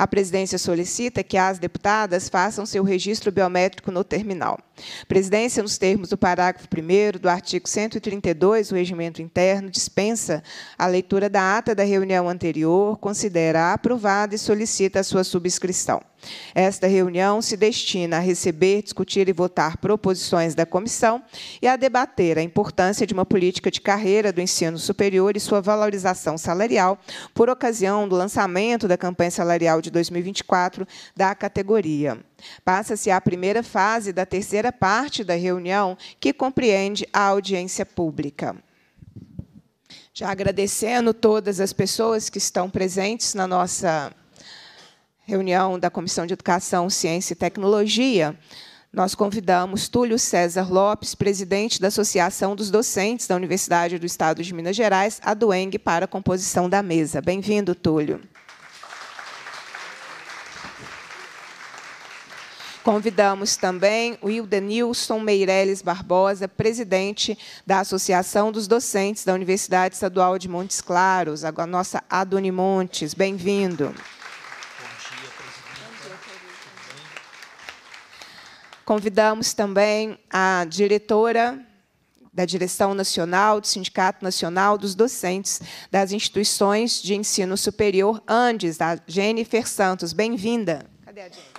A presidência solicita que as deputadas façam seu registro biométrico no terminal. Presidência, nos termos do parágrafo 1 do artigo 132 do Regimento Interno, dispensa a leitura da ata da reunião anterior, considera aprovada e solicita a sua subscrição. Esta reunião se destina a receber, discutir e votar proposições da comissão e a debater a importância de uma política de carreira do ensino superior e sua valorização salarial por ocasião do lançamento da campanha salarial de 2024 da categoria. Passa-se à primeira fase da terceira parte da reunião, que compreende a audiência pública. Já agradecendo todas as pessoas que estão presentes na nossa reunião da Comissão de Educação, Ciência e Tecnologia, nós convidamos Túlio César Lopes, presidente da Associação dos Docentes da Universidade do Estado de Minas Gerais, a Dueng, para a composição da mesa. Bem-vindo, Túlio. Convidamos também o Ildenilson Meireles Barbosa, presidente da Associação dos Docentes da Universidade Estadual de Montes Claros, a nossa Adoni Montes. Bem-vindo. Bom dia, presidente. Convidamos também a diretora da Direção Nacional do Sindicato Nacional dos Docentes das Instituições de Ensino Superior Andes, a Jennifer Santos. Bem-vinda. Cadê a Jennifer?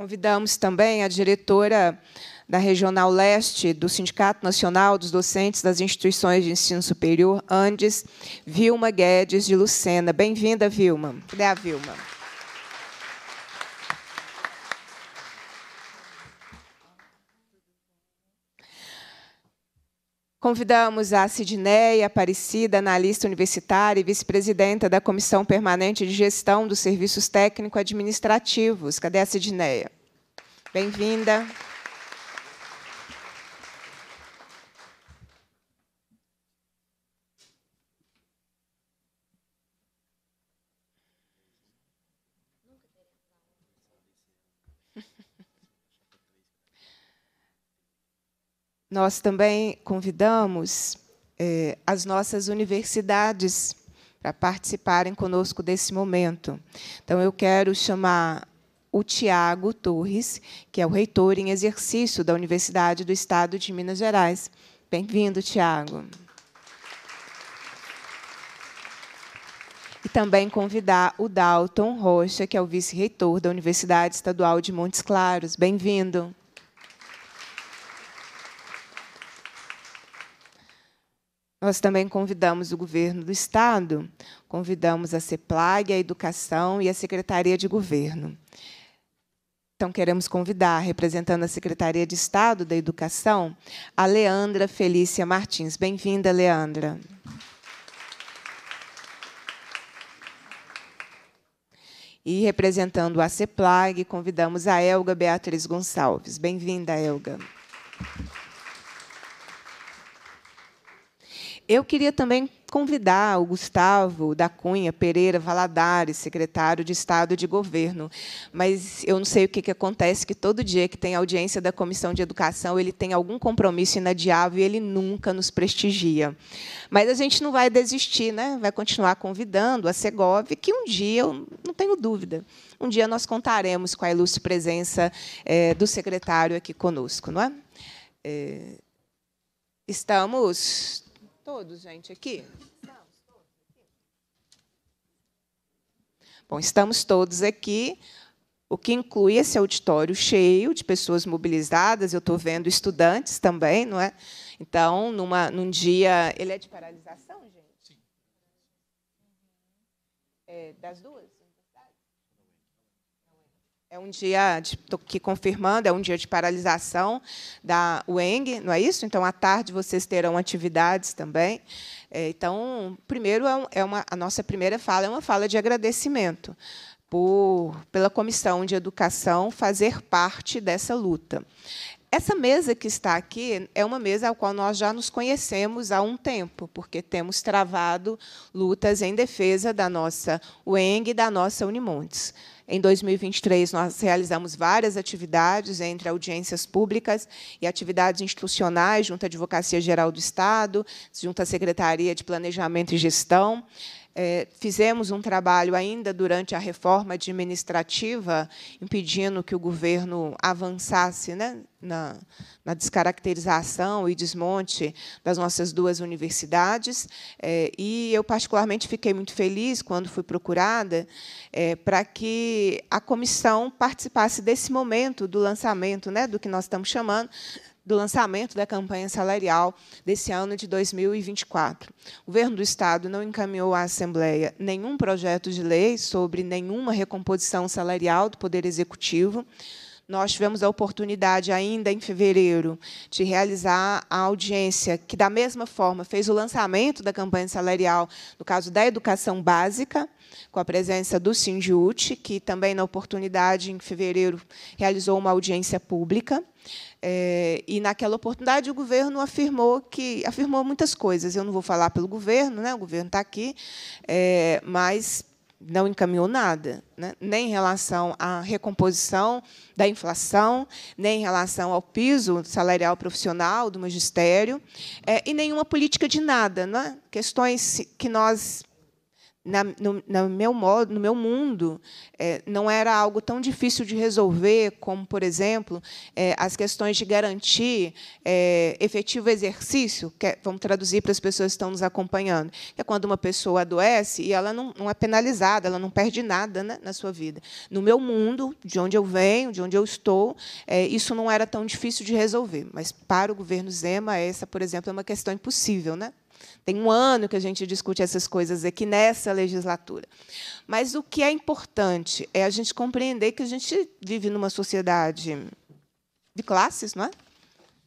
Convidamos também a diretora da Regional Leste do Sindicato Nacional dos Docentes das Instituições de Ensino Superior, Andes, Vilma Guedes de Lucena. Bem-vinda, Vilma. Cadê a Vilma? Convidamos a Sidneia Aparecida, analista universitária e vice-presidenta da Comissão Permanente de Gestão dos Serviços Técnico-Administrativos. Cadê a Sidneia? Bem-vinda. Nós também convidamos eh, as nossas universidades para participarem conosco desse momento. Então, eu quero chamar o Tiago Torres, que é o reitor em exercício da Universidade do Estado de Minas Gerais. Bem-vindo, Tiago. E também convidar o Dalton Rocha, que é o vice-reitor da Universidade Estadual de Montes Claros. Bem-vindo. Nós também convidamos o governo do Estado, convidamos a CEPLAG, a Educação e a Secretaria de Governo. Então, queremos convidar, representando a Secretaria de Estado da Educação, a Leandra Felícia Martins. Bem-vinda, Leandra. E, representando a CEPLAG, convidamos a Elga Beatriz Gonçalves. Bem-vinda, Elga. Eu queria também convidar o Gustavo da Cunha Pereira Valadares, secretário de Estado de Governo, mas eu não sei o que, que acontece, que todo dia que tem audiência da Comissão de Educação, ele tem algum compromisso inadiável e ele nunca nos prestigia. Mas a gente não vai desistir, né? vai continuar convidando a Segov, que um dia, eu não tenho dúvida, um dia nós contaremos com a ilustre presença é, do secretário aqui conosco. Não é? é estamos Todos, gente, aqui? Bom, estamos todos aqui, o que inclui esse auditório cheio de pessoas mobilizadas. Eu estou vendo estudantes também, não é? Então, numa, num dia. Ele é de paralisação, gente? Sim. É, das duas? É um dia, estou aqui confirmando, é um dia de paralisação da UENG, não é isso? Então, à tarde, vocês terão atividades também. É, então, primeiro, é, é uma, a nossa primeira fala é uma fala de agradecimento por, pela Comissão de Educação fazer parte dessa luta. Essa mesa que está aqui é uma mesa ao qual nós já nos conhecemos há um tempo, porque temos travado lutas em defesa da nossa UENG e da nossa Unimontes. Em 2023, nós realizamos várias atividades, entre audiências públicas e atividades institucionais, junto à Advocacia Geral do Estado, junto à Secretaria de Planejamento e Gestão. É, fizemos um trabalho ainda durante a reforma administrativa, impedindo que o governo avançasse né, na, na, descaracterização e desmonte das nossas duas universidades. É, e eu, particularmente, fiquei muito feliz quando fui procurada é, para que a comissão participasse desse momento do lançamento, né, do que nós estamos chamando do lançamento da campanha salarial desse ano de 2024. O governo do Estado não encaminhou à Assembleia nenhum projeto de lei sobre nenhuma recomposição salarial do Poder Executivo. Nós tivemos a oportunidade, ainda em fevereiro, de realizar a audiência que, da mesma forma, fez o lançamento da campanha salarial, no caso da educação básica, com a presença do Sindiut, que também, na oportunidade, em fevereiro, realizou uma audiência pública. É, e naquela oportunidade o governo afirmou que afirmou muitas coisas. Eu não vou falar pelo governo, né? O governo está aqui, é, mas não encaminhou nada, né? nem em relação à recomposição da inflação, nem em relação ao piso salarial profissional do magistério, é, e nenhuma política de nada. Né? Questões que nós na, no, no, meu modo, no meu mundo, é, não era algo tão difícil de resolver como, por exemplo, é, as questões de garantir é, efetivo exercício, que é, vamos traduzir para as pessoas que estão nos acompanhando, que é quando uma pessoa adoece e ela não, não é penalizada, ela não perde nada né, na sua vida. No meu mundo, de onde eu venho, de onde eu estou, é, isso não era tão difícil de resolver. Mas, para o governo Zema, essa, por exemplo, é uma questão impossível, né? Tem um ano que a gente discute essas coisas aqui nessa legislatura. Mas o que é importante é a gente compreender que a gente vive numa sociedade de classes, não é?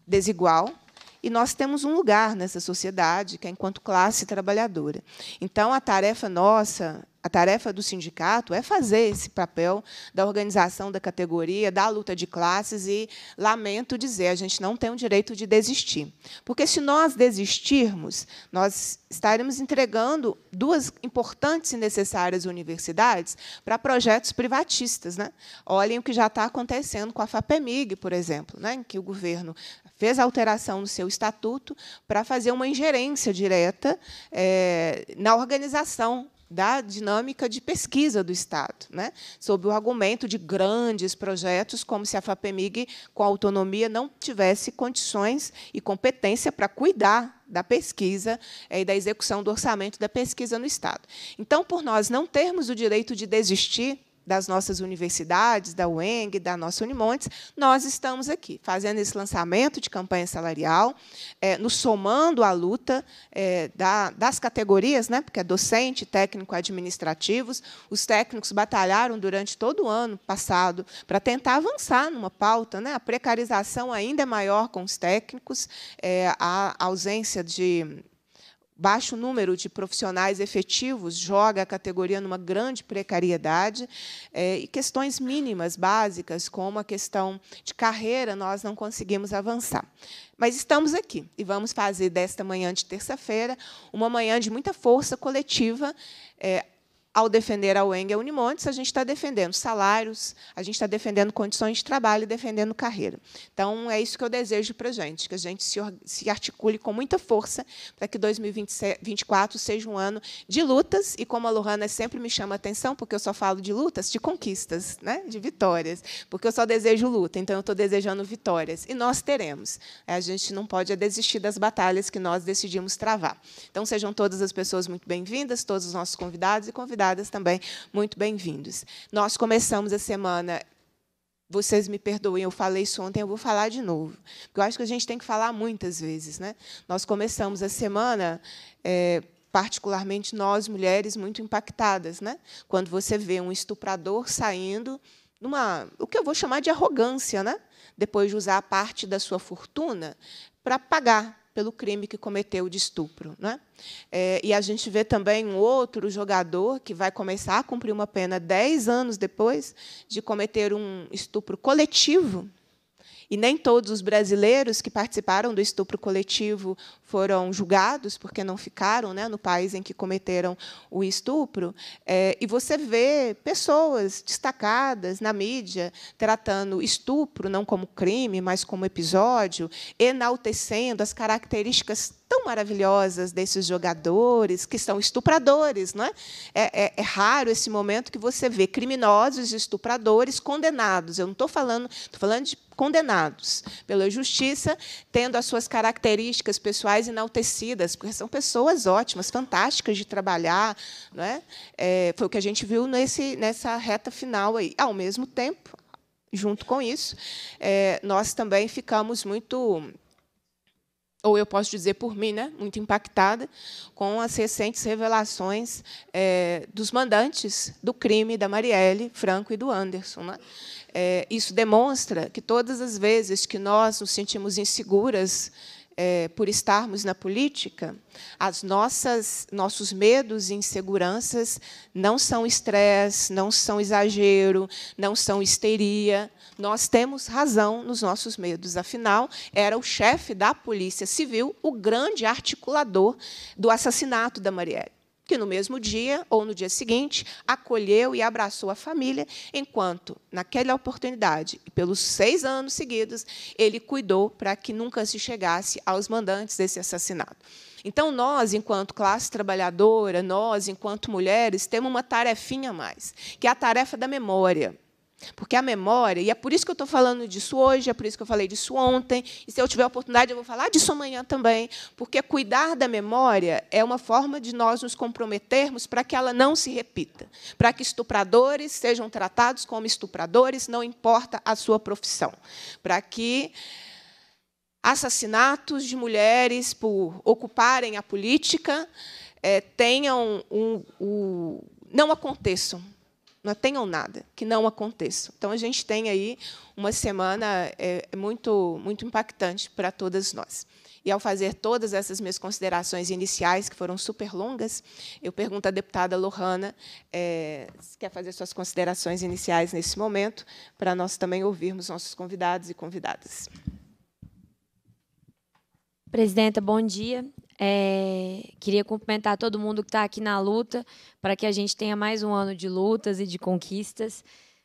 Desigual. E nós temos um lugar nessa sociedade, que é enquanto classe trabalhadora. Então, a tarefa nossa a tarefa do sindicato é fazer esse papel da organização da categoria, da luta de classes, e lamento dizer, a gente não tem o direito de desistir. Porque se nós desistirmos, nós estaremos entregando duas importantes e necessárias universidades para projetos privatistas. Né? Olhem o que já está acontecendo com a FAPEMIG, por exemplo, né? em que o governo fez alteração no seu estatuto para fazer uma ingerência direta é, na organização da dinâmica de pesquisa do Estado, né? sob o argumento de grandes projetos, como se a FAPEMIG, com autonomia, não tivesse condições e competência para cuidar da pesquisa eh, e da execução do orçamento da pesquisa no Estado. Então, por nós não termos o direito de desistir das nossas universidades, da UENG, da nossa Unimontes, nós estamos aqui fazendo esse lançamento de campanha salarial, é, nos somando à luta é, da, das categorias, né, porque é docente, técnico, administrativos. Os técnicos batalharam durante todo o ano passado para tentar avançar numa pauta. Né, a precarização ainda é maior com os técnicos, é, a ausência de baixo número de profissionais efetivos joga a categoria numa grande precariedade é, e questões mínimas, básicas, como a questão de carreira, nós não conseguimos avançar. Mas estamos aqui e vamos fazer desta manhã de terça-feira uma manhã de muita força coletiva, é, ao defender a UENG e a Unimontes, a gente está defendendo salários, a gente está defendendo condições de trabalho e defendendo carreira. Então, é isso que eu desejo para a gente, que a gente se articule com muita força para que 2024 seja um ano de lutas, e como a Luana sempre me chama a atenção, porque eu só falo de lutas, de conquistas, né? de vitórias, porque eu só desejo luta, então eu estou desejando vitórias, e nós teremos. A gente não pode desistir das batalhas que nós decidimos travar. Então, sejam todas as pessoas muito bem-vindas, todos os nossos convidados e convidadas convidadas também, muito bem-vindos. Nós começamos a semana vocês me perdoem, eu falei isso ontem, eu vou falar de novo. Porque eu acho que a gente tem que falar muitas vezes. Né? Nós começamos a semana, é, particularmente nós, mulheres, muito impactadas. Né? Quando você vê um estuprador saindo numa, o que eu vou chamar de arrogância, né? depois de usar a parte da sua fortuna para pagar pelo crime que cometeu de estupro. Né? É, e a gente vê também um outro jogador que vai começar a cumprir uma pena 10 anos depois de cometer um estupro coletivo e nem todos os brasileiros que participaram do estupro coletivo foram julgados, porque não ficaram né, no país em que cometeram o estupro. É, e você vê pessoas destacadas na mídia tratando estupro não como crime, mas como episódio, enaltecendo as características tão maravilhosas desses jogadores, que são estupradores. Não é? É, é, é raro esse momento que você vê criminosos, estupradores condenados. Eu não estou falando, estou falando de condenados pela justiça, tendo as suas características pessoais enaltecidas, porque são pessoas ótimas, fantásticas de trabalhar. Não é? é foi o que a gente viu nesse, nessa reta final. Aí. Ao mesmo tempo, junto com isso, é, nós também ficamos muito ou eu posso dizer por mim, né, muito impactada com as recentes revelações é, dos mandantes do crime da Marielle Franco e do Anderson. Né? É, isso demonstra que todas as vezes que nós nos sentimos inseguras é, por estarmos na política, as nossas nossos medos e inseguranças não são estresse, não são exagero, não são histeria. Nós temos razão nos nossos medos. Afinal, era o chefe da Polícia Civil, o grande articulador do assassinato da Marielle que no mesmo dia ou no dia seguinte acolheu e abraçou a família, enquanto, naquela oportunidade, e pelos seis anos seguidos, ele cuidou para que nunca se chegasse aos mandantes desse assassinato. Então, nós, enquanto classe trabalhadora, nós, enquanto mulheres, temos uma tarefinha a mais, que é a tarefa da memória. Porque a memória, e é por isso que eu estou falando disso hoje, é por isso que eu falei disso ontem, e se eu tiver oportunidade, eu vou falar disso amanhã também, porque cuidar da memória é uma forma de nós nos comprometermos para que ela não se repita, para que estupradores sejam tratados como estupradores, não importa a sua profissão, para que assassinatos de mulheres por ocuparem a política é, tenham um, um, um, não aconteçam não tenham nada, que não aconteça. Então, a gente tem aí uma semana é, é, muito, muito impactante para todas nós. E, ao fazer todas essas minhas considerações iniciais, que foram super longas, eu pergunto à deputada Lohana é, se quer fazer suas considerações iniciais nesse momento, para nós também ouvirmos nossos convidados e convidadas. Presidenta, bom dia. É, queria cumprimentar todo mundo que está aqui na luta, para que a gente tenha mais um ano de lutas e de conquistas.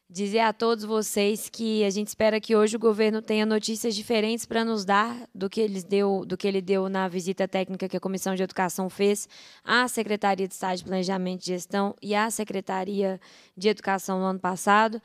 Dizer a todos vocês que a gente espera que hoje o governo tenha notícias diferentes para nos dar do que, eles deu, do que ele deu na visita técnica que a Comissão de Educação fez à Secretaria de Estado de Planejamento e Gestão e à Secretaria de Educação no ano passado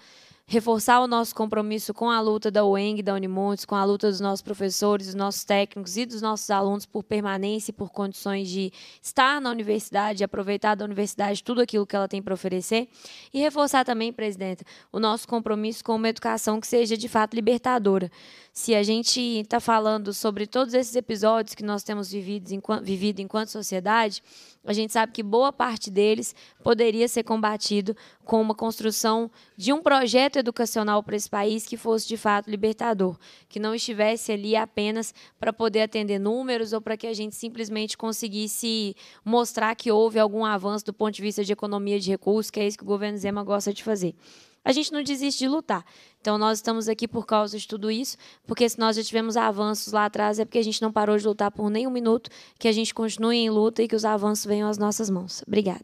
reforçar o nosso compromisso com a luta da UENG, da Unimontes, com a luta dos nossos professores, dos nossos técnicos e dos nossos alunos por permanência e por condições de estar na universidade, aproveitar da universidade tudo aquilo que ela tem para oferecer. E reforçar também, presidenta, o nosso compromisso com uma educação que seja de fato libertadora. Se a gente está falando sobre todos esses episódios que nós temos vivido enquanto, vivido enquanto sociedade, a gente sabe que boa parte deles poderia ser combatido com uma construção de um projeto educacional para esse país que fosse de fato libertador, que não estivesse ali apenas para poder atender números ou para que a gente simplesmente conseguisse mostrar que houve algum avanço do ponto de vista de economia de recursos, que é isso que o governo Zema gosta de fazer a gente não desiste de lutar. Então, nós estamos aqui por causa de tudo isso, porque se nós já tivemos avanços lá atrás, é porque a gente não parou de lutar por nenhum minuto, que a gente continue em luta e que os avanços venham às nossas mãos. Obrigada.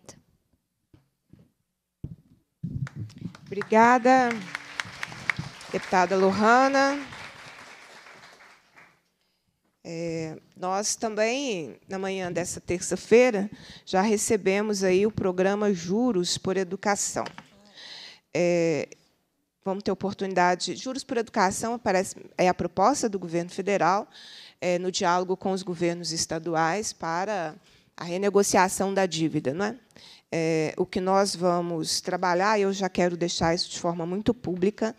Obrigada, deputada Lohana. É, nós também, na manhã dessa terça-feira, já recebemos aí o programa Juros por Educação. É, vamos ter oportunidade. Juros por Educação aparece, é a proposta do governo federal, é, no diálogo com os governos estaduais, para a renegociação da dívida. Não é? É, o que nós vamos trabalhar, eu já quero deixar isso de forma muito pública,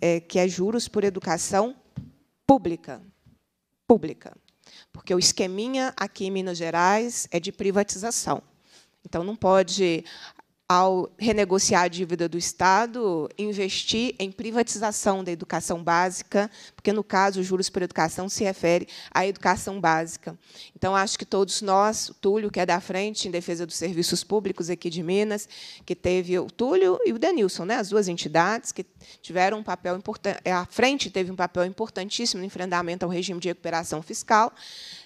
é, que é juros por educação pública. Pública. Porque o esqueminha aqui em Minas Gerais é de privatização. Então, não pode ao renegociar a dívida do Estado, investir em privatização da educação básica, porque, no caso, os juros por educação se refere à educação básica. Então, acho que todos nós, o Túlio, que é da frente em defesa dos serviços públicos aqui de Minas, que teve o Túlio e o Denilson, né, as duas entidades que tiveram um papel importante, é, a frente teve um papel importantíssimo no enfrentamento ao regime de recuperação fiscal,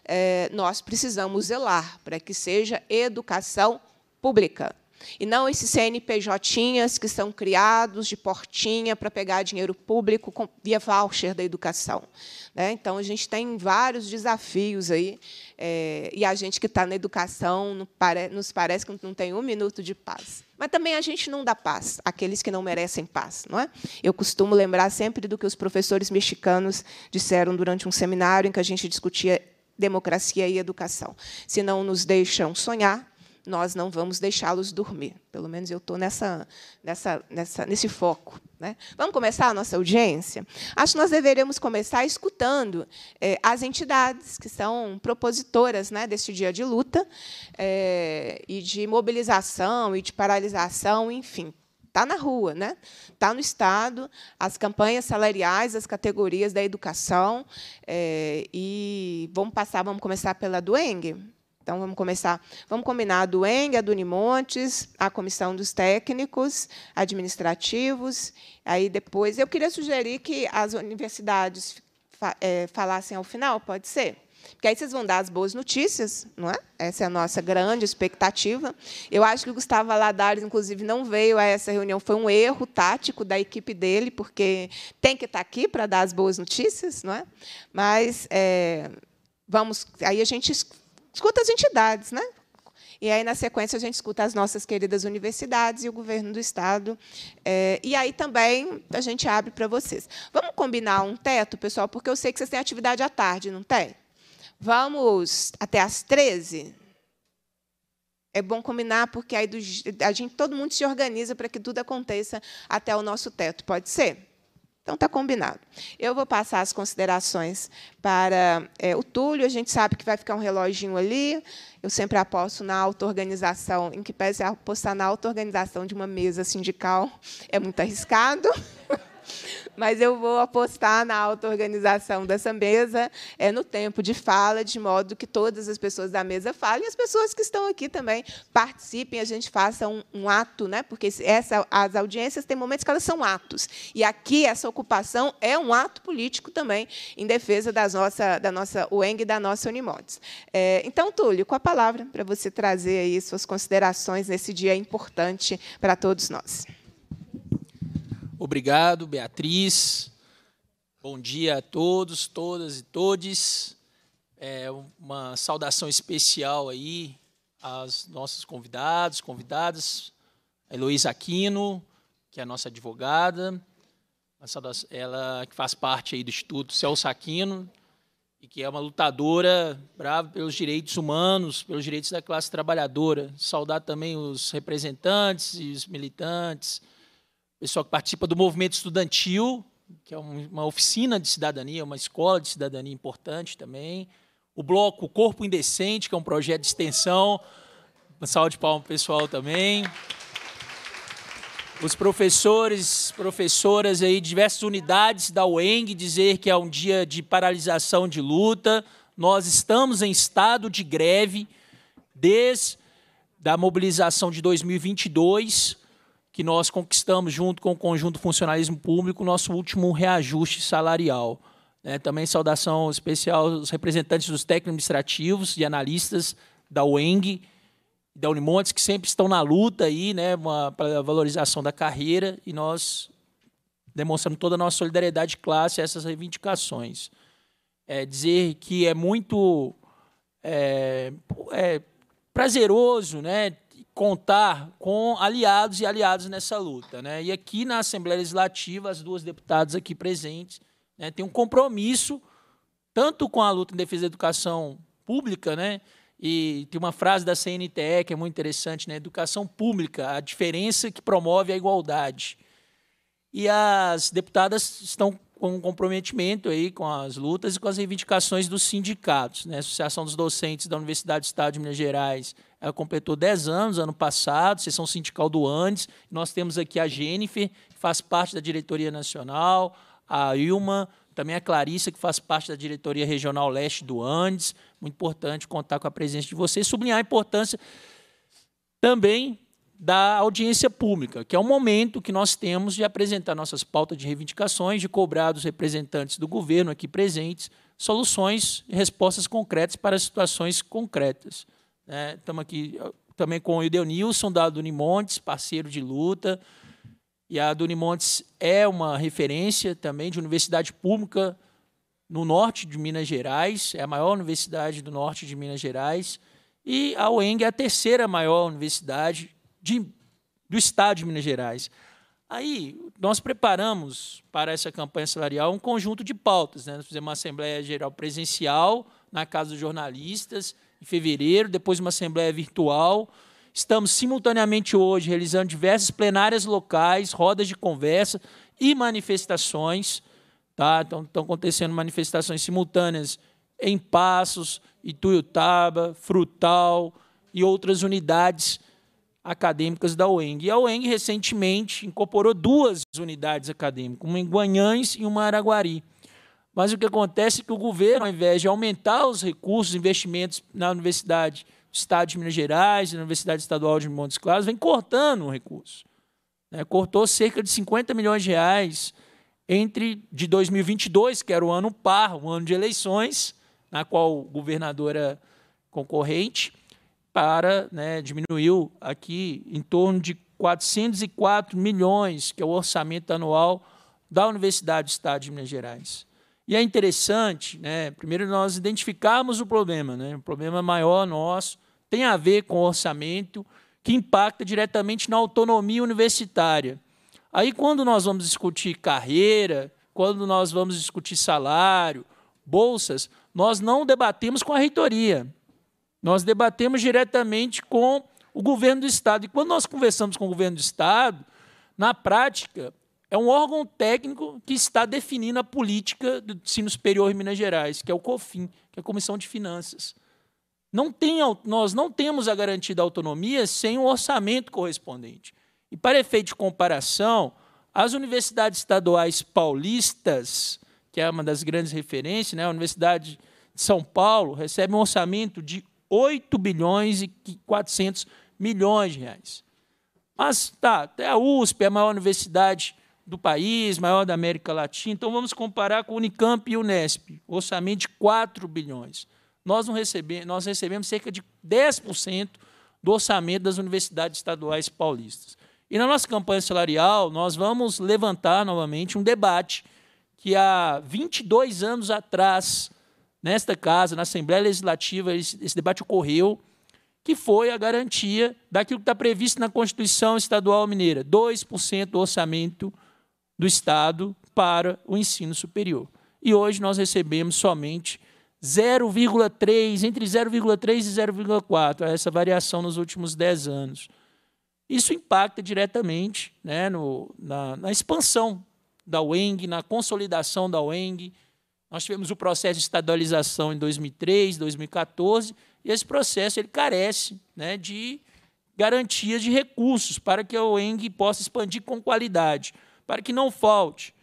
é, nós precisamos zelar para que seja educação pública e não esses CNPJs que são criados de portinha para pegar dinheiro público via voucher da educação. Né? Então, a gente tem vários desafios aí, é, e a gente que está na educação nos parece que não tem um minuto de paz. Mas também a gente não dá paz àqueles que não merecem paz, não é? Eu costumo lembrar sempre do que os professores mexicanos disseram durante um seminário em que a gente discutia democracia e educação. Se não nos deixam sonhar, nós não vamos deixá-los dormir. Pelo menos eu estou nessa, nessa, nessa, nesse foco. Né? Vamos começar a nossa audiência? Acho que nós deveremos começar escutando é, as entidades que são propositoras né, deste dia de luta é, e de mobilização e de paralisação, enfim, está na rua, né? Está no Estado, as campanhas salariais, as categorias da educação. É, e vamos passar, vamos começar pela Dueng. Então, vamos começar. Vamos combinar a Dueng, a Dunimontes, a comissão dos técnicos administrativos. Aí depois, eu queria sugerir que as universidades fa é, falassem ao final, pode ser? Porque aí vocês vão dar as boas notícias, não é? Essa é a nossa grande expectativa. Eu acho que o Gustavo Aladares, inclusive, não veio a essa reunião. Foi um erro tático da equipe dele, porque tem que estar tá aqui para dar as boas notícias, não é? Mas é, vamos. Aí a gente escuta as entidades, né? E aí, na sequência, a gente escuta as nossas queridas universidades e o governo do Estado. É, e aí também a gente abre para vocês. Vamos combinar um teto, pessoal, porque eu sei que vocês têm atividade à tarde, não tem? Vamos até às 13? É bom combinar, porque aí do, a gente, todo mundo se organiza para que tudo aconteça até o nosso teto. Pode ser? Então está combinado. Eu vou passar as considerações para é, o Túlio. A gente sabe que vai ficar um reloginho ali. Eu sempre aposto na auto-organização, em que pese a apostar na auto-organização de uma mesa sindical é muito arriscado. Mas eu vou apostar na auto-organização dessa mesa, é no tempo de fala, de modo que todas as pessoas da mesa falem e as pessoas que estão aqui também participem, a gente faça um, um ato, né? porque essa, as audiências têm momentos que elas são atos. E aqui, essa ocupação é um ato político também, em defesa das nossa, da nossa UENG e da nossa Unimontes. É, então, Túlio, com a palavra para você trazer aí suas considerações nesse dia importante para todos nós. Obrigado, Beatriz. Bom dia a todos, todas e todes. É uma saudação especial aí aos nossos convidados, convidadas. A Heloísa Aquino, que é a nossa advogada, ela que faz parte aí do Instituto Celso Aquino e que é uma lutadora brava pelos direitos humanos, pelos direitos da classe trabalhadora. Saudar também os representantes e os militantes, pessoal que participa do movimento estudantil, que é uma oficina de cidadania, uma escola de cidadania importante também. O bloco Corpo Indecente, que é um projeto de extensão. Uma salva de palmas pessoal também. Os professores, professoras aí, diversas unidades da UENG dizer que é um dia de paralisação de luta. Nós estamos em estado de greve desde da mobilização de 2022 que nós conquistamos, junto com o conjunto funcionalismo público, nosso último reajuste salarial. É, também saudação especial aos representantes dos técnicos administrativos e analistas da UENG da Unimontes, que sempre estão na luta aí, né, para a valorização da carreira, e nós demonstramos toda a nossa solidariedade de classe a essas reivindicações. É dizer que é muito é, é prazeroso né, contar com aliados e aliados nessa luta. Né? E aqui na Assembleia Legislativa, as duas deputadas aqui presentes né, têm um compromisso tanto com a luta em defesa da educação pública, né? e tem uma frase da CNTE que é muito interessante, né? educação pública, a diferença que promove a igualdade. E as deputadas estão com um comprometimento aí com as lutas e com as reivindicações dos sindicatos, né? Associação dos Docentes da Universidade do Estado de Minas Gerais, ela completou 10 anos ano passado, sessão sindical do ANDES. Nós temos aqui a Jennifer, que faz parte da diretoria nacional, a Ilma, também a Clarissa, que faz parte da diretoria regional leste do ANDES. Muito importante contar com a presença de vocês. Sublinhar a importância também da audiência pública, que é o momento que nós temos de apresentar nossas pautas de reivindicações, de cobrar dos representantes do governo aqui presentes soluções e respostas concretas para situações concretas. Estamos né? aqui também com o Edenilson, da Dunimontes, parceiro de luta. E a Dunimontes é uma referência também de universidade pública no norte de Minas Gerais, é a maior universidade do norte de Minas Gerais. E a UENG é a terceira maior universidade de, do estado de Minas Gerais. Aí, nós preparamos para essa campanha salarial um conjunto de pautas. Né? Nós fizemos uma Assembleia Geral presencial na Casa dos Jornalistas, em fevereiro, depois uma assembleia virtual. Estamos simultaneamente hoje realizando diversas plenárias locais, rodas de conversa e manifestações. Tá? Então, estão acontecendo manifestações simultâneas em Passos, Ituiutaba, Frutal e outras unidades acadêmicas da UENG. E a UENG recentemente incorporou duas unidades acadêmicas, uma em Guanhães e uma em Araguari. Mas o que acontece é que o governo, ao invés de aumentar os recursos, investimentos na Universidade do Estado de Minas Gerais, na Universidade Estadual de Montes Claros, vem cortando o recurso. Né? Cortou cerca de 50 milhões de reais entre de 2022, que era o ano par, o ano de eleições, na qual o governador era concorrente, para né, diminuiu aqui em torno de 404 milhões, que é o orçamento anual da Universidade do Estado de Minas Gerais. E é interessante, né, primeiro nós identificarmos o problema, né, o problema maior nosso tem a ver com o orçamento, que impacta diretamente na autonomia universitária. Aí, quando nós vamos discutir carreira, quando nós vamos discutir salário, bolsas, nós não debatemos com a reitoria. Nós debatemos diretamente com o governo do Estado. E quando nós conversamos com o governo do Estado, na prática, é um órgão técnico que está definindo a política do ensino superior em Minas Gerais, que é o COFIN, que é a Comissão de Finanças. Não tem, nós não temos a garantia da autonomia sem o um orçamento correspondente. E, para efeito de comparação, as universidades estaduais paulistas, que é uma das grandes referências, né, a Universidade de São Paulo, recebe um orçamento de 8 bilhões e 400 milhões de reais. Mas, tá, até a USP, a maior universidade do país, maior da América Latina. Então vamos comparar com o Unicamp e o Unesp, orçamento de 4 bilhões. Nós não recebemos, nós recebemos cerca de 10% do orçamento das universidades estaduais paulistas. E na nossa campanha salarial, nós vamos levantar novamente um debate que há 22 anos atrás, nesta casa, na Assembleia Legislativa, esse debate ocorreu, que foi a garantia daquilo que está previsto na Constituição Estadual Mineira, 2% do orçamento do Estado para o ensino superior. E hoje nós recebemos somente 0,3, entre 0,3 e 0,4, essa variação nos últimos 10 anos. Isso impacta diretamente né, no, na, na expansão da UENG, na consolidação da UENG. Nós tivemos o processo de estadualização em 2003, 2014, e esse processo ele carece né, de garantias de recursos para que a UENG possa expandir com qualidade para que não falte.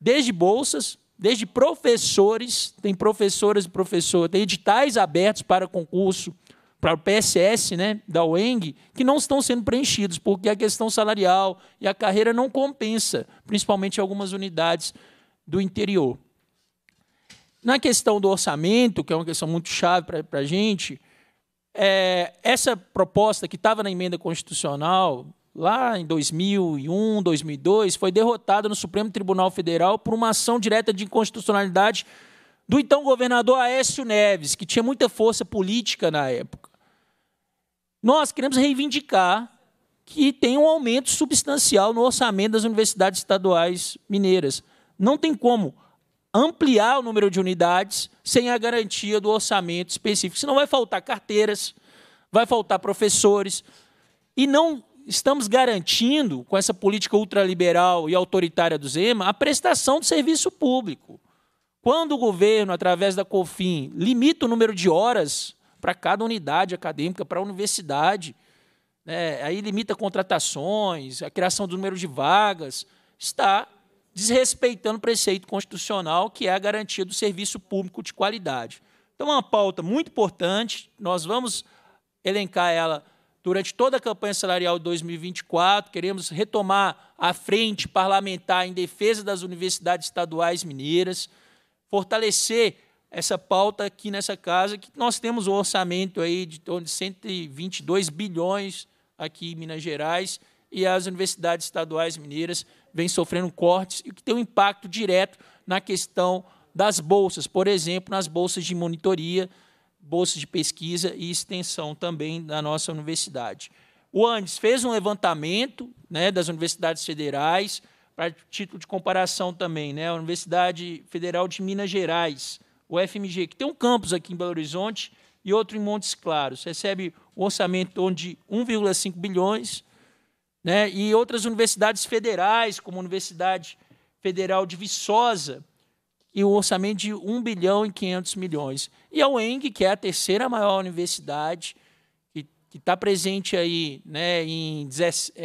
Desde bolsas, desde professores, tem professoras e professor, tem editais abertos para concurso, para o PSS né, da UENG, que não estão sendo preenchidos, porque a questão salarial e a carreira não compensa, principalmente em algumas unidades do interior. Na questão do orçamento, que é uma questão muito chave para a gente, é, essa proposta que estava na emenda constitucional, lá em 2001, 2002, foi derrotada no Supremo Tribunal Federal por uma ação direta de inconstitucionalidade do então governador Aécio Neves, que tinha muita força política na época. Nós queremos reivindicar que tem um aumento substancial no orçamento das universidades estaduais mineiras. Não tem como ampliar o número de unidades sem a garantia do orçamento específico. Senão vai faltar carteiras, vai faltar professores. E não estamos garantindo, com essa política ultraliberal e autoritária do Zema, a prestação de serviço público. Quando o governo, através da COFIN, limita o número de horas para cada unidade acadêmica, para a universidade, né, aí limita contratações, a criação do número de vagas, está desrespeitando o preceito constitucional, que é a garantia do serviço público de qualidade. Então, é uma pauta muito importante, nós vamos elencar ela durante toda a campanha salarial de 2024, queremos retomar a frente parlamentar em defesa das universidades estaduais mineiras, fortalecer essa pauta aqui nessa casa, que nós temos um orçamento aí de torno de 122 bilhões aqui em Minas Gerais, e as universidades estaduais mineiras vêm sofrendo cortes, e que tem um impacto direto na questão das bolsas, por exemplo, nas bolsas de monitoria, bolsas de pesquisa e extensão também da nossa universidade. O Andes fez um levantamento né, das universidades federais, para título de comparação também, né, a Universidade Federal de Minas Gerais, o FMG, que tem um campus aqui em Belo Horizonte e outro em Montes Claros. Recebe um orçamento de 1,5 bilhões, né, e outras universidades federais, como a Universidade Federal de Viçosa, e o um orçamento de 1 bilhão e 500 milhões. E a UENG, que é a terceira maior universidade, que está presente aí né, em 18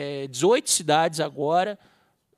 é, cidades agora,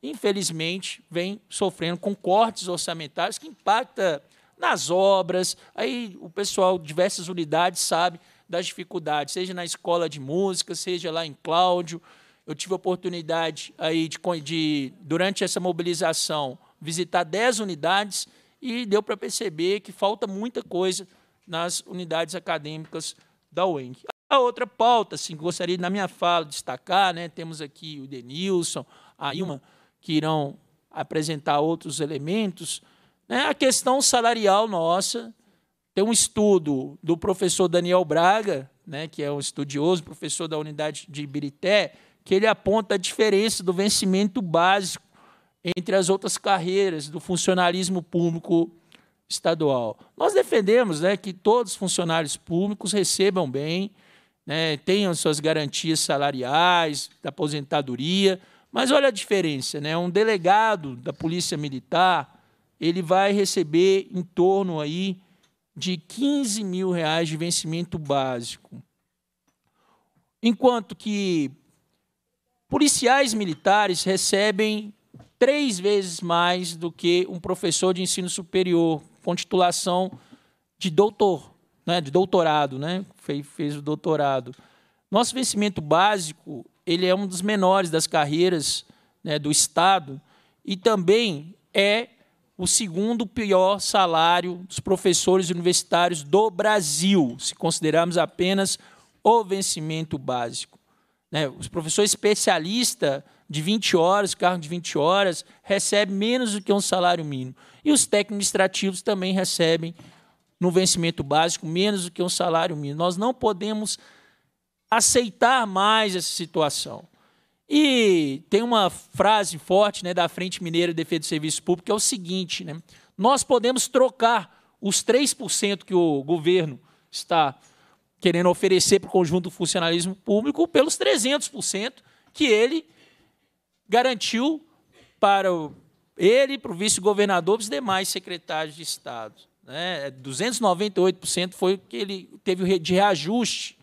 infelizmente vem sofrendo com cortes orçamentários que impacta nas obras. Aí o pessoal, diversas unidades, sabe das dificuldades, seja na escola de música, seja lá em Cláudio. Eu tive a oportunidade aí de, de durante essa mobilização, visitar 10 unidades e deu para perceber que falta muita coisa nas unidades acadêmicas da UENG. A outra pauta, assim, que gostaria na minha fala destacar, né, temos aqui o Denilson, a Ilma, que irão apresentar outros elementos, né, a questão salarial nossa. Tem um estudo do professor Daniel Braga, né, que é um estudioso, professor da unidade de Ibirité, que ele aponta a diferença do vencimento básico entre as outras carreiras do funcionalismo público estadual. Nós defendemos né, que todos os funcionários públicos recebam bem, né, tenham suas garantias salariais, da aposentadoria, mas olha a diferença, né? Um delegado da Polícia Militar ele vai receber em torno aí de 15 mil reais de vencimento básico, enquanto que policiais militares recebem três vezes mais do que um professor de ensino superior com titulação de doutor, né, de doutorado, né, fez, fez o doutorado. Nosso vencimento básico ele é um dos menores das carreiras né, do Estado e também é o segundo pior salário dos professores universitários do Brasil, se considerarmos apenas o vencimento básico. Né, os professores especialistas de 20 horas, cargo de 20 horas, recebe menos do que um salário mínimo. E os técnicos administrativos também recebem, no vencimento básico, menos do que um salário mínimo. Nós não podemos aceitar mais essa situação. E tem uma frase forte né, da Frente Mineira de Defesa do Serviço Público, que é o seguinte: né, nós podemos trocar os 3% que o governo está querendo oferecer para o conjunto do funcionalismo público pelos 300% que ele garantiu para ele, para o vice-governador, para os demais secretários de Estado. Né? 298% foi o que ele teve de reajuste,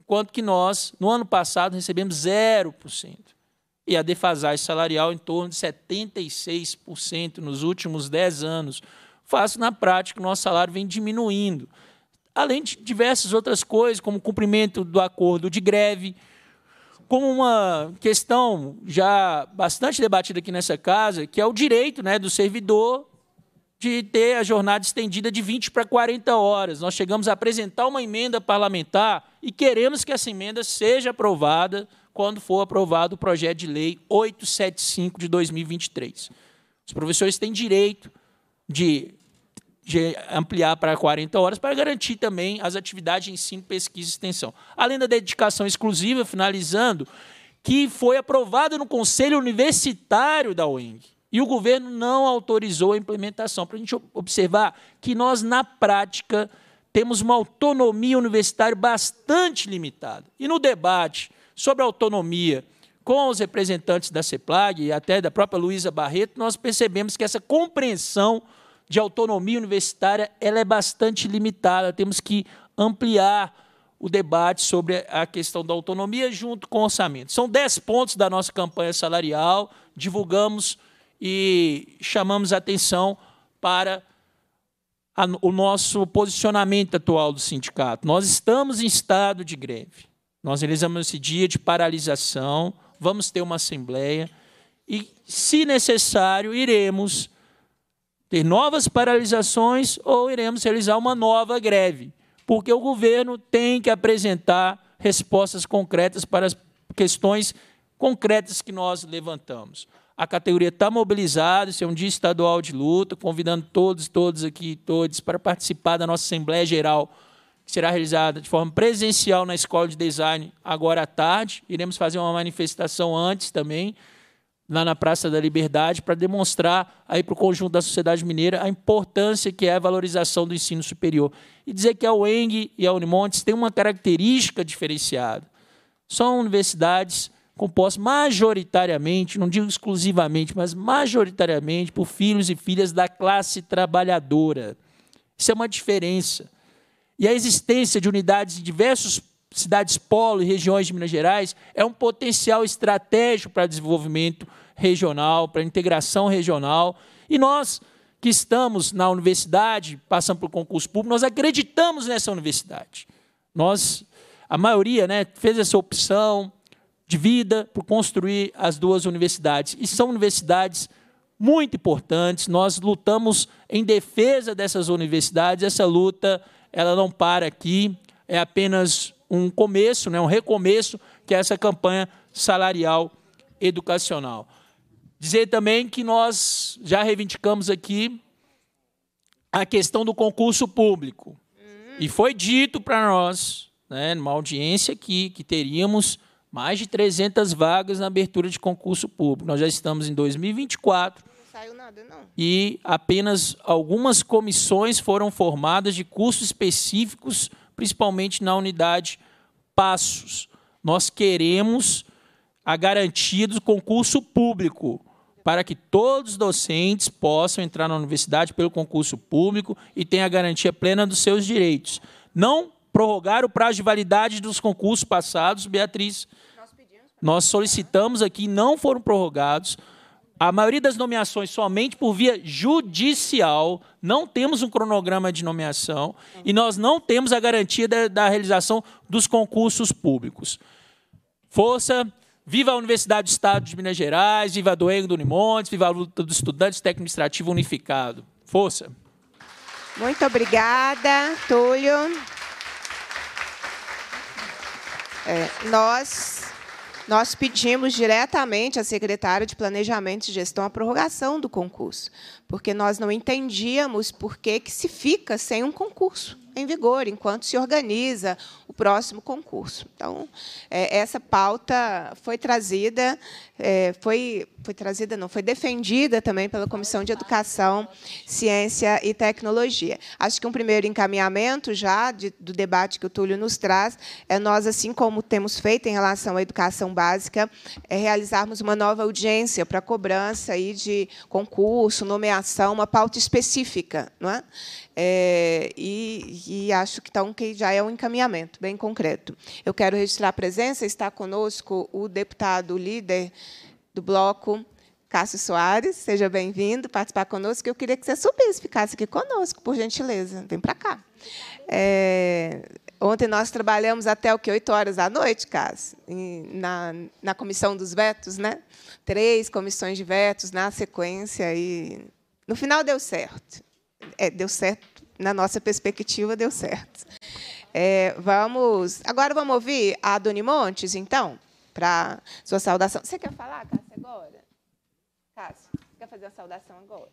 enquanto que nós, no ano passado, recebemos 0%. E a defasagem salarial em torno de 76% nos últimos 10 anos. Faz, na prática, o nosso salário vem diminuindo. Além de diversas outras coisas, como o cumprimento do acordo de greve, como uma questão já bastante debatida aqui nessa casa, que é o direito né, do servidor de ter a jornada estendida de 20 para 40 horas. Nós chegamos a apresentar uma emenda parlamentar e queremos que essa emenda seja aprovada quando for aprovado o projeto de lei 875 de 2023. Os professores têm direito de de ampliar para 40 horas, para garantir também as atividades de ensino, pesquisa e extensão. Além da dedicação exclusiva, finalizando, que foi aprovada no Conselho Universitário da UENG. E o governo não autorizou a implementação. Para a gente observar que nós, na prática, temos uma autonomia universitária bastante limitada. E no debate sobre autonomia com os representantes da CEPLAG e até da própria Luísa Barreto, nós percebemos que essa compreensão de autonomia universitária ela é bastante limitada. Temos que ampliar o debate sobre a questão da autonomia junto com o orçamento. São dez pontos da nossa campanha salarial, divulgamos e chamamos a atenção para a, o nosso posicionamento atual do sindicato. Nós estamos em estado de greve. Nós realizamos esse dia de paralisação, vamos ter uma assembleia e, se necessário, iremos ter novas paralisações ou iremos realizar uma nova greve, porque o governo tem que apresentar respostas concretas para as questões concretas que nós levantamos. A categoria está mobilizada, isso é um dia estadual de luta, convidando todos, todos aqui, todos, para participar da nossa Assembleia Geral, que será realizada de forma presencial na Escola de Design agora à tarde. Iremos fazer uma manifestação antes também, lá na Praça da Liberdade para demonstrar aí para o conjunto da sociedade mineira a importância que é a valorização do ensino superior e dizer que a UENG e a Unimontes têm uma característica diferenciada. São universidades compostas majoritariamente, não digo exclusivamente, mas majoritariamente por filhos e filhas da classe trabalhadora. Isso é uma diferença. E a existência de unidades de diversos cidades polo e regiões de Minas Gerais é um potencial estratégico para desenvolvimento regional, para integração regional. E nós, que estamos na universidade, passando por concurso público, nós acreditamos nessa universidade. Nós, a maioria, né, fez essa opção de vida por construir as duas universidades. E são universidades muito importantes. Nós lutamos em defesa dessas universidades. Essa luta, ela não para aqui. É apenas um começo, né, um recomeço, que é essa campanha salarial educacional. Dizer também que nós já reivindicamos aqui a questão do concurso público. E foi dito para nós, né, numa audiência aqui, que teríamos mais de 300 vagas na abertura de concurso público. Nós já estamos em 2024. Não saiu nada, não. E apenas algumas comissões foram formadas de cursos específicos principalmente na unidade Passos. Nós queremos a garantia do concurso público para que todos os docentes possam entrar na universidade pelo concurso público e tenham a garantia plena dos seus direitos. Não prorrogar o prazo de validade dos concursos passados, Beatriz. Nós, nós solicitamos aqui, não foram prorrogados a maioria das nomeações somente por via judicial, não temos um cronograma de nomeação e nós não temos a garantia da, da realização dos concursos públicos. Força, viva a Universidade do Estado de Minas Gerais, viva a Doengo do Unimontes, viva a luta dos estudantes técnico administrativo unificado. Força. Muito obrigada, Túlio. É, nós nós pedimos diretamente à secretária de Planejamento e Gestão a prorrogação do concurso, porque nós não entendíamos por que, que se fica sem um concurso em vigor enquanto se organiza o próximo concurso. Então, é, essa pauta foi trazida, é, foi, foi trazida, não, foi defendida também pela Comissão de Educação, Ciência e Tecnologia. Acho que um primeiro encaminhamento já de, do debate que o Túlio nos traz é nós, assim como temos feito em relação à educação básica, é realizarmos uma nova audiência para cobrança aí de concurso, nomeação, uma pauta específica, não é? É, e, e, acho que então que já é um encaminhamento bem concreto. Eu quero registrar a presença, está conosco o deputado líder do bloco, Cássio Soares, seja bem-vindo, participar conosco. Eu queria que você subisse, ficasse aqui conosco, por gentileza. Vem para cá. É, ontem nós trabalhamos até o que 8 horas da noite, Cássio, na, na comissão dos vetos, né? Três comissões de vetos na sequência e no final deu certo. É, deu certo, na nossa perspectiva, deu certo. É, vamos. Agora vamos ouvir a Doni Montes, então, para sua saudação. Você quer falar, Cássio, agora? Cássio, quer fazer a saudação agora?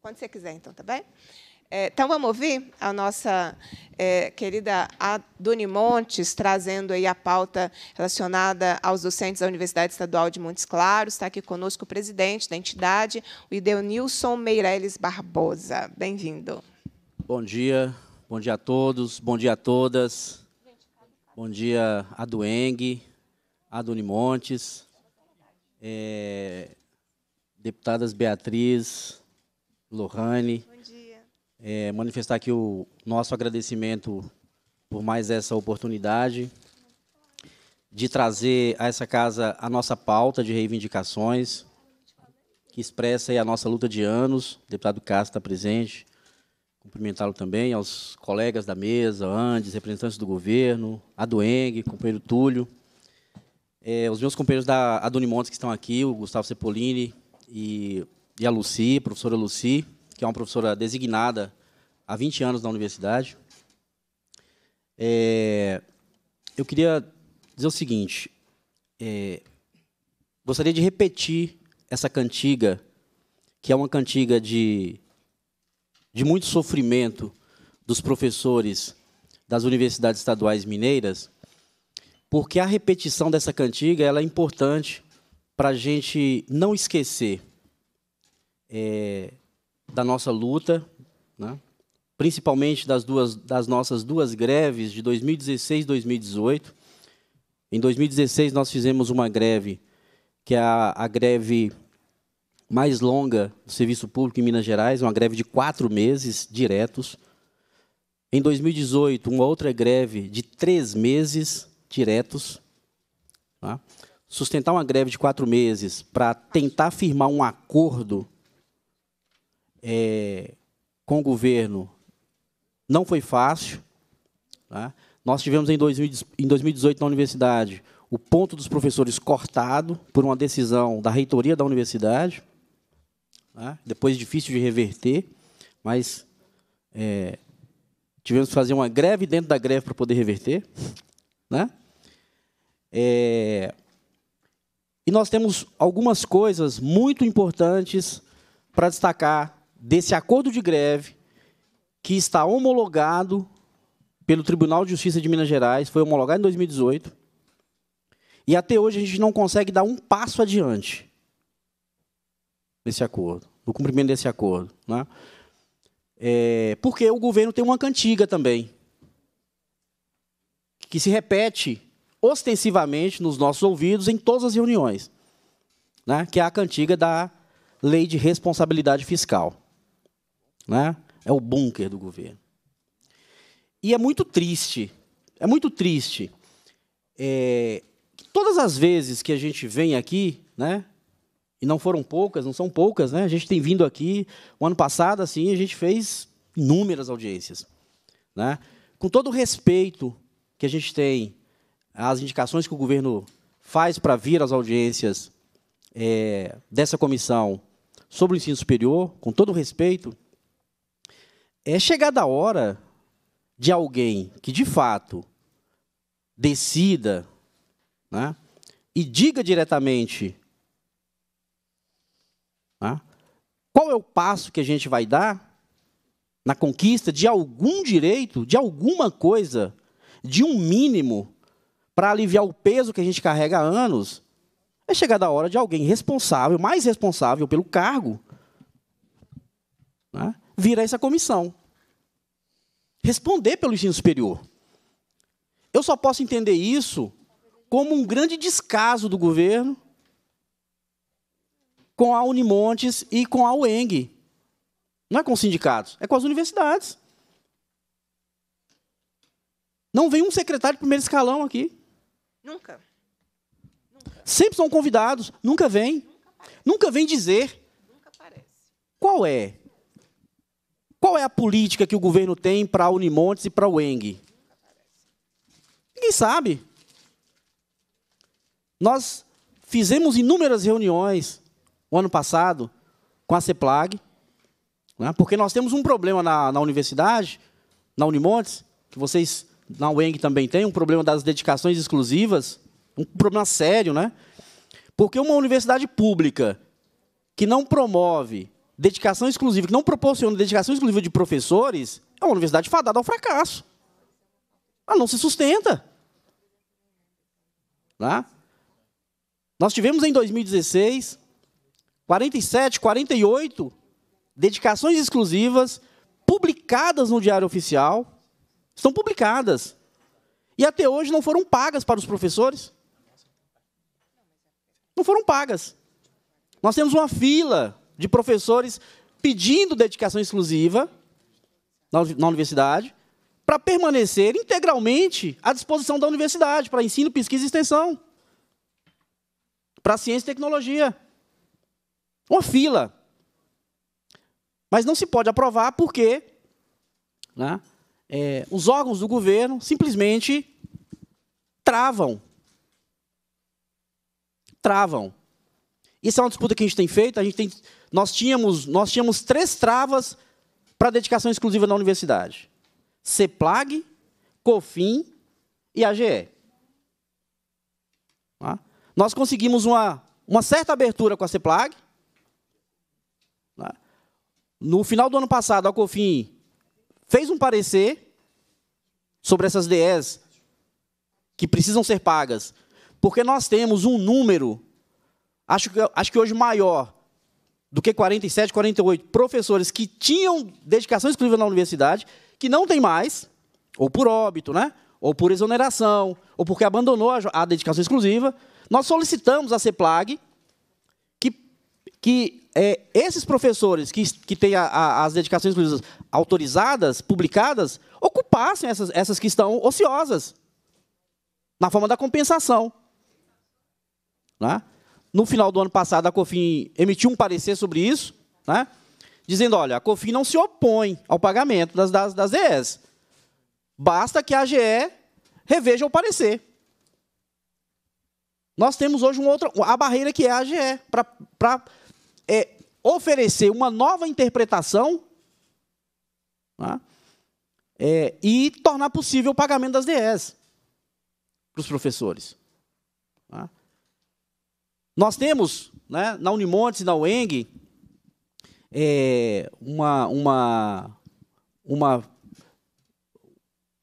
Quando você quiser, então, tá bem? É, então, vamos ouvir a nossa é, querida Aduni Montes, trazendo aí a pauta relacionada aos docentes da Universidade Estadual de Montes Claros. Está aqui conosco o presidente da entidade, o Ideonilson Meireles Barbosa. Bem-vindo. Bom dia, bom dia a todos, bom dia a todas. Bom dia a Dueng, a Aduni Montes, é, deputadas Beatriz, Lohane. Bom é, manifestar aqui o nosso agradecimento por mais essa oportunidade de trazer a essa casa a nossa pauta de reivindicações, que expressa a nossa luta de anos. O deputado Castro está presente. Cumprimentá-lo também, aos colegas da mesa, Andes, representantes do governo, a Dueng, companheiro Túlio, é, os meus companheiros da Adunimontes que estão aqui, o Gustavo Cepolini e, e a Luci, professora Luci que é uma professora designada há 20 anos na universidade. É, eu queria dizer o seguinte: é, gostaria de repetir essa cantiga, que é uma cantiga de, de muito sofrimento dos professores das universidades estaduais mineiras, porque a repetição dessa cantiga ela é importante para a gente não esquecer é, da nossa luta, né? principalmente das, duas, das nossas duas greves de 2016 e 2018. Em 2016, nós fizemos uma greve, que é a, a greve mais longa do serviço público em Minas Gerais, uma greve de quatro meses diretos. Em 2018, uma outra greve de três meses diretos. Tá? Sustentar uma greve de quatro meses para tentar firmar um acordo é, com o governo não foi fácil. Tá? Nós tivemos em 2018 na universidade o ponto dos professores cortado por uma decisão da reitoria da universidade. Tá? Depois é difícil de reverter, mas é, tivemos que fazer uma greve dentro da greve para poder reverter. Né? É, e nós temos algumas coisas muito importantes para destacar desse acordo de greve que está homologado pelo Tribunal de Justiça de Minas Gerais, foi homologado em 2018, e até hoje a gente não consegue dar um passo adiante nesse acordo, do cumprimento desse acordo. Né? É, porque o governo tem uma cantiga também, que se repete ostensivamente nos nossos ouvidos em todas as reuniões, né? que é a cantiga da lei de responsabilidade fiscal. Né? É o bunker do governo. E é muito triste, é muito triste. É, todas as vezes que a gente vem aqui, né? E não foram poucas, não são poucas, né? A gente tem vindo aqui, o ano passado, assim, a gente fez inúmeras audiências, né? Com todo o respeito que a gente tem às indicações que o governo faz para vir às audiências é, dessa comissão sobre o ensino superior, com todo o respeito, é chegada a hora de alguém que de fato decida né, e diga diretamente né, qual é o passo que a gente vai dar na conquista de algum direito, de alguma coisa, de um mínimo, para aliviar o peso que a gente carrega há anos, é chegada a hora de alguém responsável, mais responsável pelo cargo, né, vir a essa comissão. Responder pelo ensino superior. Eu só posso entender isso como um grande descaso do governo com a Unimontes e com a UENG. Não é com os sindicatos, é com as universidades. Não vem um secretário de primeiro escalão aqui. Nunca. nunca. Sempre são convidados, nunca vem. Nunca, nunca vem dizer. Nunca aparece. Qual é qual é a política que o governo tem para a Unimontes e para o ENG? Ninguém sabe. Nós fizemos inúmeras reuniões o ano passado com a CEPLAG, né, porque nós temos um problema na, na universidade, na Unimontes, que vocês na UENG também tem, um problema das dedicações exclusivas, um problema sério, né? Porque uma universidade pública que não promove dedicação exclusiva, que não proporciona dedicação exclusiva de professores, é uma universidade fadada ao fracasso. Ela não se sustenta. Tá? Nós tivemos em 2016 47, 48 dedicações exclusivas publicadas no Diário Oficial. Estão publicadas. E até hoje não foram pagas para os professores. Não foram pagas. Nós temos uma fila de professores pedindo dedicação exclusiva na universidade para permanecer integralmente à disposição da universidade para ensino, pesquisa e extensão, para ciência e tecnologia. Uma fila. Mas não se pode aprovar porque né, é, os órgãos do governo simplesmente travam. Travam isso é uma disputa que a gente tem feito. A gente tem, nós, tínhamos, nós tínhamos três travas para dedicação exclusiva na universidade: CEPLAG, COFIN e AGE. Tá? Nós conseguimos uma, uma certa abertura com a CEPLAG. Tá? No final do ano passado, a COFIN fez um parecer sobre essas DEs que precisam ser pagas, porque nós temos um número acho que, acho que hoje maior do que 47, 48 professores que tinham dedicação exclusiva na universidade, que não tem mais, ou por óbito, né? ou por exoneração, ou porque abandonou a, a dedicação exclusiva. Nós solicitamos à CEPLAG que, que é, esses professores que, que têm a, a, as dedicações exclusivas autorizadas, publicadas, ocupassem essas, essas que estão ociosas, na forma da compensação. Né? No final do ano passado, a COFIN emitiu um parecer sobre isso, né? dizendo, olha, a COFIN não se opõe ao pagamento das, das, das DEs. Basta que a AGE reveja o parecer. Nós temos hoje uma outra, a barreira que é a AGE, para é, oferecer uma nova interpretação né? é, e tornar possível o pagamento das DEs para os professores. Né? Nós temos né, na Unimontes e na UENG é, uma, uma, uma,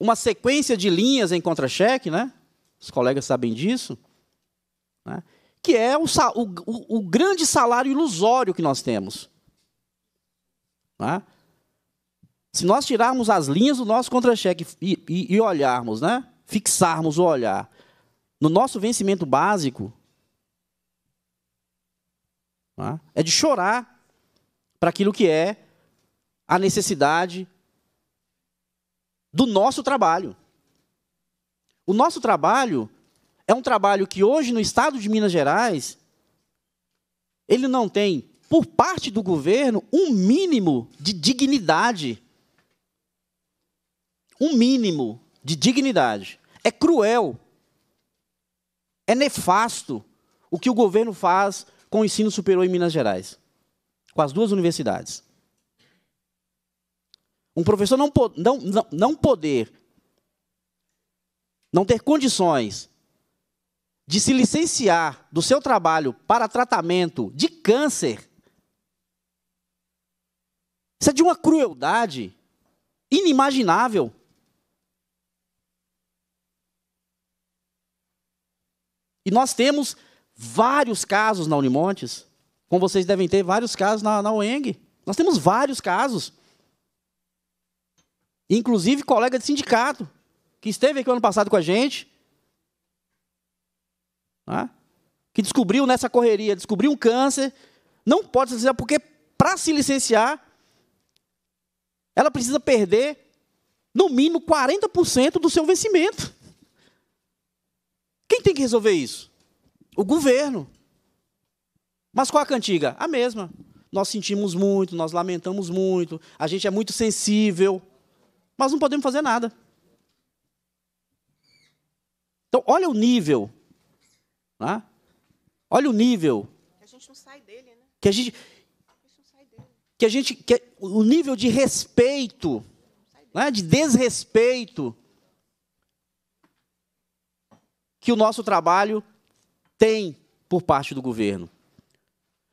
uma sequência de linhas em contra-cheque, né? os colegas sabem disso, né? que é o, o, o, grande salário ilusório que nós temos. Né? Se nós tirarmos as linhas do nosso contra-cheque e, e, e olharmos, né? fixarmos o olhar no nosso vencimento básico, é? é de chorar para aquilo que é a necessidade do nosso trabalho. O nosso trabalho é um trabalho que hoje no estado de Minas Gerais ele não tem, por parte do governo, um mínimo de dignidade. Um mínimo de dignidade. É cruel. É nefasto o que o governo faz com o ensino superior em Minas Gerais, com as duas universidades. Um professor não, não, não, não poder, não ter condições de se licenciar do seu trabalho para tratamento de câncer, isso é de uma crueldade inimaginável. E nós temos vários casos na Unimontes, como vocês devem ter vários casos na, na UENG. Nós temos vários casos. Inclusive colega de sindicato, que esteve aqui ano passado com a gente, né, que descobriu nessa correria, descobriu um câncer, não pode se licenciar, porque para se licenciar, ela precisa perder no mínimo 40% do seu vencimento. Quem tem que resolver isso? O governo. Mas qual a cantiga? A mesma. Nós sentimos muito, nós lamentamos muito, a gente é muito sensível, mas não podemos fazer nada. Então, olha o nível. Né? Olha o nível. A gente não sai dele, né? Que a gente. Que a gente. Que o nível de respeito, né? de desrespeito que o nosso trabalho tem por parte do governo.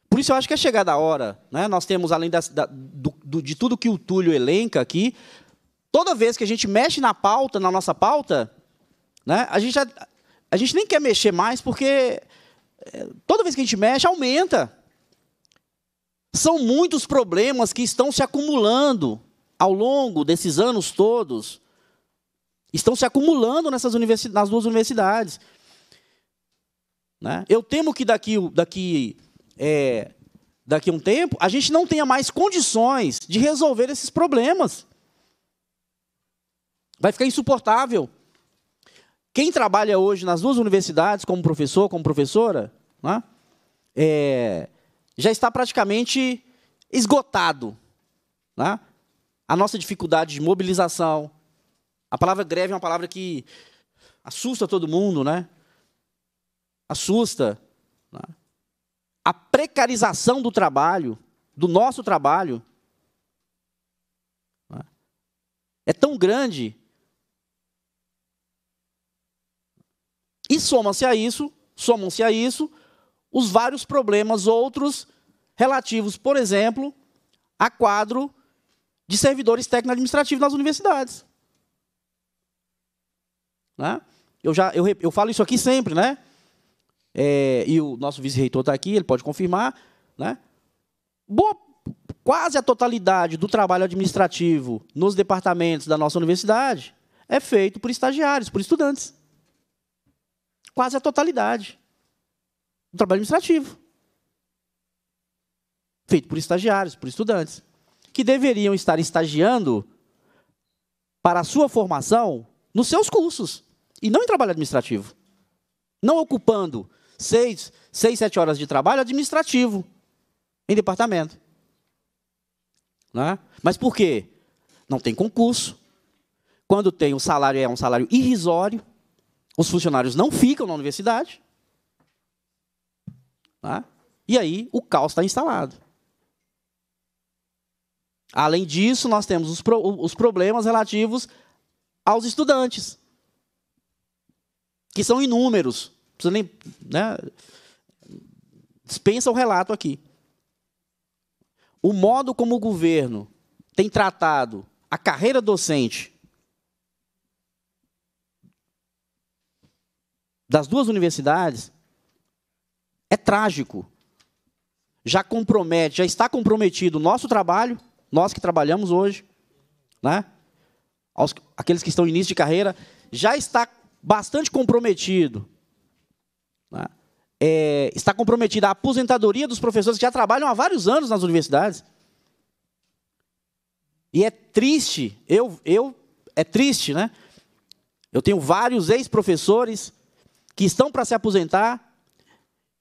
Por isso eu acho que é chegada a hora. Né? Nós temos, além da, da, do, do, de tudo que o Túlio elenca aqui, toda vez que a gente mexe na pauta, na nossa pauta, né, a, gente já, a gente nem quer mexer mais, porque eh, toda vez que a gente mexe, aumenta. São muitos problemas que estão se acumulando ao longo desses anos todos. Estão se acumulando nessas universi nas duas universidades. Né? Eu temo que daqui, daqui, é, daqui a um tempo a gente não tenha mais condições de resolver esses problemas. Vai ficar insuportável. Quem trabalha hoje nas duas universidades, como professor, como professora, né, é, já está praticamente esgotado. Né? A nossa dificuldade de mobilização. A palavra greve é uma palavra que assusta todo mundo, né? assusta. Né? A precarização do trabalho, do nosso trabalho, né? é tão grande. E soma-se a isso, somam-se a isso, os vários problemas outros relativos, por exemplo, a quadro de servidores técnico-administrativos nas universidades. Né? Eu, já, eu, eu falo isso aqui sempre, né? é, e o nosso vice-reitor está aqui, ele pode confirmar, né? Boa, quase a totalidade do trabalho administrativo nos departamentos da nossa universidade é feito por estagiários, por estudantes. Quase a totalidade do trabalho administrativo. Feito por estagiários, por estudantes, que deveriam estar estagiando para a sua formação nos seus cursos e não em trabalho administrativo. Não ocupando seis, seis, sete horas de trabalho administrativo em departamento. Né? Mas por quê? Não tem concurso. Quando tem, o salário é um salário irrisório. Os funcionários não ficam na universidade. Né? E aí o caos está instalado. Além disso, nós temos os, pro, os problemas relativos aos estudantes, que são inúmeros precisa nem, né? Dispensa o relato aqui. O modo como o governo tem tratado a carreira docente das duas universidades é trágico. Já compromete, já está comprometido o nosso trabalho, nós que trabalhamos hoje, né? aqueles que estão em início de carreira, já está bastante comprometido né? É, está comprometida a aposentadoria dos professores que já trabalham há vários anos nas universidades. E é triste, eu, eu é triste, né? Eu tenho vários ex-professores que estão para se aposentar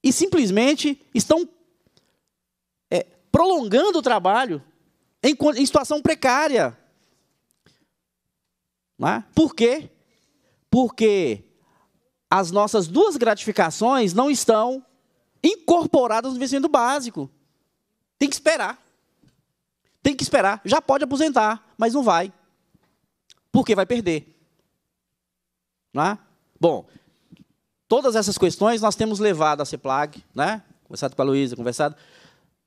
e simplesmente estão é, prolongando o trabalho em, em situação precária. é Por quê? Porque as nossas duas gratificações não estão incorporadas no vencimento básico. Tem que esperar. Tem que esperar. Já pode aposentar, mas não vai. Porque vai perder. Não é? Bom, todas essas questões nós temos levado a CEPLAG, né? conversado com a Luísa, conversado.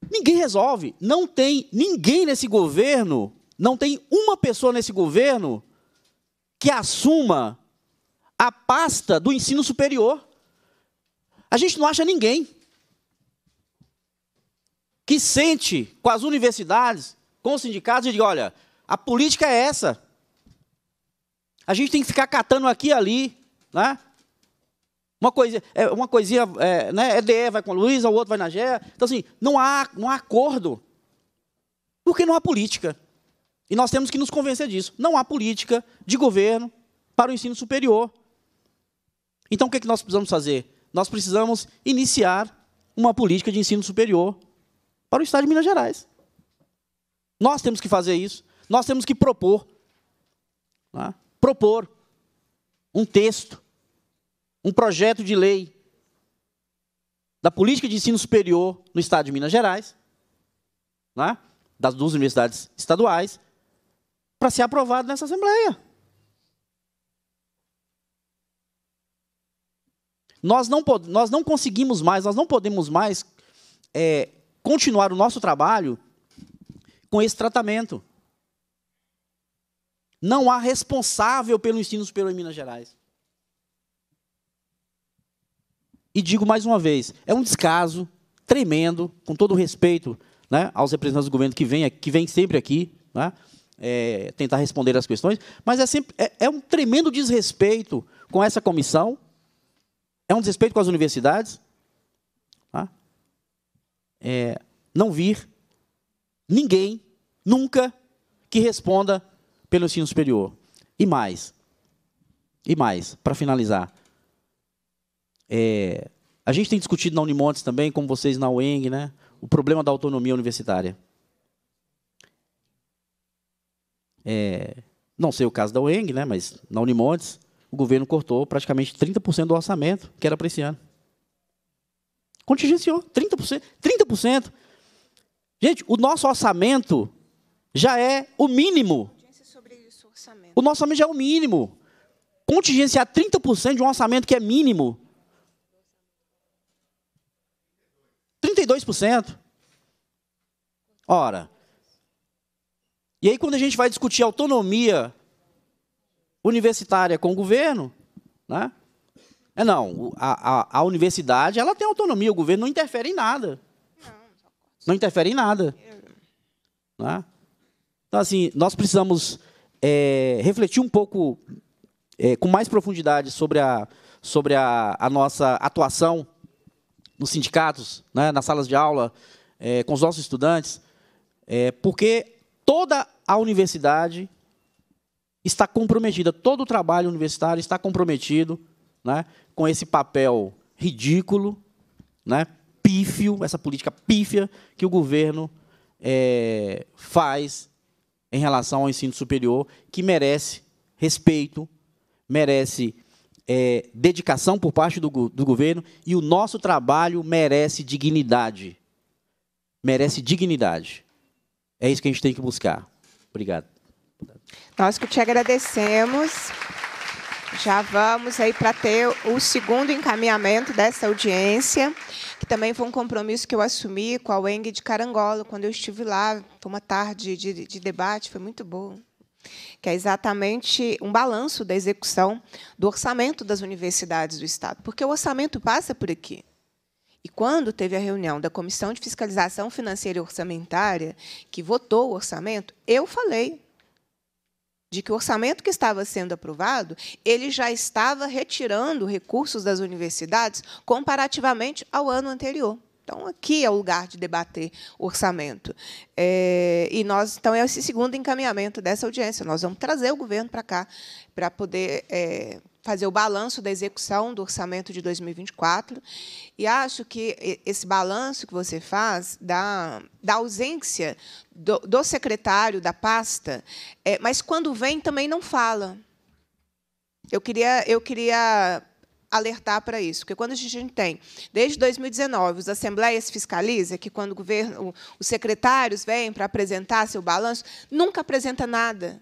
Ninguém resolve. Não tem ninguém nesse governo, não tem uma pessoa nesse governo que assuma a pasta do ensino superior. A gente não acha ninguém que sente com as universidades, com os sindicatos e diga: olha, a política é essa. A gente tem que ficar catando aqui e ali. Né? Uma coisinha, é, uma coisinha é, né, é DE vai com a Luísa, o outro vai na GEA. Então, assim, não há, não há acordo. Porque não há política. E nós temos que nos convencer disso. Não há política de governo para o ensino superior. Então, o que, é que nós precisamos fazer? Nós precisamos iniciar uma política de ensino superior para o Estado de Minas Gerais. Nós temos que fazer isso. Nós temos que propor. Tá? Propor um texto, um projeto de lei da política de ensino superior no Estado de Minas Gerais, né? das duas universidades estaduais, para ser aprovado nessa Assembleia. Nós não, nós não conseguimos mais, nós não podemos mais é, continuar o nosso trabalho com esse tratamento. Não há responsável pelo ensino superior em Minas Gerais. E digo mais uma vez, é um descaso tremendo, com todo respeito né, aos representantes do governo que vem, que vem sempre aqui, né, é, tentar responder as questões, mas é, sempre, é, é um tremendo desrespeito com essa comissão, é um desrespeito com as universidades. Tá? É, não vir ninguém, nunca, que responda pelo ensino superior. E mais, e mais, para finalizar. É, a gente tem discutido na Unimontes também, como vocês na UENG, né, o problema da autonomia universitária. É, não sei o caso da UENG, né, mas na Unimontes, o governo cortou praticamente 30% do orçamento que era para esse ano. Contingenciou 30%. 30%. Gente, o nosso orçamento já é o mínimo. O nosso orçamento já é o mínimo. Contingenciar 30% de um orçamento que é mínimo. 32%. Ora. E aí, quando a gente vai discutir autonomia universitária com o governo. Né? É não, a, a, a universidade ela tem autonomia, o governo não interfere em nada. Não interfere em nada. Né? Então, assim, nós precisamos é, refletir um pouco é, com mais profundidade sobre a, sobre a, a nossa atuação nos sindicatos, né, nas salas de aula, é, com os nossos estudantes, é, porque toda a universidade está comprometida, todo o trabalho universitário está comprometido né, com esse papel ridículo, né, pífio, essa política pífia que o governo é, faz em relação ao ensino superior, que merece respeito, merece é, dedicação por parte do, do governo e o nosso trabalho merece dignidade. Merece dignidade. É isso que a gente tem que buscar. Obrigado. Nós que te agradecemos. Já vamos aí para ter o segundo encaminhamento dessa audiência, que também foi um compromisso que eu assumi com a UENG de Carangola, quando eu estive lá. Foi uma tarde de, de debate, foi muito bom. Que é exatamente um balanço da execução do orçamento das universidades do Estado, porque o orçamento passa por aqui. E quando teve a reunião da Comissão de Fiscalização Financeira e Orçamentária, que votou o orçamento, eu falei de que o orçamento que estava sendo aprovado, ele já estava retirando recursos das universidades comparativamente ao ano anterior. Então, aqui é o lugar de debater o orçamento. É, e nós, então, é esse segundo encaminhamento dessa audiência. Nós vamos trazer o governo para cá para poder é, fazer o balanço da execução do orçamento de 2024 e acho que esse balanço que você faz da, da ausência do, do secretário da pasta, é, mas quando vem também não fala. Eu queria, eu queria alertar para isso, porque quando a gente tem, desde 2019, as assembleias fiscalizam que quando o governo, os secretários vêm para apresentar seu balanço, nunca apresenta nada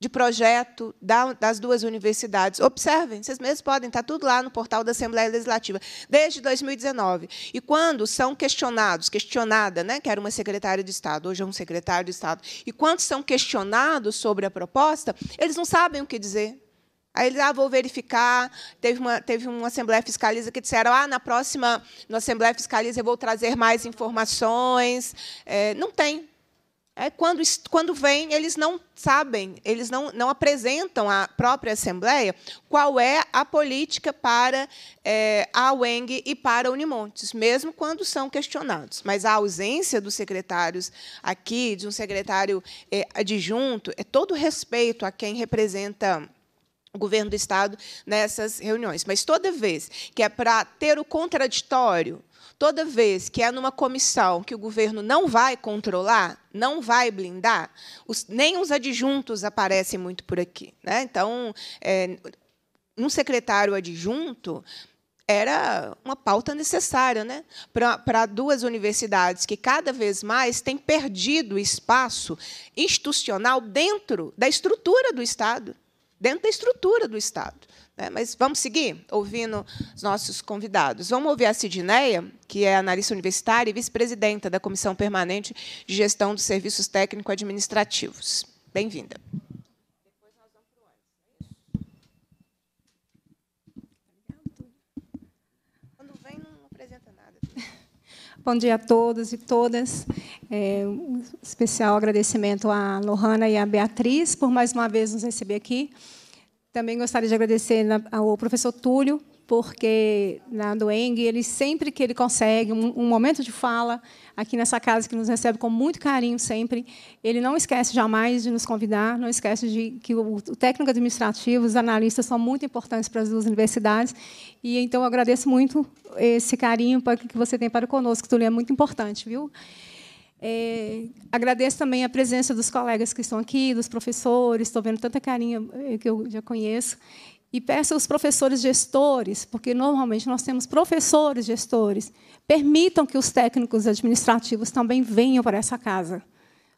de projeto das duas universidades. Observem, vocês mesmos podem, está tudo lá no portal da Assembleia Legislativa, desde 2019. E quando são questionados, questionada, né, que era uma secretária de Estado, hoje é um secretário de Estado, e quando são questionados sobre a proposta, eles não sabem o que dizer. Aí eles, ah, vou verificar. Teve uma, teve uma Assembleia Fiscaliza que disseram, ah, na próxima na Assembleia Fiscaliza eu vou trazer mais informações. É, não tem, é, quando, quando vem, eles não sabem, eles não, não apresentam à própria Assembleia qual é a política para é, a UENG e para a Unimontes, mesmo quando são questionados. Mas a ausência dos secretários aqui, de um secretário é, adjunto, é todo respeito a quem representa governo do Estado nessas reuniões. Mas toda vez que é para ter o contraditório, toda vez que é numa comissão que o governo não vai controlar, não vai blindar, os, nem os adjuntos aparecem muito por aqui. Né? Então, é, um secretário adjunto era uma pauta necessária né? para duas universidades que cada vez mais têm perdido espaço institucional dentro da estrutura do Estado dentro da estrutura do Estado. Né? Mas vamos seguir ouvindo os nossos convidados. Vamos ouvir a Sidneia, que é analista universitária e vice-presidenta da Comissão Permanente de Gestão dos Serviços Técnico-Administrativos. Bem-vinda. Bom dia a todos e todas. É, um especial agradecimento à Lohana e à Beatriz por mais uma vez nos receber aqui. Também gostaria de agradecer ao professor Túlio, porque na Doeng, ele sempre que ele consegue um, um, momento de fala aqui nessa casa que nos recebe com muito carinho sempre, ele não esquece jamais de nos convidar, não esquece de que o, o técnico administrativo, os analistas são muito importantes para as duas universidades e então eu agradeço muito esse carinho que você tem para conosco, Túlio, é muito importante, viu? É, agradeço também a presença dos colegas que estão aqui, dos professores, estou vendo tanta carinha é, que eu já conheço. E peço aos professores gestores, porque normalmente nós temos professores gestores, permitam que os técnicos administrativos também venham para essa casa.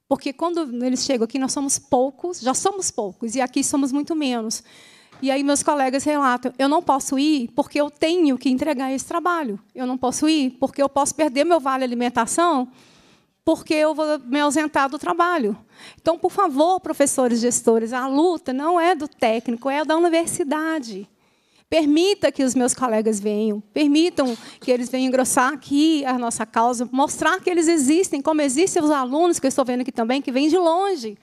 Porque quando eles chegam aqui, nós somos poucos, já somos poucos, e aqui somos muito menos. E aí meus colegas relatam: eu não posso ir porque eu tenho que entregar esse trabalho. Eu não posso ir porque eu posso perder meu vale alimentação porque eu vou me ausentar do trabalho. Então, por favor, professores, gestores, a luta não é do técnico, é da universidade. Permita que os meus colegas venham, permitam que eles venham engrossar aqui a nossa causa, mostrar que eles existem, como existem os alunos que eu estou vendo aqui também, que vêm de longe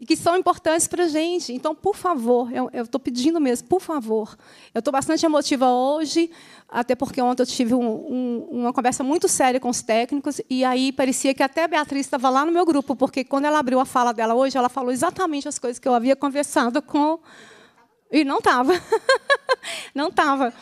e que são importantes para a gente. Então, por favor, eu estou pedindo mesmo, por favor. Eu estou bastante emotiva hoje, até porque ontem eu tive um, um, uma conversa muito séria com os técnicos, e aí parecia que até a Beatriz estava lá no meu grupo, porque quando ela abriu a fala dela hoje, ela falou exatamente as coisas que eu havia conversado com. E não estava. não estava.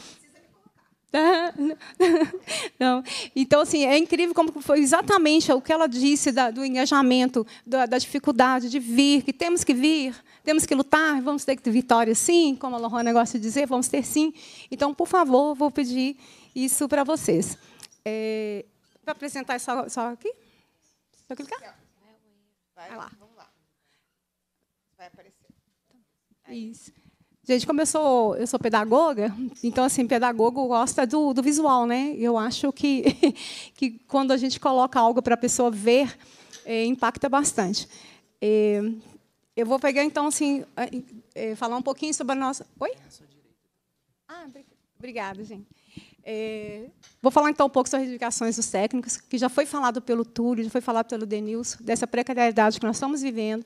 Não. Então, assim, é incrível como foi exatamente o que ela disse do engajamento, da, dificuldade de vir, que temos que vir, temos que lutar, vamos ter vitória sim, como a Lohana gosta de dizer, vamos ter sim. Então, por favor, vou pedir isso para vocês. É, para apresentar só, só aqui? Só clicar? Vai, Vai lá. Vamos lá. Vai aparecer. Isso. Gente, como eu sou, eu sou pedagoga, então, assim, pedagogo gosta do, do visual, né? Eu acho que, que quando a gente coloca algo para a pessoa ver, é, impacta bastante. É, eu vou pegar, então, assim, é, é falar um pouquinho sobre a nossa... Oi? É ah, obrigada, gente. É, vou falar, então, um pouco sobre as reivindicações dos técnicos, que já foi falado pelo Túlio, já foi falado pelo Denilson, dessa precariedade que nós estamos vivendo,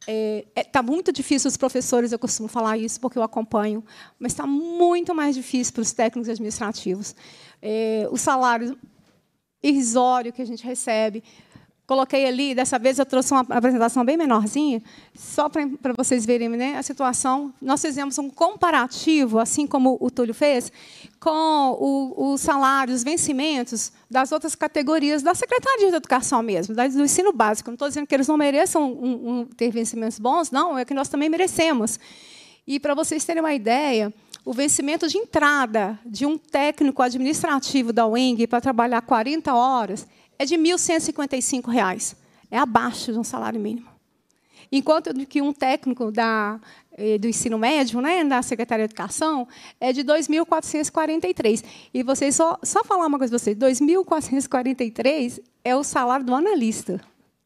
está é, é tá muito difícil os professores, eu costumo falar isso porque eu acompanho, mas está muito mais difícil para os técnicos administrativos. É, o salário irrisório que a gente recebe, Coloquei ali, dessa vez eu trouxe uma apresentação bem menorzinha, só para vocês verem né, a situação. Nós fizemos um comparativo, assim como o Túlio fez, com os salários, os vencimentos das outras categorias da Secretaria de Educação mesmo, do ensino básico. Não estou dizendo que eles não mereçam um, um, ter vencimentos bons, não, é que nós também merecemos. E para vocês terem uma ideia, o vencimento de entrada de um técnico administrativo da UENG para trabalhar 40 horas é de R$ 1.155. É abaixo de um salário mínimo. Enquanto que um técnico da, eh, do ensino médio, né, da Secretaria de Educação, é de 2.443. E vocês só, só falar uma coisa para vocês: 2.443 é o salário do analista,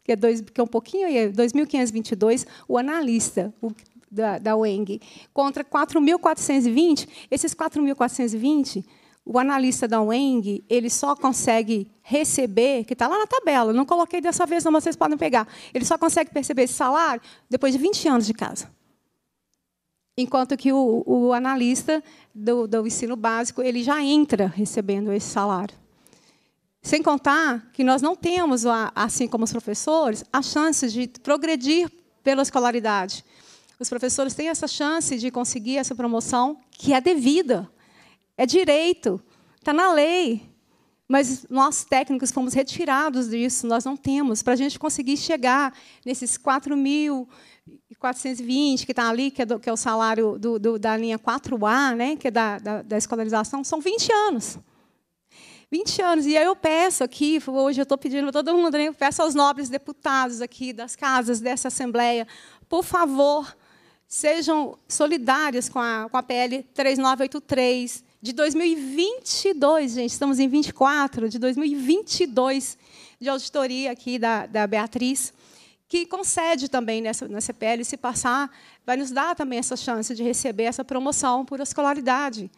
que é, dois, que é um pouquinho, R$ 2.522 é o analista. O, da, da UENG, contra 4.420, esses 4.420 o analista da Weng, ele só consegue receber, que está lá na tabela, não coloquei dessa vez, não, vocês podem pegar. Ele só consegue perceber esse salário depois de 20 anos de casa. Enquanto que o, o analista do, do ensino básico, ele já entra recebendo esse salário. Sem contar que nós não temos, assim como os professores, a chance de progredir pela escolaridade. Os professores têm essa chance de conseguir essa promoção que é devida. É direito, está na lei. Mas nós técnicos fomos retirados disso, nós não temos. Para a gente conseguir chegar nesses 4.420 que está ali, que é, do, que é, o salário do, do, da linha 4A, né, que é da, da, da escolarização, são 20 anos. 20 anos. E aí eu peço aqui, hoje eu estou pedindo para todo mundo, né? eu peço aos nobres deputados aqui das casas dessa Assembleia, por favor, sejam solidários com a, com a PL 3983, de 2022, gente, estamos em 24, de 2022, de auditoria aqui da, da Beatriz, que concede também nessa, nessa CPL, se passar, vai nos dar também essa chance de receber essa promoção por escolaridade.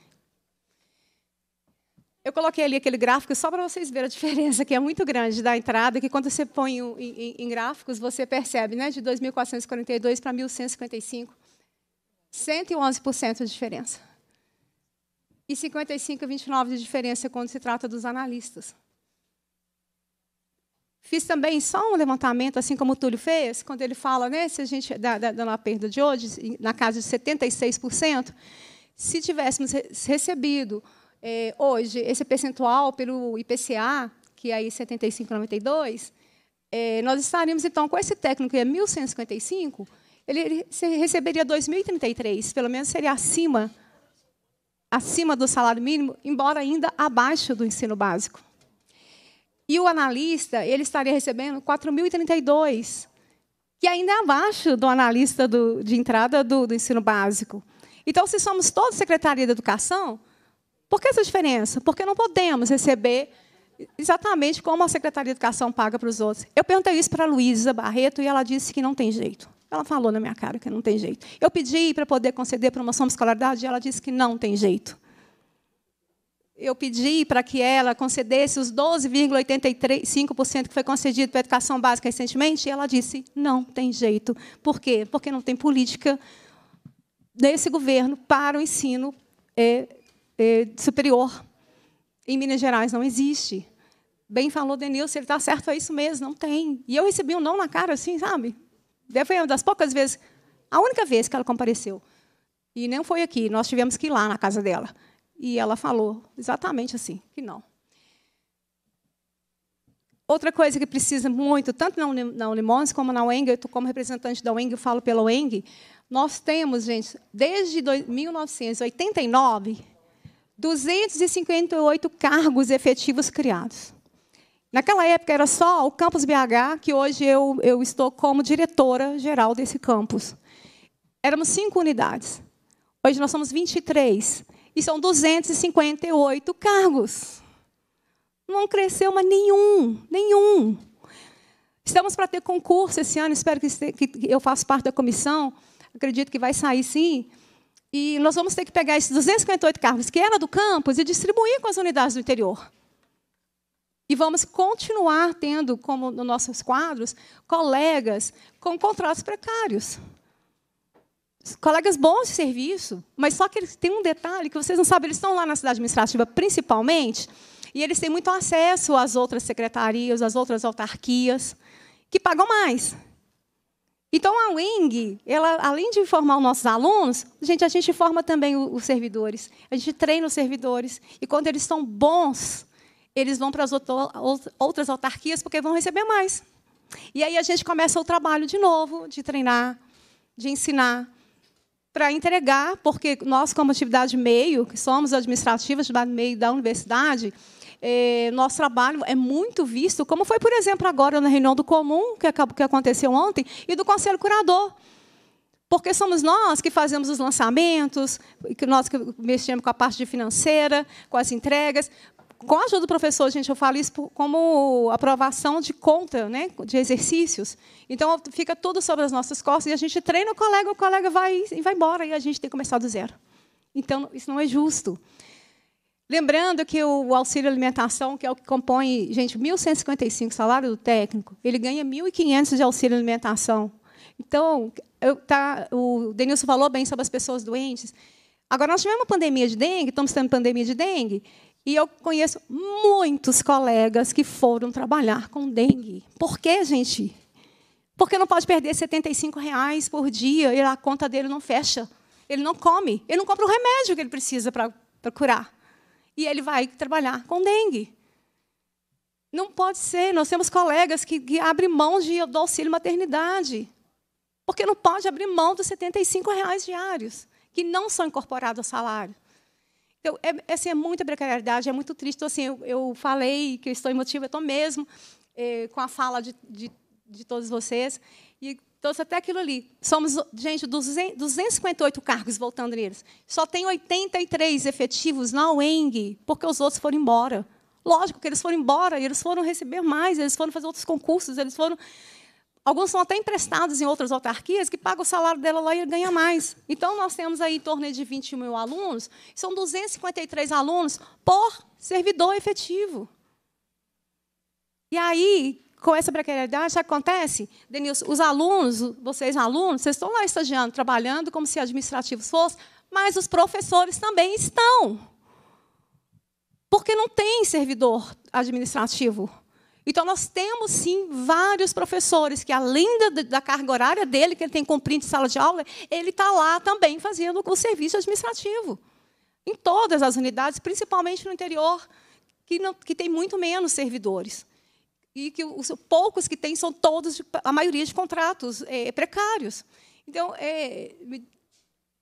Eu coloquei ali aquele gráfico só para vocês verem a diferença, que é muito grande da entrada, que quando você põe em, em, em gráficos, você percebe, né, de 2.442 para 1.155, 111% de diferença e 55 a 29 de diferença quando se trata dos analistas. Fiz também só um levantamento, assim como o Túlio fez, quando ele fala né, se a gente da, da, perda de hoje, na casa de 76%, se tivéssemos recebido é, hoje esse percentual pelo IPCA, que é aí 75,92, é, nós estaríamos, então, com esse técnico que é 1.155, ele receberia 2.033, pelo menos seria acima acima do salário mínimo, embora ainda abaixo do ensino básico. E o analista, ele estaria recebendo 4.032, que ainda é abaixo do analista do, de entrada do, do ensino básico. Então, se somos todos Secretaria da Educação, por que essa diferença? Porque não podemos receber exatamente como a Secretaria de Educação paga para os outros. Eu perguntei isso para a Luísa Barreto e ela disse que não tem jeito. Ela falou na minha cara que não tem jeito. Eu pedi para poder conceder promoção de escolaridade e ela disse que não tem jeito. Eu pedi para que ela concedesse os 12,85% que foi concedido para a educação básica recentemente e ela disse: não tem jeito. Por quê? Porque não tem política desse governo para o ensino é, é, superior. Em Minas Gerais não existe. Bem falou Denilson, ele está certo, é isso mesmo, não tem. E eu recebi um não na cara, assim, sabe? Foi uma das poucas vezes, a única vez que ela compareceu. E não foi aqui, nós tivemos que ir lá na casa dela. E ela falou exatamente assim, que não. Outra coisa que precisa muito, tanto na Unimons como na UENG, eu como representante da UENG, eu falo pela UENG, nós temos, gente, desde 1989, 258 cargos efetivos criados. Naquela época era só o campus BH, que hoje eu, eu estou como diretora geral desse campus. Éramos cinco unidades. Hoje nós somos 23 e são 258 cargos. Não cresceu, mas nenhum, nenhum. Estamos para ter concurso esse ano, espero que eu faça parte da comissão. Acredito que vai sair sim. E nós vamos ter que pegar esses 258 cargos que era do campus e distribuir com as unidades do interior. E vamos continuar tendo, como nos nossos quadros, colegas com contratos precários. Colegas bons de serviço, mas só que eles têm um detalhe que vocês não sabem, eles estão lá na cidade administrativa principalmente, e eles têm muito acesso às outras secretarias, às outras autarquias, que pagam mais. Então, a WING, ela, além de formar os nossos alunos, gente, a gente forma também os servidores, a gente treina os servidores. E quando eles são bons, eles vão para as outras autarquias porque vão receber mais. E aí a gente começa o trabalho de novo, de treinar, de ensinar, para entregar, porque nós, como atividade meio, que somos administrativas de meio da universidade, é, nosso trabalho é muito visto, como foi, por exemplo, agora na reunião do comum, que, que aconteceu ontem, e do Conselho Curador. Porque somos nós que fazemos os lançamentos, que nós que mexemos com a parte de financeira, com as entregas, com a ajuda do professor, gente, eu falo isso como aprovação de conta, né, de exercícios. Então, fica tudo sobre as nossas costas e a gente treina o colega, o colega vai e vai embora e a gente tem que começar do zero. Então, isso não é justo. Lembrando que o auxílio alimentação, que é o que compõe, gente, 1.155 salário do técnico, ele ganha 1.500 de auxílio alimentação. Então, eu, tá, o Denilson falou bem sobre as pessoas doentes. Agora, nós tivemos uma pandemia de dengue, estamos tendo pandemia de dengue, e eu conheço muitos colegas que foram trabalhar com dengue. Por quê, gente? Porque não pode perder 75 reais por dia e a conta dele não fecha. Ele não come, ele não compra o remédio que ele precisa para curar. E ele vai trabalhar com dengue. Não pode ser. Nós temos colegas que, que abrem mão de, do auxílio maternidade. Porque não pode abrir mão dos 75 reais diários, que não são incorporados ao salário. Então, é, assim, é muita precariedade, é muito triste. Então, assim, eu, eu falei que estou emotiva, estou mesmo eh, com a fala de, de, de todos vocês. E trouxe até aquilo ali. Somos, gente, 258 cargos voltando neles. Só tem 83 efetivos na UENG, porque os outros foram embora. Lógico que eles foram embora, e eles foram receber mais, eles foram fazer outros concursos, eles foram Alguns são até emprestados em outras autarquias que pagam o salário dela lá e ganha mais. Então, nós temos aí em torno de 21 mil alunos, são 253 alunos por servidor efetivo. E aí, com essa precariedade, que acontece, Denilson, os alunos, vocês alunos, vocês estão lá estagiando, trabalhando como se administrativos fossem, mas os professores também estão. Porque não tem servidor administrativo então, nós temos, sim, vários professores que, além da, da carga horária dele, que ele tem cumprido de sala de aula, ele está lá também fazendo o serviço administrativo. Em todas as unidades, principalmente no interior, que, não, que tem muito menos servidores. E que os poucos que tem são todos, a maioria de contratos é, precários. Então, é,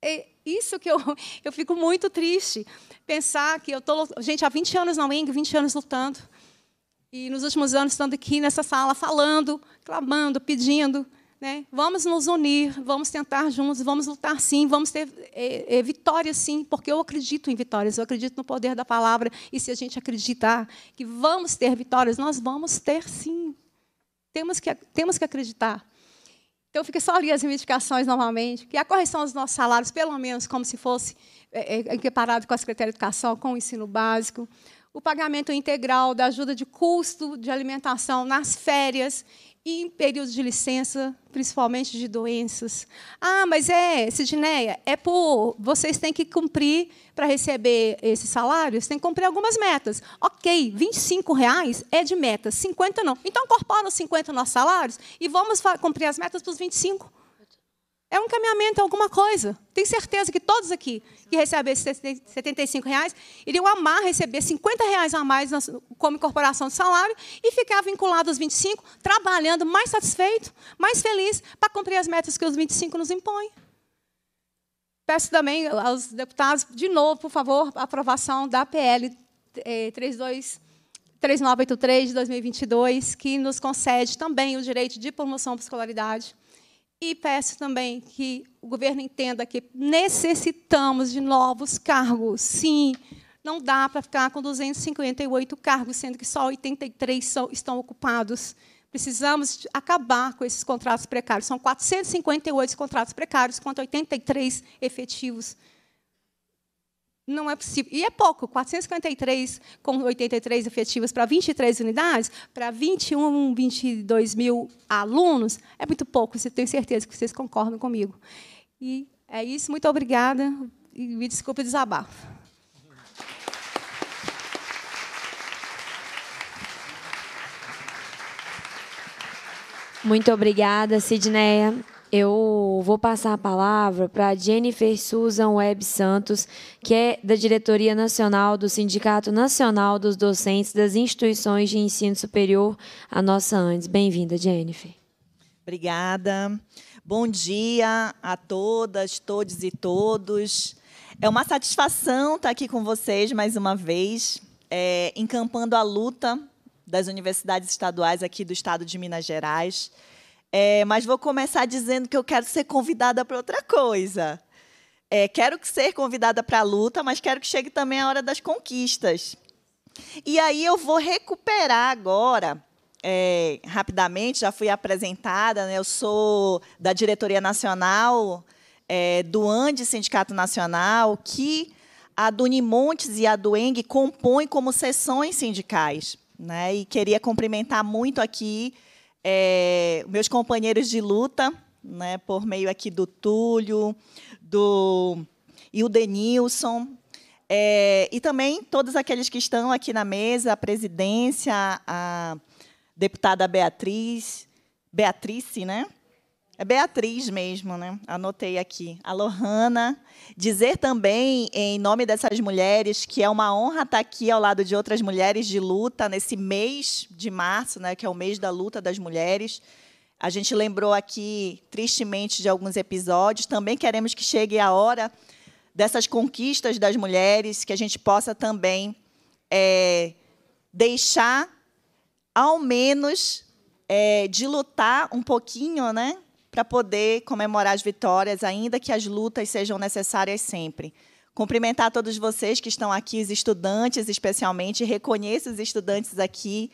é isso que eu, eu fico muito triste, pensar que eu estou. Gente, há 20 anos na UENG, 20 anos lutando e nos últimos anos, estando aqui nessa sala, falando, clamando, pedindo, né? vamos nos unir, vamos tentar juntos, vamos lutar sim, vamos ter é, é, vitória sim, porque eu acredito em vitórias, eu acredito no poder da palavra. E se a gente acreditar que vamos ter vitórias, nós vamos ter sim. Temos que, temos que acreditar. Então, eu fiquei só ali as reivindicações novamente, que a correção dos nossos salários, pelo menos como se fosse é, é, equiparado é com a Secretaria de Educação, com o ensino básico, o pagamento integral da ajuda de custo de alimentação nas férias e em períodos de licença, principalmente de doenças. Ah, mas é, Sidneia, é por. Vocês têm que cumprir para receber esse salário, vocês têm que cumprir algumas metas. Ok, R$ reais é de metas, 50 não. Então, incorpora os 50 nossos salários e vamos cumprir as metas para os 25. É um encaminhamento, é alguma coisa. Tenho certeza que todos aqui que recebem R$ 75 reais iriam amar receber 50 reais a mais como incorporação de salário e ficar vinculado aos 25, trabalhando mais satisfeito, mais feliz, para cumprir as metas que os 25 nos impõem. Peço também aos deputados, de novo, por favor, a aprovação da PL 32. 3983 de 2022, que nos concede também o direito de promoção para escolaridade e peço também que o governo entenda que necessitamos de novos cargos. Sim, não dá para ficar com 258 cargos, sendo que só 83 são, estão ocupados. Precisamos acabar com esses contratos precários. São 458 contratos precários, contra 83 efetivos. Não é possível. E é pouco, 453 com 83 efetivos para 23 unidades, para 21, 22 mil alunos, é muito pouco, eu tenho certeza que vocês concordam comigo. E é isso, muito obrigada, e me desculpe o desabafo. Muito obrigada, Sidneia. Eu vou passar a palavra para Jennifer Susan Webb Santos, que é da diretoria nacional do Sindicato Nacional dos Docentes das Instituições de Ensino Superior, a nossa ANDES. Bem-vinda, Jennifer. Obrigada. Bom dia a todas, todos e todos. É uma satisfação estar aqui com vocês mais uma vez, é, encampando a luta das universidades estaduais aqui do estado de Minas Gerais. É, mas vou começar dizendo que eu quero ser convidada para outra coisa. É, quero ser convidada para a luta, mas quero que chegue também a hora das conquistas. E aí eu vou recuperar agora, é, rapidamente, já fui apresentada, né, eu sou da diretoria nacional é, do ANDE, Sindicato Nacional, que a Montes e a Dueng compõem como sessões sindicais. Né, e queria cumprimentar muito aqui é, meus companheiros de luta, né, por meio aqui do Túlio, do Ildenilson, é, e também todos aqueles que estão aqui na mesa, a presidência, a deputada Beatriz, Beatrice, né? É Beatriz mesmo, né? Anotei aqui. A Lohana. Dizer também, em nome dessas mulheres, que é uma honra estar aqui ao lado de outras mulheres de luta nesse mês de março, né? Que é o mês da luta das mulheres. A gente lembrou aqui, tristemente, de alguns episódios. Também queremos que chegue a hora dessas conquistas das mulheres, que a gente possa também é, deixar, ao menos, é, de lutar um pouquinho, né? para poder comemorar as vitórias, ainda que as lutas sejam necessárias sempre. Cumprimentar todos vocês que estão aqui, os estudantes especialmente, reconheço os estudantes aqui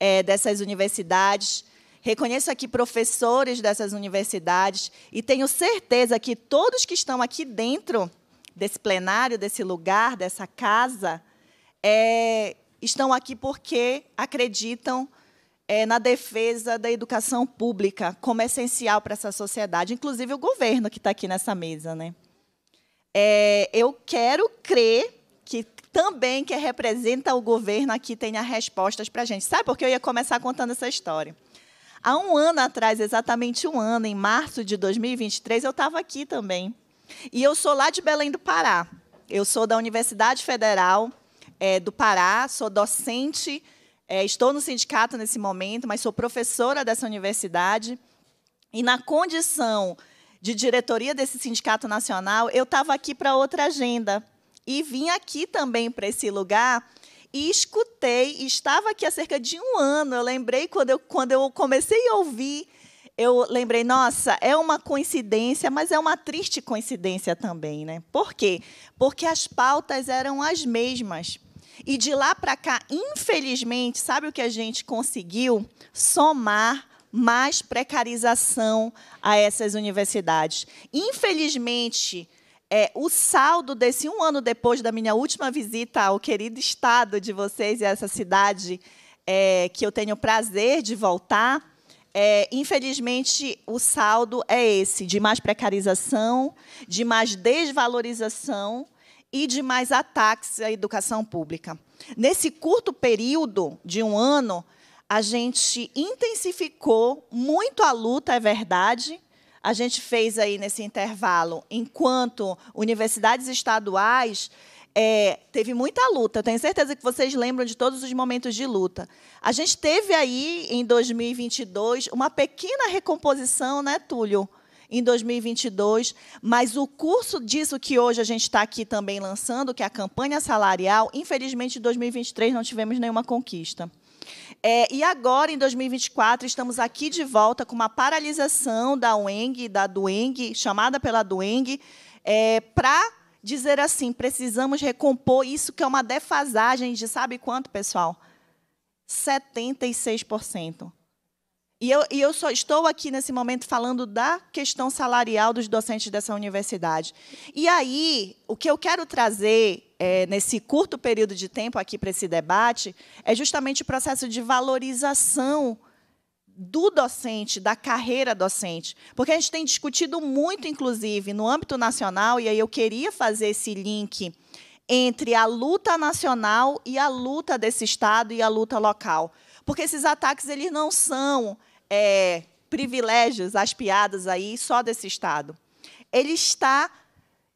é, dessas universidades. Reconheço aqui professores dessas universidades e tenho certeza que todos que estão aqui dentro desse plenário, desse lugar, dessa casa, é, estão aqui porque acreditam é, na defesa da educação pública como essencial para essa sociedade, inclusive o governo que está aqui nessa mesa. Né? É, eu quero crer que também que representa o governo aqui tenha respostas para a gente. Sabe por que eu ia começar contando essa história? Há um ano atrás, exatamente um ano, em março de 2023, eu estava aqui também. E eu sou lá de Belém do Pará. Eu sou da Universidade Federal é, do Pará, sou docente é, estou no sindicato nesse momento, mas sou professora dessa universidade. E na condição de diretoria desse sindicato nacional, eu estava aqui para outra agenda. E vim aqui também para esse lugar e escutei, estava aqui há cerca de um ano. Eu lembrei quando eu, quando eu comecei a ouvir, eu lembrei, nossa, é uma coincidência, mas é uma triste coincidência também, né? Por quê? Porque as pautas eram as mesmas. E de lá para cá, infelizmente, sabe o que a gente conseguiu? Somar mais precarização a essas universidades. Infelizmente, é, o saldo desse um ano depois da minha última visita ao querido estado de vocês e essa cidade é, que eu tenho o prazer de voltar, é, infelizmente, o saldo é esse: de mais precarização, de mais desvalorização e demais ataques à educação pública. Nesse curto período de um ano, a gente intensificou muito a luta, é verdade. A gente fez aí nesse intervalo, enquanto universidades estaduais é, teve muita luta. Eu tenho certeza que vocês lembram de todos os momentos de luta. A gente teve aí, em 2022, uma pequena recomposição, né, Túlio? em 2022, mas o curso disso que hoje a gente está aqui também lançando, que é a campanha salarial, infelizmente em 2023 não tivemos nenhuma conquista. É, e agora, em 2024, estamos aqui de volta com uma paralisação da UENG, da Dueng, chamada pela Dueng, é, para dizer assim, precisamos recompor isso que é uma defasagem de sabe quanto, pessoal? 76%. E eu, e eu só estou aqui nesse momento falando da questão salarial dos docentes dessa universidade. E aí, o que eu quero trazer é, nesse curto período de tempo aqui para esse debate é justamente o processo de valorização do docente, da carreira docente. Porque a gente tem discutido muito, inclusive, no âmbito nacional, e aí eu queria fazer esse link entre a luta nacional e a luta desse Estado e a luta local. Porque esses ataques eles não são é, privilégios, as piadas aí só desse Estado. Ele está,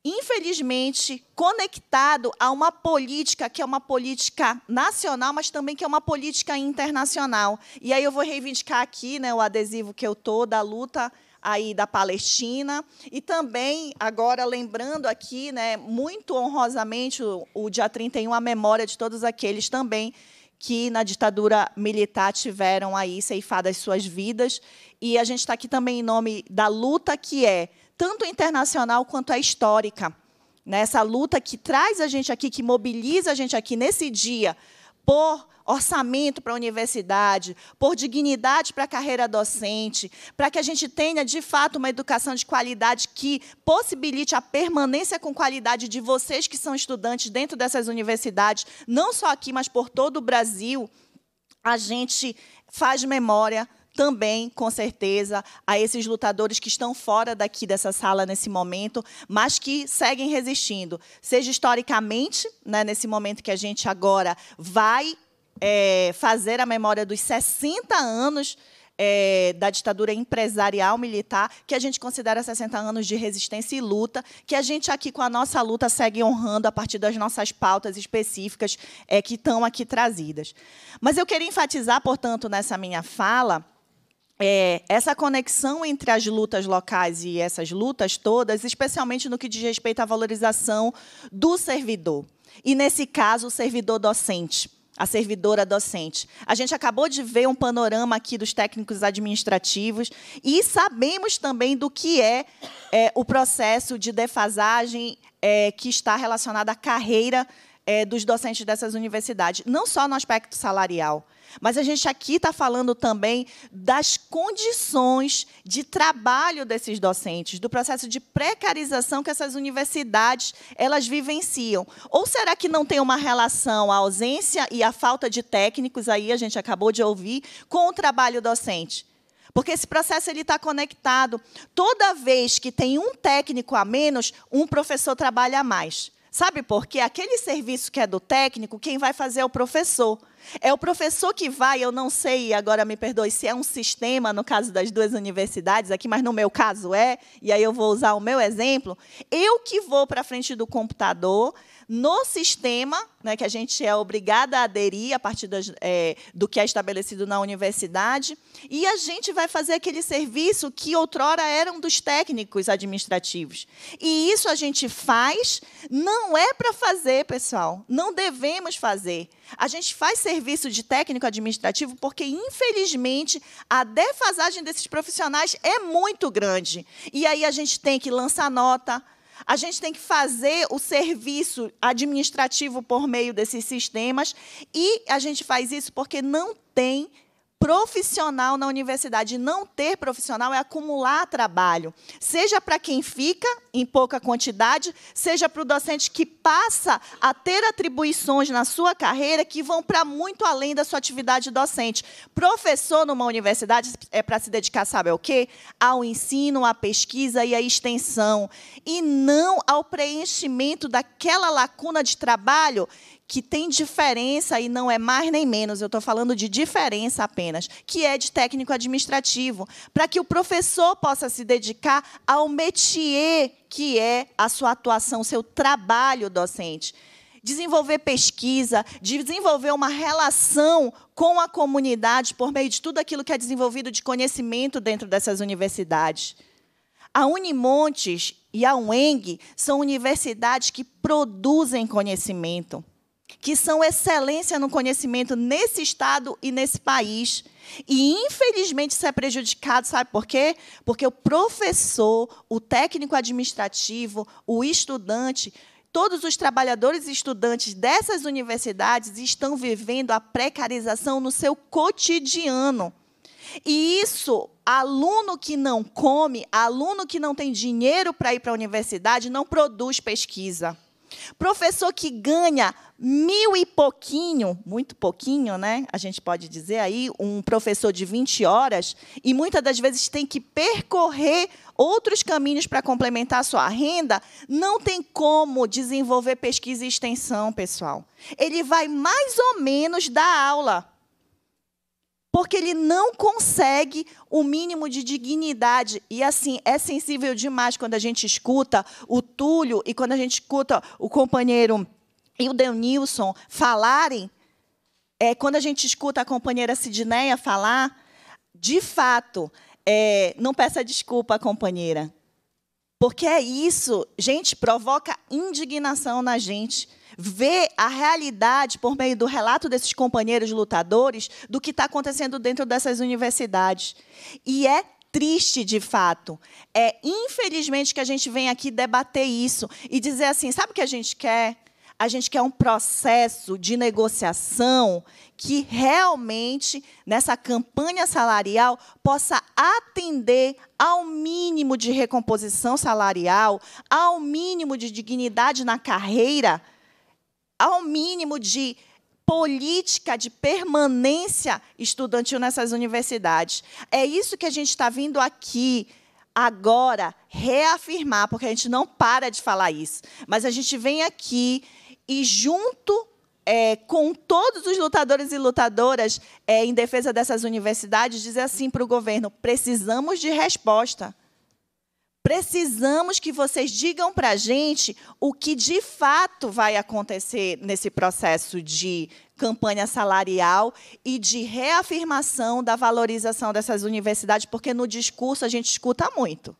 infelizmente, conectado a uma política que é uma política nacional, mas também que é uma política internacional. E aí eu vou reivindicar aqui né, o adesivo que eu estou da luta aí da Palestina e também agora lembrando aqui, né, muito honrosamente o, o dia 31 a memória de todos aqueles também que na ditadura militar tiveram aí ceifadas suas vidas. E a gente está aqui também em nome da luta que é tanto internacional quanto é histórica. Nessa luta que traz a gente aqui, que mobiliza a gente aqui nesse dia por orçamento para a universidade, por dignidade para a carreira docente, para que a gente tenha, de fato, uma educação de qualidade que possibilite a permanência com qualidade de vocês que são estudantes dentro dessas universidades, não só aqui, mas por todo o Brasil, a gente faz memória também, com certeza, a esses lutadores que estão fora daqui dessa sala nesse momento, mas que seguem resistindo, seja historicamente, né, nesse momento que a gente agora vai é, fazer a memória dos 60 anos é, da ditadura empresarial militar, que a gente considera 60 anos de resistência e luta, que a gente aqui com a nossa luta segue honrando a partir das nossas pautas específicas é, que estão aqui trazidas. Mas eu queria enfatizar, portanto, nessa minha fala, é, essa conexão entre as lutas locais e essas lutas todas, especialmente no que diz respeito à valorização do servidor. E, nesse caso, o servidor docente a servidora docente. A gente acabou de ver um panorama aqui dos técnicos administrativos e sabemos também do que é, é o processo de defasagem é, que está relacionado à carreira é, dos docentes dessas universidades, não só no aspecto salarial, mas a gente aqui está falando também das condições de trabalho desses docentes, do processo de precarização que essas universidades elas vivenciam. Ou será que não tem uma relação a ausência e a falta de técnicos aí a gente acabou de ouvir com o trabalho docente? Porque esse processo ele está conectado. Toda vez que tem um técnico a menos, um professor trabalha a mais. Sabe por quê? Aquele serviço que é do técnico, quem vai fazer é o professor. É o professor que vai, eu não sei, agora me perdoe, se é um sistema, no caso das duas universidades aqui, mas no meu caso é, e aí eu vou usar o meu exemplo. Eu que vou para a frente do computador, no sistema, né, que a gente é obrigada a aderir a partir é, do que é estabelecido na universidade, e a gente vai fazer aquele serviço que outrora eram dos técnicos administrativos. E isso a gente faz, não é para fazer, pessoal, não devemos fazer. A gente faz serviço de técnico administrativo porque, infelizmente, a defasagem desses profissionais é muito grande. E aí a gente tem que lançar nota, a gente tem que fazer o serviço administrativo por meio desses sistemas e a gente faz isso porque não tem profissional na universidade. Não ter profissional é acumular trabalho, seja para quem fica em pouca quantidade, seja para o docente que passa a ter atribuições na sua carreira que vão para muito além da sua atividade docente. Professor numa universidade é para se dedicar, sabe ao quê? Ao ensino, à pesquisa e à extensão, e não ao preenchimento daquela lacuna de trabalho que tem diferença e não é mais nem menos, eu estou falando de diferença apenas, que é de técnico administrativo, para que o professor possa se dedicar ao métier que é a sua atuação, seu trabalho docente. Desenvolver pesquisa, desenvolver uma relação com a comunidade por meio de tudo aquilo que é desenvolvido de conhecimento dentro dessas universidades. A Unimontes e a UENG são universidades que produzem conhecimento que são excelência no conhecimento nesse estado e nesse país. E, infelizmente, isso é prejudicado, sabe por quê? Porque o professor, o técnico administrativo, o estudante, todos os trabalhadores e estudantes dessas universidades estão vivendo a precarização no seu cotidiano. E isso, aluno que não come, aluno que não tem dinheiro para ir para a universidade, não produz pesquisa. Professor que ganha mil e pouquinho, muito pouquinho, né? A gente pode dizer aí, um professor de 20 horas, e muitas das vezes tem que percorrer outros caminhos para complementar a sua renda, não tem como desenvolver pesquisa e extensão, pessoal. Ele vai mais ou menos dar aula porque ele não consegue o mínimo de dignidade. E assim, é sensível demais quando a gente escuta o Túlio e quando a gente escuta o companheiro e o Denilson falarem, é, quando a gente escuta a companheira Sidneia falar, de fato, é, não peça desculpa companheira. Porque é isso, gente, provoca indignação na gente. Ver a realidade por meio do relato desses companheiros lutadores do que está acontecendo dentro dessas universidades. E é triste de fato. É infelizmente que a gente vem aqui debater isso e dizer assim: sabe o que a gente quer? a gente quer um processo de negociação que realmente, nessa campanha salarial, possa atender ao mínimo de recomposição salarial, ao mínimo de dignidade na carreira, ao mínimo de política de permanência estudantil nessas universidades. É isso que a gente está vindo aqui agora reafirmar, porque a gente não para de falar isso, mas a gente vem aqui e junto é, com todos os lutadores e lutadoras é, em defesa dessas universidades, dizer assim para o governo: precisamos de resposta. Precisamos que vocês digam para a gente o que de fato vai acontecer nesse processo de campanha salarial e de reafirmação da valorização dessas universidades, porque no discurso a gente escuta muito.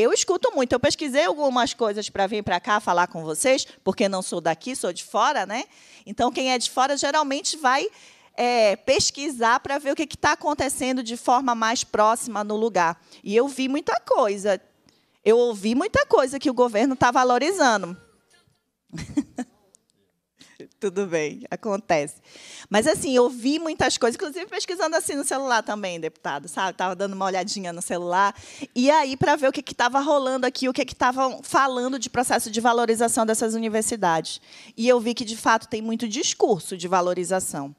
Eu escuto muito. Eu pesquisei algumas coisas para vir para cá falar com vocês, porque não sou daqui, sou de fora, né? Então, quem é de fora geralmente vai é, pesquisar para ver o que está acontecendo de forma mais próxima no lugar. E eu vi muita coisa. Eu ouvi muita coisa que o governo está valorizando. tudo bem, acontece. Mas assim, eu vi muitas coisas, inclusive pesquisando assim no celular também, deputado, sabe? Tava dando uma olhadinha no celular e aí para ver o que estava rolando aqui, o que estavam falando de processo de valorização dessas universidades. E eu vi que de fato tem muito discurso de valorização.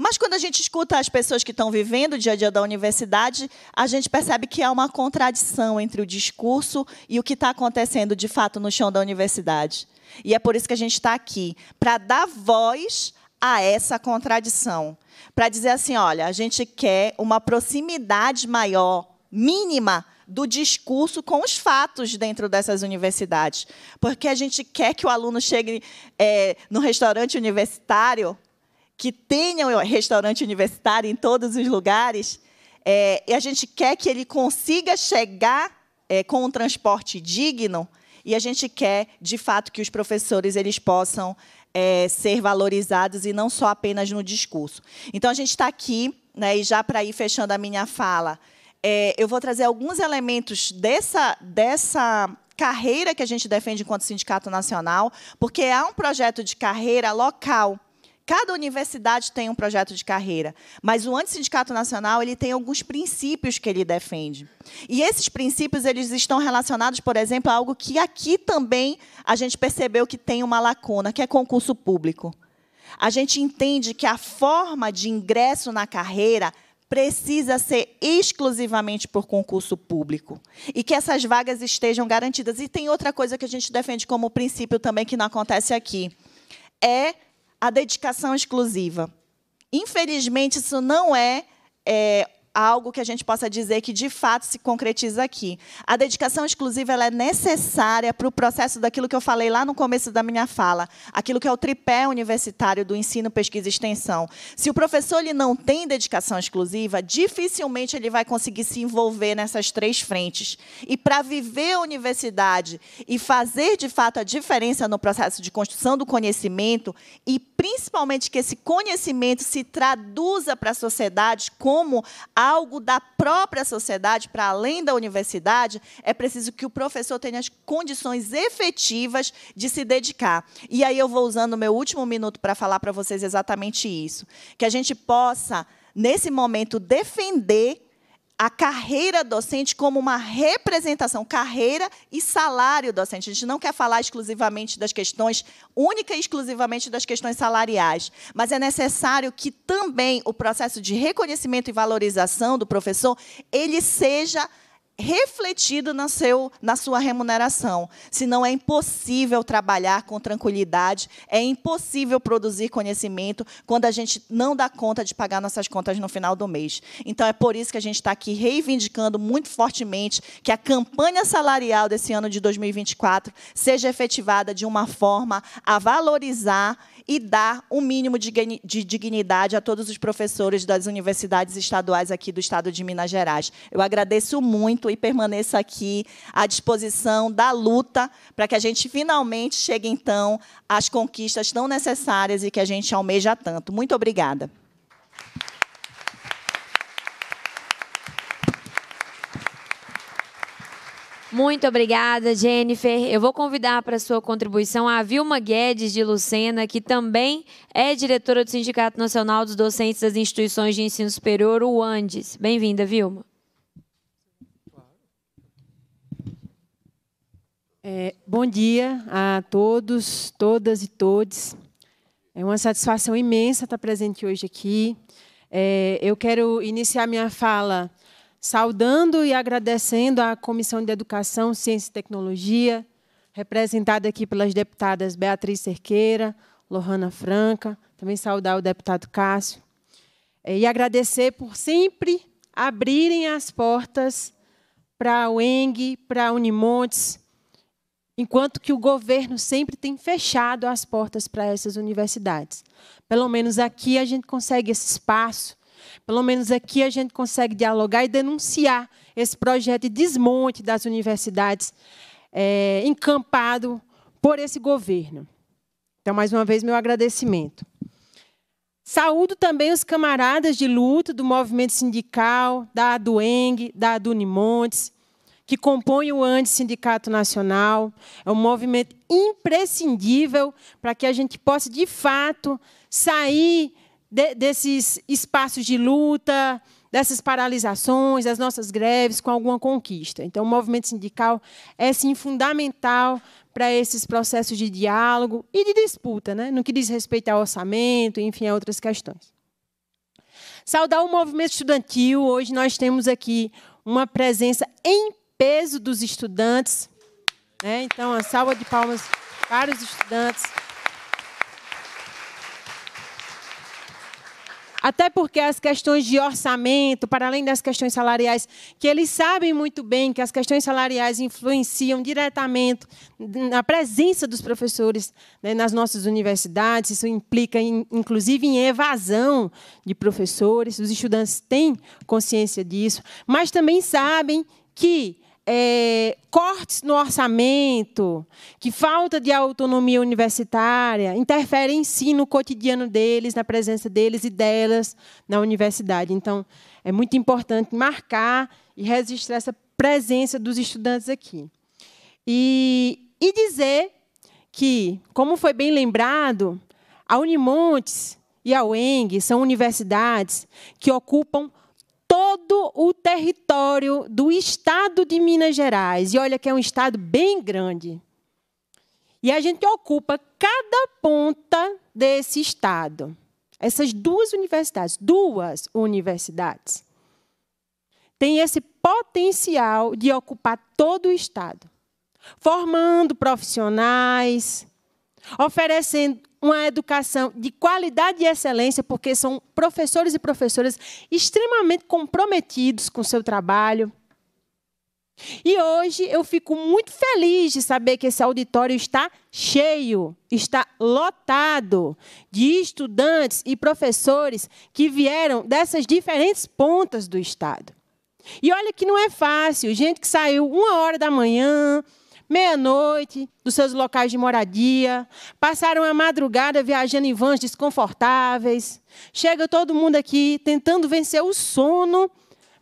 Mas quando a gente escuta as pessoas que estão vivendo o dia a dia da universidade, a gente percebe que há uma contradição entre o discurso e o que está acontecendo de fato no chão da universidade. E é por isso que a gente está aqui para dar voz a essa contradição. Para dizer assim: olha, a gente quer uma proximidade maior, mínima, do discurso com os fatos dentro dessas universidades. Porque a gente quer que o aluno chegue é, no restaurante universitário, que tenha um restaurante universitário em todos os lugares, é, e a gente quer que ele consiga chegar é, com um transporte digno e a gente quer, de fato, que os professores eles possam é, ser valorizados e não só apenas no discurso. Então, a gente está aqui, né, e já para ir fechando a minha fala, é, eu vou trazer alguns elementos dessa, dessa carreira que a gente defende enquanto Sindicato Nacional, porque há um projeto de carreira local Cada universidade tem um projeto de carreira, mas o Antissindicato Nacional ele tem alguns princípios que ele defende. E esses princípios eles estão relacionados, por exemplo, a algo que aqui também a gente percebeu que tem uma lacuna, que é concurso público. A gente entende que a forma de ingresso na carreira precisa ser exclusivamente por concurso público e que essas vagas estejam garantidas. E tem outra coisa que a gente defende como princípio também que não acontece aqui. É a dedicação exclusiva. Infelizmente, isso não é, é algo que a gente possa dizer que de fato se concretiza aqui. A dedicação exclusiva ela é necessária para o processo daquilo que eu falei lá no começo da minha fala, aquilo que é o tripé universitário do ensino, pesquisa e extensão. Se o professor ele não tem dedicação exclusiva, dificilmente ele vai conseguir se envolver nessas três frentes. E para viver a universidade e fazer de fato a diferença no processo de construção do conhecimento e principalmente que esse conhecimento se traduza para a sociedade como algo da própria sociedade, para além da universidade, é preciso que o professor tenha as condições efetivas de se dedicar. E aí eu vou usando o meu último minuto para falar para vocês exatamente isso. Que a gente possa, nesse momento, defender a carreira docente como uma representação, carreira e salário docente. A gente não quer falar exclusivamente das questões, única e exclusivamente das questões salariais, mas é necessário que também o processo de reconhecimento e valorização do professor, ele seja refletido na, seu, na sua remuneração. Senão é impossível trabalhar com tranquilidade, é impossível produzir conhecimento quando a gente não dá conta de pagar nossas contas no final do mês. Então é por isso que a gente está aqui reivindicando muito fortemente que a campanha salarial desse ano de 2024 seja efetivada de uma forma a valorizar e dar um mínimo de dignidade a todos os professores das universidades estaduais aqui do estado de Minas Gerais. Eu agradeço muito e permaneço aqui à disposição da luta para que a gente finalmente chegue, então, às conquistas tão necessárias e que a gente almeja tanto. Muito obrigada. Muito obrigada, Jennifer. Eu vou convidar para sua contribuição a Vilma Guedes de Lucena, que também é diretora do Sindicato Nacional dos Docentes das Instituições de Ensino Superior, o ANDES. Bem-vinda, Vilma. É, bom dia a todos, todas e todos. É uma satisfação imensa estar presente hoje aqui. É, eu quero iniciar minha fala saudando e agradecendo à Comissão de Educação, Ciência e Tecnologia, representada aqui pelas deputadas Beatriz Cerqueira, Lohana Franca, também saudar o deputado Cássio, eh, e agradecer por sempre abrirem as portas para a UENG, para a Unimontes, enquanto que o governo sempre tem fechado as portas para essas universidades. Pelo menos aqui a gente consegue esse espaço pelo menos aqui a gente consegue dialogar e denunciar esse projeto de desmonte das universidades é, encampado por esse governo. Então, mais uma vez, meu agradecimento. Saúdo também os camaradas de luta do movimento sindical, da Adueng, da Adunimontes, que compõem o anti Sindicato Nacional. É um movimento imprescindível para que a gente possa, de fato, sair de, desses espaços de luta, dessas paralisações, das nossas greves com alguma conquista. Então, o movimento sindical é sim fundamental para esses processos de diálogo e de disputa, né? no que diz respeito ao orçamento, enfim, a outras questões. Saudar o movimento estudantil, hoje nós temos aqui uma presença em peso dos estudantes. Né? Então, a salva de palmas para os estudantes. Até porque as questões de orçamento, para além das questões salariais, que eles sabem muito bem que as questões salariais influenciam diretamente na presença dos professores né, nas nossas universidades, isso implica, inclusive, em evasão de professores, os estudantes têm consciência disso, mas também sabem que é, cortes no orçamento, que falta de autonomia universitária interferem si no cotidiano deles, na presença deles e delas na universidade. Então, é muito importante marcar e registrar essa presença dos estudantes aqui. E, e dizer que, como foi bem lembrado, a Unimontes e a UENG são universidades que ocupam todo o território do estado de Minas Gerais. E olha que é um estado bem grande. E a gente ocupa cada ponta desse estado. Essas duas universidades, duas universidades, têm esse potencial de ocupar todo o estado, formando profissionais, oferecendo uma educação de qualidade e excelência, porque são professores e professoras extremamente comprometidos com o seu trabalho. E hoje eu fico muito feliz de saber que esse auditório está cheio, está lotado de estudantes e professores que vieram dessas diferentes pontas do estado. E olha que não é fácil, gente que saiu uma hora da manhã, meia-noite, dos seus locais de moradia, passaram a madrugada viajando em vans desconfortáveis. Chega todo mundo aqui tentando vencer o sono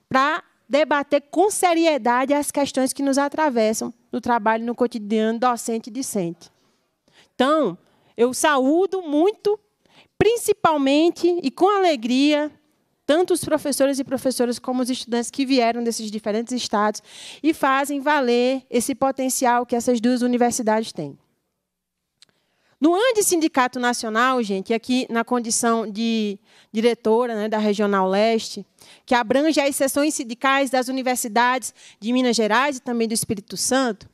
para debater com seriedade as questões que nos atravessam no trabalho no cotidiano docente e discente. Então, eu saúdo muito, principalmente e com alegria, tanto os professores e professoras como os estudantes que vieram desses diferentes estados e fazem valer esse potencial que essas duas universidades têm. No ANDE Sindicato Nacional, gente, aqui na condição de diretora né, da Regional Leste, que abrange as seções sindicais das universidades de Minas Gerais e também do Espírito Santo,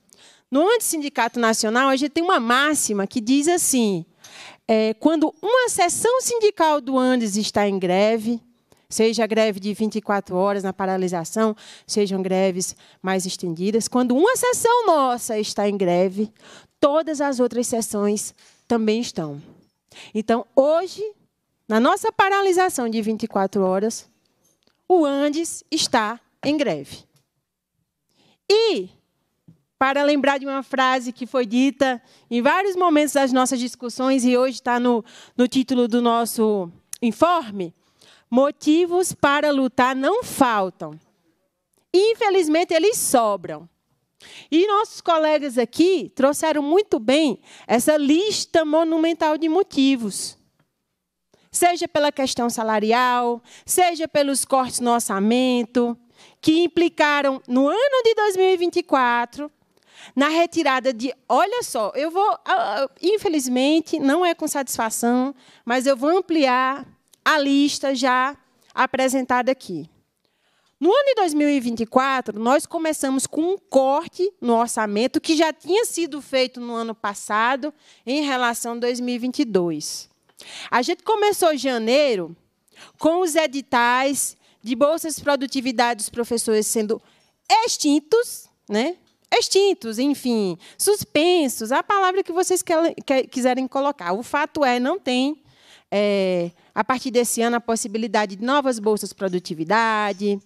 no ANDE Sindicato Nacional, a gente tem uma máxima que diz assim: é, quando uma seção sindical do ANDES está em greve, Seja greve de 24 horas na paralisação, sejam greves mais estendidas. Quando uma sessão nossa está em greve, todas as outras sessões também estão. Então, hoje, na nossa paralisação de 24 horas, o Andes está em greve. E, para lembrar de uma frase que foi dita em vários momentos das nossas discussões e hoje está no, no título do nosso informe, Motivos para lutar não faltam. Infelizmente, eles sobram. E nossos colegas aqui trouxeram muito bem essa lista monumental de motivos. Seja pela questão salarial, seja pelos cortes no orçamento, que implicaram no ano de 2024 na retirada de, olha só, eu vou, ah, ah, infelizmente, não é com satisfação, mas eu vou ampliar a lista já apresentada aqui. No ano de 2024, nós começamos com um corte no orçamento que já tinha sido feito no ano passado em relação a 2022. A gente começou em janeiro com os editais de bolsas de produtividade dos professores sendo extintos, né? Extintos, enfim, suspensos, a palavra que vocês quiserem colocar. O fato é, não tem é, a partir desse ano, a possibilidade de novas bolsas de produtividade.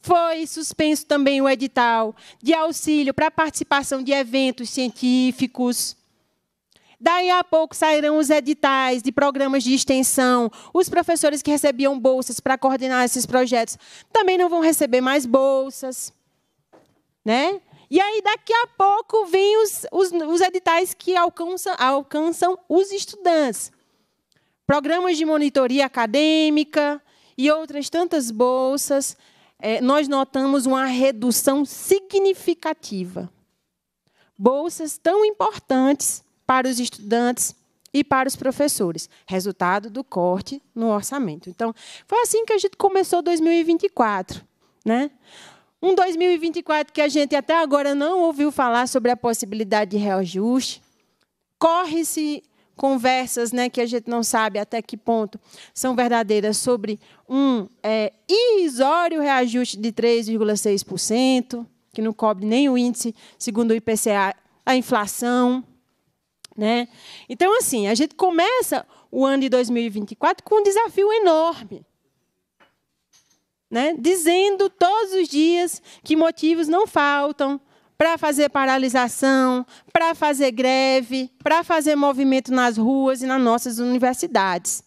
Foi suspenso também o edital de auxílio para participação de eventos científicos. Daí a pouco sairão os editais de programas de extensão. Os professores que recebiam bolsas para coordenar esses projetos também não vão receber mais bolsas. Né? E aí, daqui a pouco, vêm os, os, os, editais que alcançam, alcançam os estudantes programas de monitoria acadêmica e outras tantas bolsas, é, nós notamos uma redução significativa. Bolsas tão importantes para os estudantes e para os professores, resultado do corte no orçamento. Então, foi assim que a gente começou 2024, né? Um 2024 que a gente até agora não ouviu falar sobre a possibilidade de reajuste. Corre-se conversas né, que a gente não sabe até que ponto são verdadeiras sobre um é, irrisório reajuste de 3,6%, que não cobre nem o índice, segundo o IPCA, a inflação. Né? Então, assim, a gente começa o ano de 2024 com um desafio enorme. Né? Dizendo todos os dias que motivos não faltam para fazer paralisação, para fazer greve, para fazer movimento nas ruas e nas nossas universidades.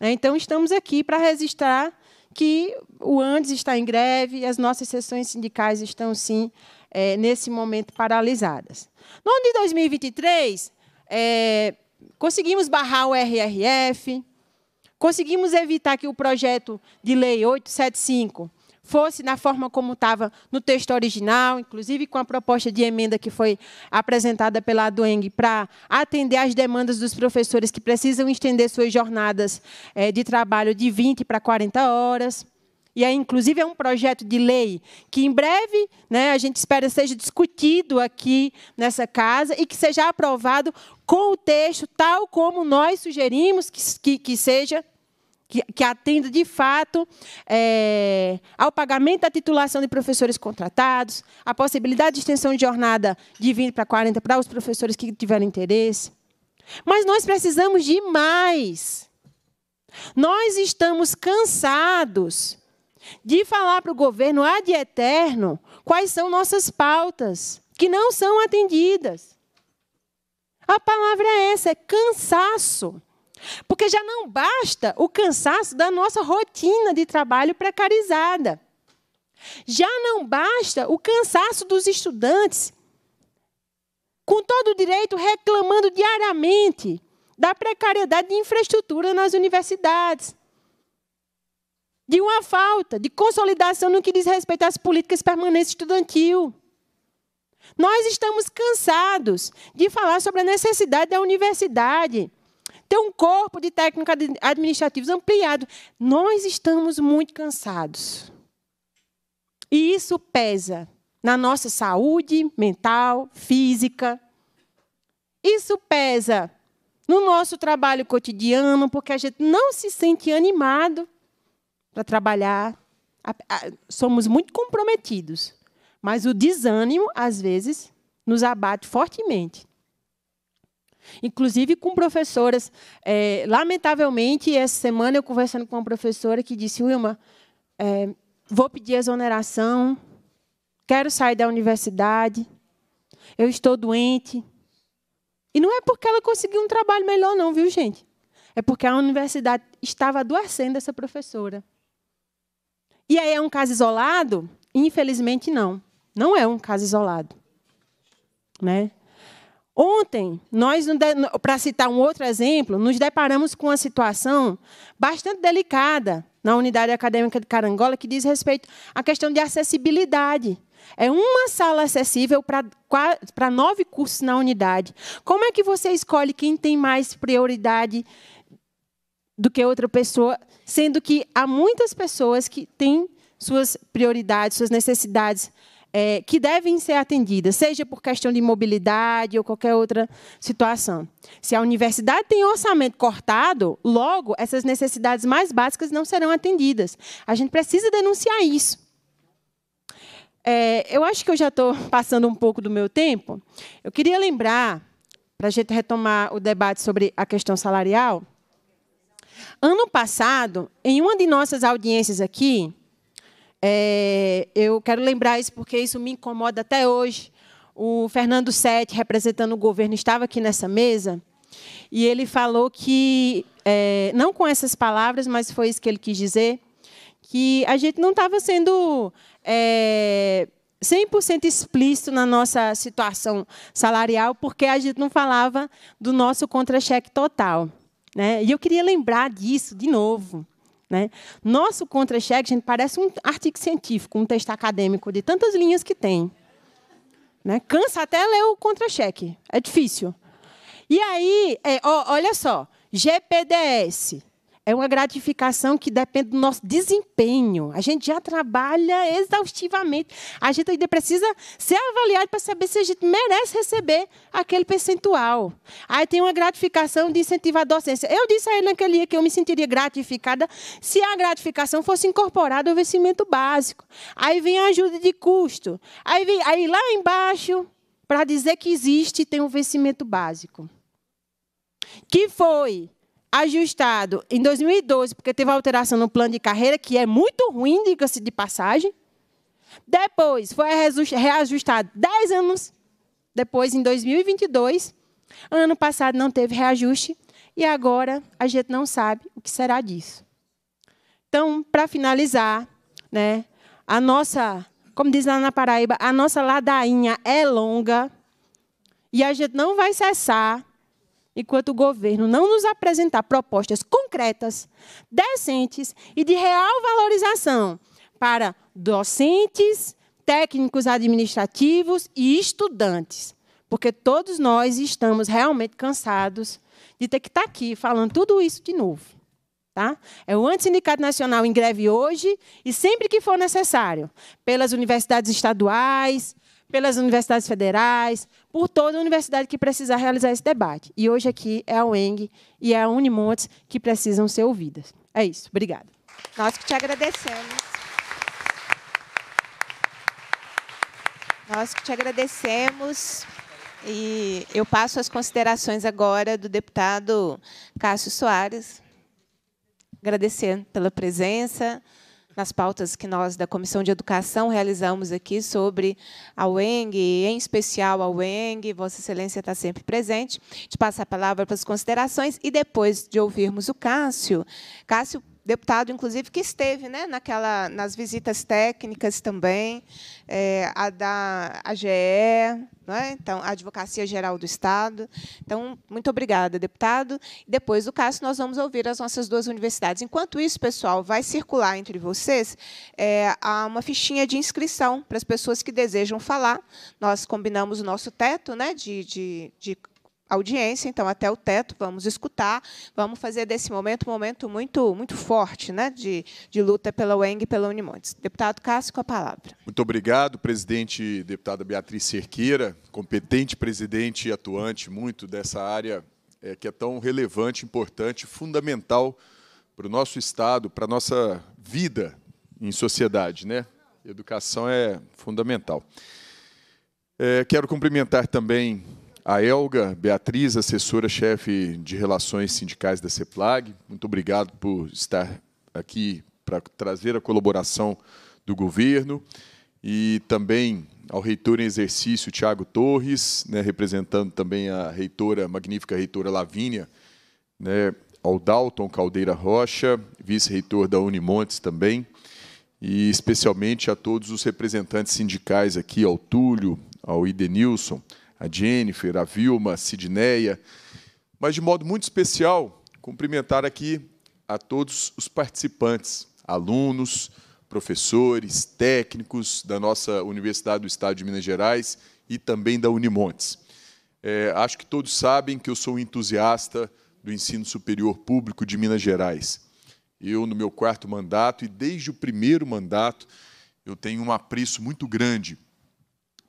Né? Então, estamos aqui para registrar que o ANDES está em greve e as nossas sessões sindicais estão, sim, é, nesse momento, paralisadas. No ano de 2023, é, conseguimos barrar o RRF, conseguimos evitar que o projeto de lei 875 fosse na forma como estava no texto original, inclusive com a proposta de emenda que foi apresentada pela Dueng para atender às demandas dos professores que precisam estender suas jornadas eh, de trabalho de 20 para 40 horas. E aí, inclusive, é um projeto de lei que em breve né, a gente espera seja discutido aqui nessa casa e que seja aprovado com o texto tal como nós sugerimos que, que, que seja que, que atenda de fato é, ao pagamento da titulação de professores contratados, a possibilidade de extensão de jornada de 20 para 40 para os professores que tiverem interesse. Mas nós precisamos de mais. Nós estamos cansados de falar para o governo ad eterno quais são nossas pautas que não são atendidas. A palavra é essa, é cansaço. Porque já não basta o cansaço da nossa rotina de trabalho precarizada. Já não basta o cansaço dos estudantes, com todo direito reclamando diariamente da precariedade de infraestrutura nas universidades, de uma falta de consolidação no que diz respeito às políticas permanentes estudantil. Nós estamos cansados de falar sobre a necessidade da universidade ter um corpo de técnicos administrativos ampliado. Nós estamos muito cansados. E isso pesa na nossa saúde mental, física. Isso pesa no nosso trabalho cotidiano, porque a gente não se sente animado para trabalhar. Somos muito comprometidos, mas o desânimo, às vezes, nos abate fortemente inclusive com professoras. É, lamentavelmente, essa semana eu conversando com uma professora que disse: Wilma, é, vou pedir exoneração, quero sair da universidade, eu estou doente. E não é porque ela conseguiu um trabalho melhor, não, viu, gente? É porque a universidade estava adoecendo essa professora. E aí é um caso isolado? Infelizmente, não. Não é um caso isolado. Né? Ontem, nós, para citar um outro exemplo, nos deparamos com uma situação bastante delicada na unidade acadêmica de Carangola que diz respeito à questão de acessibilidade. É uma sala acessível para nove cursos na unidade. Como é que você escolhe quem tem mais prioridade do que outra pessoa, sendo que há muitas pessoas que têm suas prioridades, suas necessidades é, que devem ser atendidas, seja por questão de mobilidade ou qualquer outra situação. Se a universidade tem orçamento cortado, logo essas necessidades mais básicas não serão atendidas. A gente precisa denunciar isso. É, eu acho que eu já estou passando um pouco do meu tempo. Eu queria lembrar, para a gente retomar o debate sobre a questão salarial. Ano passado, em uma de nossas audiências aqui, é, eu quero lembrar isso porque isso me incomoda até hoje. O Fernando Sete, representando o governo, estava aqui nessa mesa e ele falou que, é, não com essas palavras, mas foi isso que ele quis dizer, que a gente não estava sendo é, 100% explícito na nossa situação salarial, porque a gente não falava do nosso contra-cheque total. Né? E eu queria lembrar disso de novo. Né? Nosso contra-cheque, gente, parece um artigo científico, um texto acadêmico de tantas linhas que tem. Né? Cansa até ler o contra-cheque. É difícil. E aí, é, ó, olha só, GPDS, é uma gratificação que depende do nosso desempenho. A gente já trabalha exaustivamente. A gente ainda precisa ser avaliado para saber se a gente merece receber aquele percentual. Aí tem uma gratificação de incentivar a docência. Eu disse a ele naquele dia que eu me sentiria gratificada se a gratificação fosse incorporada ao vencimento básico. Aí vem a ajuda de custo. Aí, vem, aí lá embaixo, para dizer que existe, tem um vencimento básico. Que foi ajustado em 2012, porque teve alteração no plano de carreira, que é muito ruim, diga-se de passagem. Depois foi reajustado 10 anos depois, em 2022. Ano passado não teve reajuste e agora a gente não sabe o que será disso. Então, para finalizar, né, a nossa, como diz lá na Paraíba, a nossa ladainha é longa e a gente não vai cessar enquanto o governo não nos apresentar propostas concretas, decentes e de real valorização para docentes, técnicos administrativos e estudantes, porque todos nós estamos realmente cansados de ter que estar aqui falando tudo isso de novo. Tá? É o Anti-Sindicato Nacional em greve hoje e sempre que for necessário, pelas universidades estaduais, pelas universidades federais, por toda a universidade que precisar realizar esse debate. E hoje aqui é a UENG e é a Unimontes que precisam ser ouvidas. É isso. Obrigada. Nós que te agradecemos. Nós que te agradecemos. E eu passo as considerações agora do deputado Cássio Soares. Agradecendo pela presença nas pautas que nós da Comissão de Educação realizamos aqui sobre a UENG, em especial a UENG, Vossa Excelência está sempre presente. Te passa a palavra para as considerações e depois de ouvirmos o Cássio. Cássio deputado, inclusive, que esteve né, naquela, nas visitas técnicas também, é, a da AGE, é? então, a Advocacia Geral do Estado. Então, muito obrigada, deputado. Depois do caso, nós vamos ouvir as nossas duas universidades. Enquanto isso, pessoal, vai circular entre vocês é, uma fichinha de inscrição para as pessoas que desejam falar. Nós combinamos o nosso teto né, de, de, de audiência, então até o teto, vamos escutar, vamos fazer desse momento um momento muito, muito forte né, de, de luta pela UENG e pela Unimontes. Deputado Cássio, com a palavra. Muito obrigado, presidente, deputada Beatriz Cerqueira, competente presidente e atuante muito dessa área é, que é tão relevante, importante, fundamental para o nosso Estado, para a nossa vida em sociedade. Né? Educação é fundamental. É, quero cumprimentar também a Elga Beatriz, assessora-chefe de Relações Sindicais da CEPLAG, muito obrigado por estar aqui para trazer a colaboração do governo. E também ao reitor em exercício, Tiago Torres, né, representando também a reitora, a magnífica reitora Lavínia, né, ao Dalton Caldeira Rocha, vice-reitor da Unimontes também, e especialmente a todos os representantes sindicais aqui, ao Túlio, ao Idenilson, Nilson, a Jennifer, a Vilma, a Sidneia, mas de modo muito especial, cumprimentar aqui a todos os participantes, alunos, professores, técnicos da nossa Universidade do Estado de Minas Gerais e também da Unimontes. É, acho que todos sabem que eu sou entusiasta do ensino superior público de Minas Gerais. Eu, no meu quarto mandato, e desde o primeiro mandato, eu tenho um apreço muito grande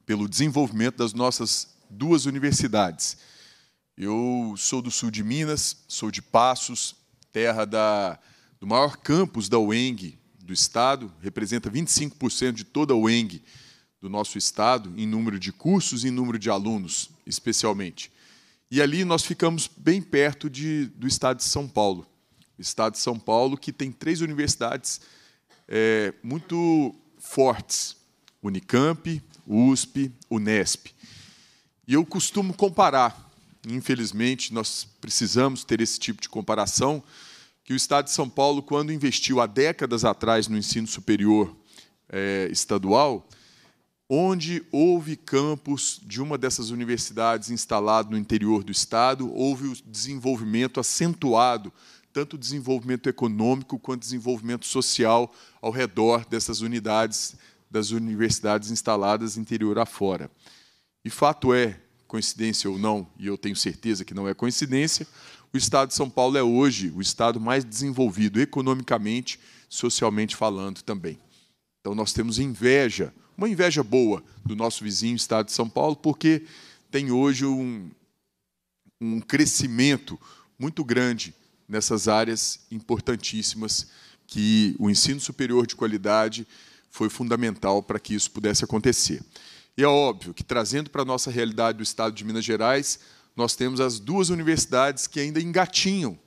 pelo desenvolvimento das nossas duas universidades. Eu sou do sul de Minas, sou de Passos, terra da, do maior campus da UENG do estado, representa 25% de toda a UENG do nosso estado, em número de cursos e em número de alunos, especialmente. E ali nós ficamos bem perto de, do estado de São Paulo. O estado de São Paulo, que tem três universidades é, muito fortes: Unicamp, USP, Unesp. E eu costumo comparar, infelizmente, nós precisamos ter esse tipo de comparação, que o Estado de São Paulo, quando investiu há décadas atrás no ensino superior é, estadual, onde houve campus de uma dessas universidades instalado no interior do Estado, houve o desenvolvimento acentuado, tanto desenvolvimento econômico quanto desenvolvimento social ao redor dessas unidades, das universidades instaladas interior afora. fora. E fato é, coincidência ou não, e eu tenho certeza que não é coincidência, o estado de São Paulo é hoje o estado mais desenvolvido economicamente, socialmente falando também. Então nós temos inveja, uma inveja boa do nosso vizinho estado de São Paulo, porque tem hoje um, um crescimento muito grande nessas áreas importantíssimas que o ensino superior de qualidade foi fundamental para que isso pudesse acontecer. E é óbvio que, trazendo para a nossa realidade do estado de Minas Gerais, nós temos as duas universidades que ainda engatinham.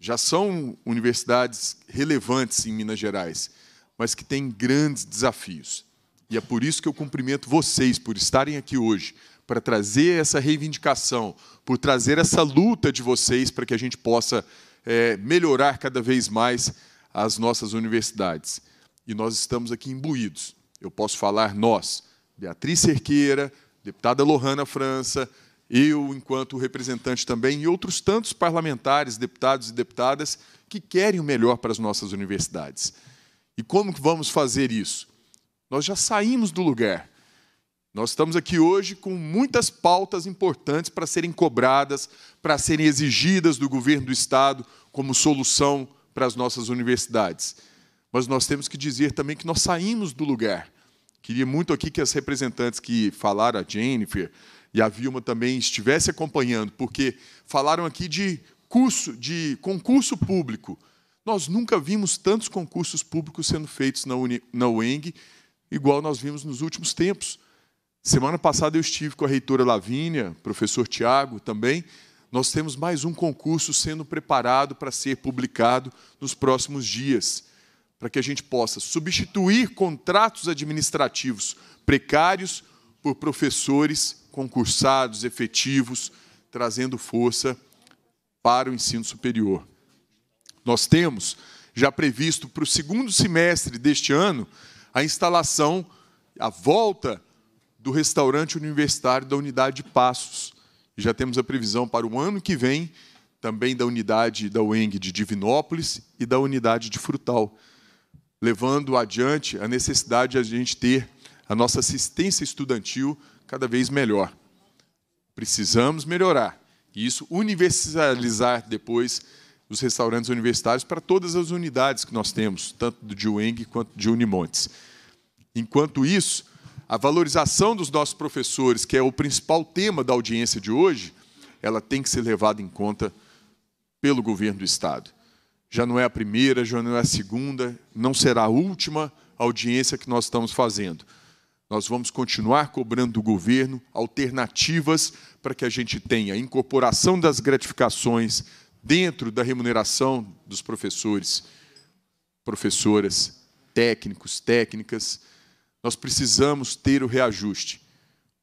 Já são universidades relevantes em Minas Gerais, mas que têm grandes desafios. E é por isso que eu cumprimento vocês por estarem aqui hoje, para trazer essa reivindicação, por trazer essa luta de vocês para que a gente possa é, melhorar cada vez mais as nossas universidades. E nós estamos aqui imbuídos. Eu posso falar nós, Beatriz Cerqueira, deputada Lohana França, eu, enquanto representante também, e outros tantos parlamentares, deputados e deputadas que querem o melhor para as nossas universidades. E como vamos fazer isso? Nós já saímos do lugar. Nós estamos aqui hoje com muitas pautas importantes para serem cobradas, para serem exigidas do governo do Estado como solução para as nossas universidades. Mas nós temos que dizer também que nós saímos do lugar Queria muito aqui que as representantes que falaram, a Jennifer e a Vilma também, estivessem acompanhando, porque falaram aqui de curso, de concurso público. Nós nunca vimos tantos concursos públicos sendo feitos na, Uni, na UENG, igual nós vimos nos últimos tempos. Semana passada eu estive com a reitora Lavínia, professor Tiago também. Nós temos mais um concurso sendo preparado para ser publicado nos próximos dias para que a gente possa substituir contratos administrativos precários por professores concursados, efetivos, trazendo força para o ensino superior. Nós temos já previsto para o segundo semestre deste ano a instalação, a volta do restaurante universitário da unidade de Passos. E já temos a previsão para o ano que vem também da unidade da UENG de Divinópolis e da unidade de Frutal levando adiante a necessidade de a gente ter a nossa assistência estudantil cada vez melhor. Precisamos melhorar. E isso universalizar depois os restaurantes universitários para todas as unidades que nós temos, tanto do Diueng quanto de Unimontes. Enquanto isso, a valorização dos nossos professores, que é o principal tema da audiência de hoje, ela tem que ser levada em conta pelo governo do Estado já não é a primeira, já não é a segunda, não será a última audiência que nós estamos fazendo. Nós vamos continuar cobrando do governo alternativas para que a gente tenha incorporação das gratificações dentro da remuneração dos professores, professoras, técnicos, técnicas. Nós precisamos ter o reajuste.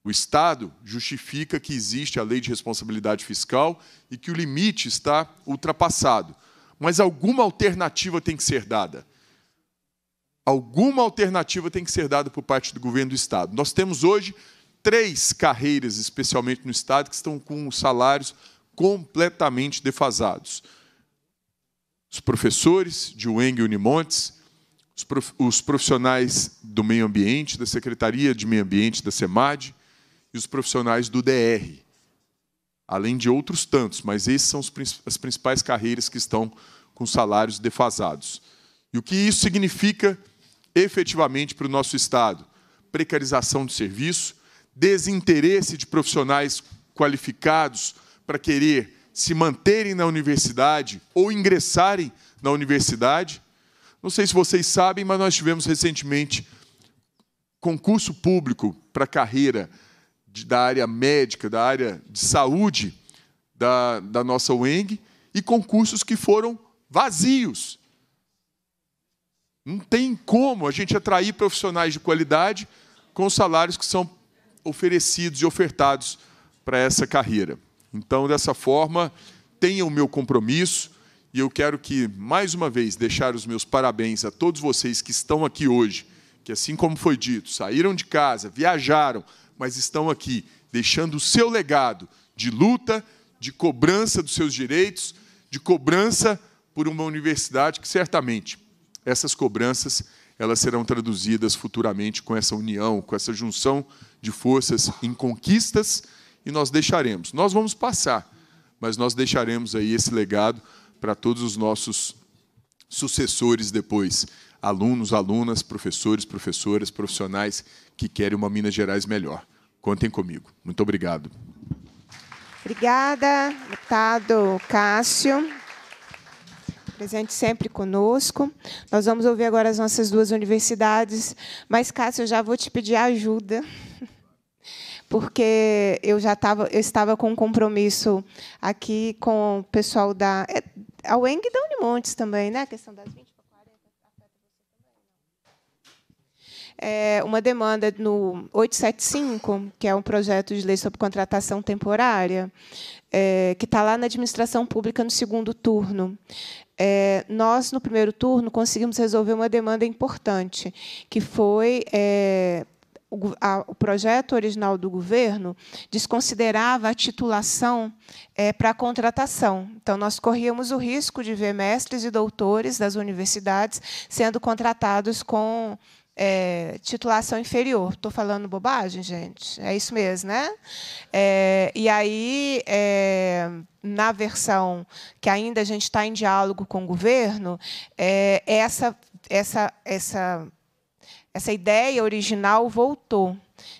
O Estado justifica que existe a lei de responsabilidade fiscal e que o limite está ultrapassado mas alguma alternativa tem que ser dada. Alguma alternativa tem que ser dada por parte do governo do Estado. Nós temos hoje três carreiras, especialmente no Estado, que estão com salários completamente defasados. Os professores de UENG e Unimontes, os profissionais do meio ambiente, da Secretaria de Meio Ambiente da SEMAD e os profissionais do DR além de outros tantos, mas esses são as principais carreiras que estão com salários defasados. E o que isso significa efetivamente para o nosso Estado? Precarização do serviço, desinteresse de profissionais qualificados para querer se manterem na universidade ou ingressarem na universidade. Não sei se vocês sabem, mas nós tivemos recentemente concurso público para carreira de, da área médica, da área de saúde da, da nossa UENG, e concursos que foram vazios. Não tem como a gente atrair profissionais de qualidade com os salários que são oferecidos e ofertados para essa carreira. Então, dessa forma, tenha o meu compromisso e eu quero que, mais uma vez, deixar os meus parabéns a todos vocês que estão aqui hoje, que, assim como foi dito, saíram de casa, viajaram, mas estão aqui deixando o seu legado de luta, de cobrança dos seus direitos, de cobrança por uma universidade que certamente essas cobranças elas serão traduzidas futuramente com essa união, com essa junção de forças em conquistas e nós deixaremos. Nós vamos passar, mas nós deixaremos aí esse legado para todos os nossos sucessores depois, alunos, alunas, professores, professoras, profissionais que querem uma Minas Gerais melhor. Contem comigo. Muito obrigado. Obrigada, deputado Cássio. Presente sempre conosco. Nós vamos ouvir agora as nossas duas universidades. Mas, Cássio, eu já vou te pedir ajuda porque eu já tava, eu estava com um compromisso aqui com o pessoal da. É, a UENG e da Unimontes também, né? A questão das 20 é, uma demanda no 875, que é um projeto de lei sobre contratação temporária, é, que está lá na administração pública no segundo turno. É, nós, no primeiro turno, conseguimos resolver uma demanda importante, que foi é, o, projeto original do governo desconsiderava a titulação é, para a contratação. Então, nós corríamos o risco de ver mestres e doutores das universidades sendo contratados com é, titulação inferior. Estou falando bobagem, gente? É isso mesmo, né? É, e aí, é, na versão que ainda a gente está em diálogo com o governo, é, essa, essa, essa, essa ideia original voltou.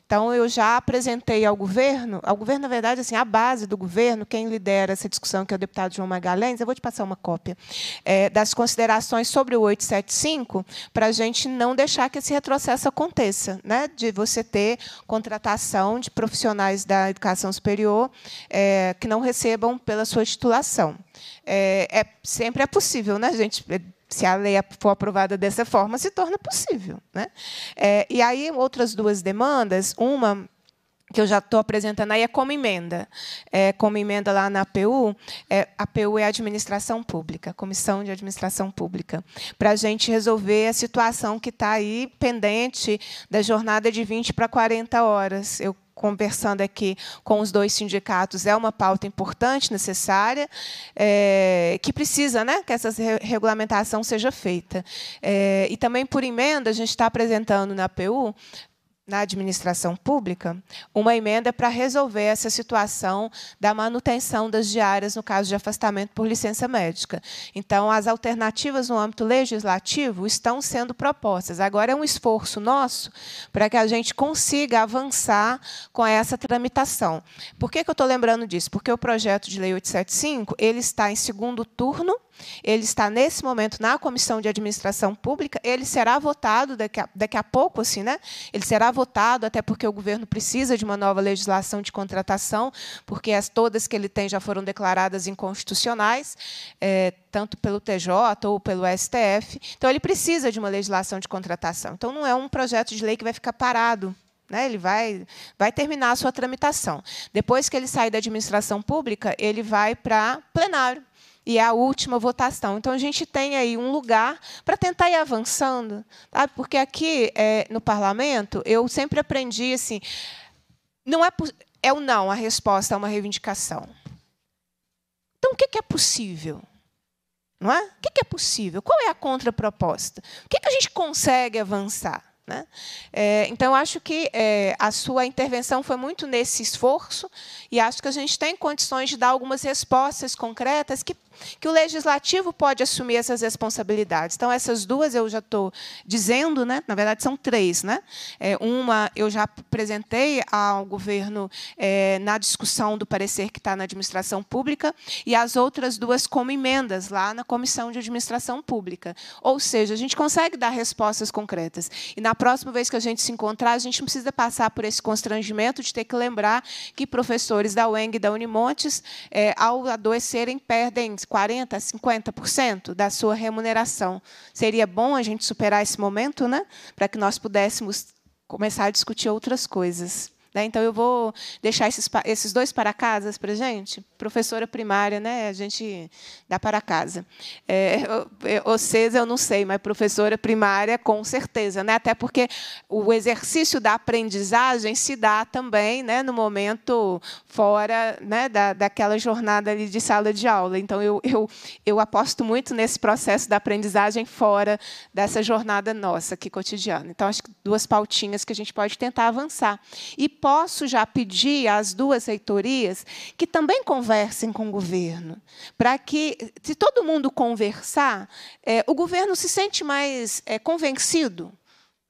Então, eu já apresentei ao governo, ao governo, na verdade, assim, a base do governo, quem lidera essa discussão, que é o deputado João Magalhães, eu vou te passar uma cópia, é, das considerações sobre o 875, para a gente não deixar que esse retrocesso aconteça, né? de você ter contratação de profissionais da educação superior é, que não recebam pela sua titulação. É, é, sempre é possível, né, gente? se a lei for aprovada dessa forma, se torna possível. Né? É, e aí, outras duas demandas, uma que eu já estou apresentando aí é como emenda. É, como emenda lá na APU, é, a APU é Administração Pública, Comissão de Administração Pública, para a gente resolver a situação que está aí pendente da jornada de 20 para 40 horas. Eu conversando aqui com os dois sindicatos é uma pauta importante, necessária, é, que precisa né, que essa regulamentação seja feita. É, e também, por emenda, a gente está apresentando na PU na administração pública uma emenda para resolver essa situação da manutenção das diárias no caso de afastamento por licença médica. Então, as alternativas no âmbito legislativo estão sendo propostas. Agora é um esforço nosso para que a gente consiga avançar com essa tramitação. Por que, que eu estou lembrando disso? Porque o projeto de lei 875 ele está em segundo turno ele está nesse momento na Comissão de Administração Pública, ele será votado daqui a, daqui a pouco, assim, né? Ele será votado até porque o governo precisa de uma nova legislação de contratação, porque as todas que ele tem já foram declaradas inconstitucionais, é, tanto pelo TJ ou pelo STF. Então ele precisa de uma legislação de contratação. Então não é um projeto de lei que vai ficar parado. Né, ele vai, vai terminar a sua tramitação. Depois que ele sair da administração pública, ele vai para plenário e é a última votação. Então, a gente tem aí um lugar para tentar ir avançando, porque aqui é, no parlamento eu sempre aprendi assim: não é, é o não a resposta a é uma reivindicação. Então, o que é possível? Não é? O que é possível? Qual é a contraproposta? O que, é que a gente consegue avançar? Né? É, então, acho que é, a sua intervenção foi muito nesse esforço, e acho que a gente tem condições de dar algumas respostas concretas que que o legislativo pode assumir essas responsabilidades. Então, essas duas eu já estou dizendo, né? na verdade, são três. Né? É, uma eu já apresentei ao governo é, na discussão do parecer que está na administração pública, e as outras duas como emendas lá na Comissão de Administração Pública. Ou seja, a gente consegue dar respostas concretas. E na próxima vez que a gente se encontrar, a gente não precisa passar por esse constrangimento de ter que lembrar que professores da UENG e da Unimontes, é, ao adoecerem, perdem 40% a 50% da sua remuneração. Seria bom a gente superar esse momento, né? para que nós pudéssemos começar a discutir outras coisas. Né? Então, eu vou deixar esses, esses dois para casas para a gente. Professora primária, né? a gente dá para casa. É, vocês, eu não sei, mas professora primária, com certeza. Né? Até porque o exercício da aprendizagem se dá também né, no momento fora né, da, daquela jornada ali de sala de aula. Então, eu, eu, eu aposto muito nesse processo da aprendizagem fora dessa jornada nossa aqui cotidiana. Então, acho que duas pautinhas que a gente pode tentar avançar. E posso já pedir às duas reitorias que também conversem com o governo, para que, se todo mundo conversar, é, o governo se sente mais é, convencido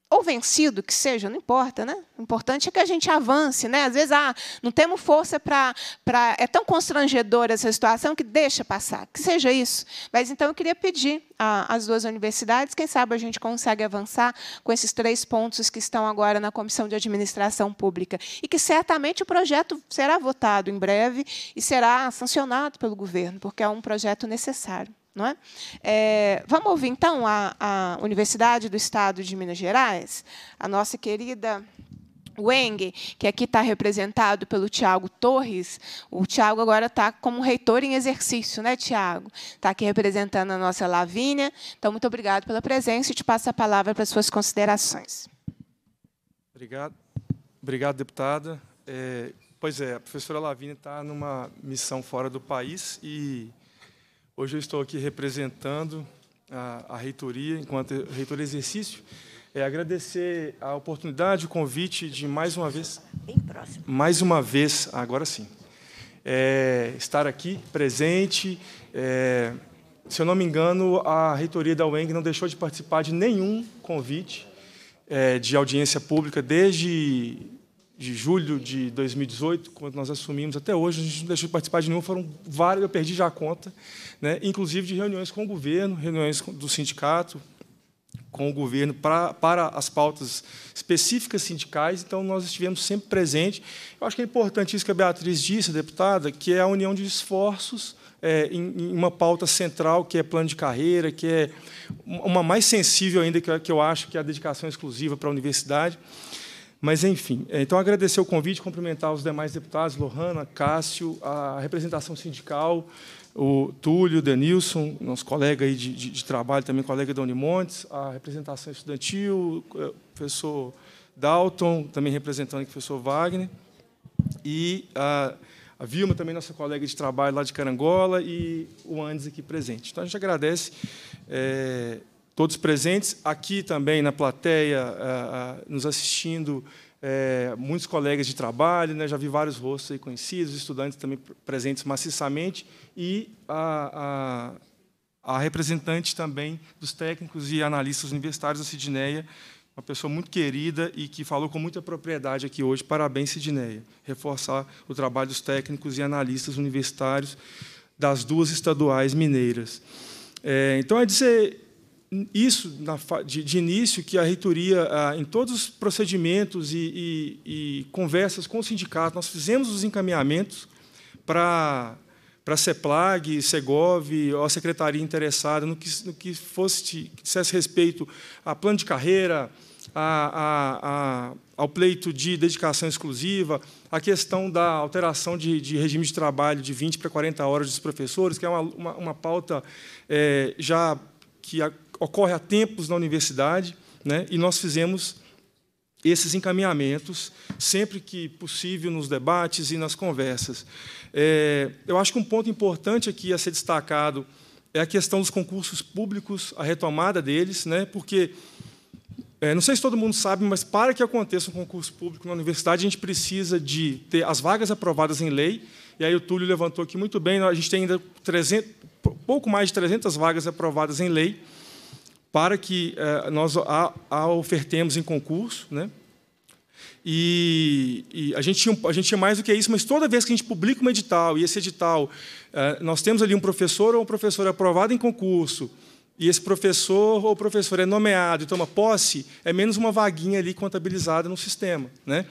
ou vencido que seja, não importa, né? O importante é que a gente avance, né? Às vezes, ah, não temos força para para é tão constrangedora essa situação que deixa passar, que seja isso. Mas então eu queria pedir às duas universidades, quem sabe a gente consegue avançar com esses três pontos que estão agora na comissão de administração pública e que certamente o projeto será votado em breve e será sancionado pelo governo, porque é um projeto necessário. É? É, vamos ouvir, então, a, a, Universidade do Estado de Minas Gerais, a nossa querida Weng, que aqui está representado pelo Tiago Torres. O Tiago agora está como reitor em exercício, né, Tiago? Está aqui representando a nossa Lavínia. Então, muito obrigado pela presença e te passo a palavra para as suas considerações. Obrigado. Obrigado, deputada. É, pois é, a professora Lavínia está numa missão fora do país e Hoje eu estou aqui representando a, a reitoria, enquanto reitor é exercício. É agradecer a oportunidade, o convite de mais uma vez. Bem próximo. Mais uma vez, agora sim. É, estar aqui presente. É, se eu não me engano, a reitoria da UENG não deixou de participar de nenhum convite é, de audiência pública desde de julho de 2018, quando nós assumimos, até hoje a gente não deixou de participar de nenhum foram vários eu perdi já a conta, né? inclusive de reuniões com o governo, reuniões do sindicato, com o governo pra, para as pautas específicas sindicais, então nós estivemos sempre presentes. Eu acho que é importante isso que a Beatriz disse, a deputada, que é a união de esforços é, em, em, uma pauta central, que é plano de carreira, que é uma mais sensível ainda, que que eu acho, que é a dedicação exclusiva para a universidade. Mas, enfim, é, então agradecer o convite, cumprimentar os demais deputados, Lohana, Cássio, a representação sindical, o Túlio, o Denilson, nosso colega aí de, de, de trabalho, também colega da Unimontes, a representação estudantil, o eh, professor Dalton, também representando o professor Wagner, e a, a Vilma, também nossa colega de trabalho lá de Carangola, e o Andes aqui presente. Então, a gente agradece. É, todos presentes, aqui também na plateia, eh, eh, nos assistindo, eh, muitos colegas de trabalho, né? já vi vários rostos aí conhecidos, estudantes também presentes maciçamente, e a, a, a representante também dos técnicos e analistas universitários, a Sidneia, uma pessoa muito querida e que falou com muita propriedade aqui hoje. Parabéns, Sidneia. Reforçar o trabalho dos técnicos e analistas universitários das duas estaduais mineiras. É, então, é de ser isso na, de, de, início que a reitoria, ah, em todos os procedimentos e, e, e, conversas com o sindicato, nós fizemos os encaminhamentos para para a CEPLAG, Segov, ou a secretaria interessada no que, no que fosse que dissesse respeito a plano de carreira, a, a, a, ao pleito de dedicação exclusiva, a questão da alteração de, de, regime de trabalho de 20 para 40 horas dos professores, que é uma, uma, uma pauta é, já que ocorre há tempos na universidade, né? e nós fizemos esses encaminhamentos sempre que possível nos debates e nas conversas. É, eu acho que um ponto importante aqui a ser destacado é a questão dos concursos públicos, a retomada deles, né? porque é, não sei se todo mundo sabe, mas para que aconteça um concurso público na universidade, a gente precisa de ter as vagas aprovadas em lei. E aí o Túlio levantou aqui muito bem, a gente tem ainda 300, pouco mais de 300 vagas aprovadas em lei para que eh, nós a, a, ofertemos em concurso. Né? E, e a, gente tinha, a gente tinha mais do que isso, mas toda vez que a gente publica um edital, e esse edital, eh, nós temos ali um professor ou um professor aprovado em concurso, e esse professor ou professor é nomeado e toma posse, é menos uma vaguinha ali contabilizada no sistema. Né?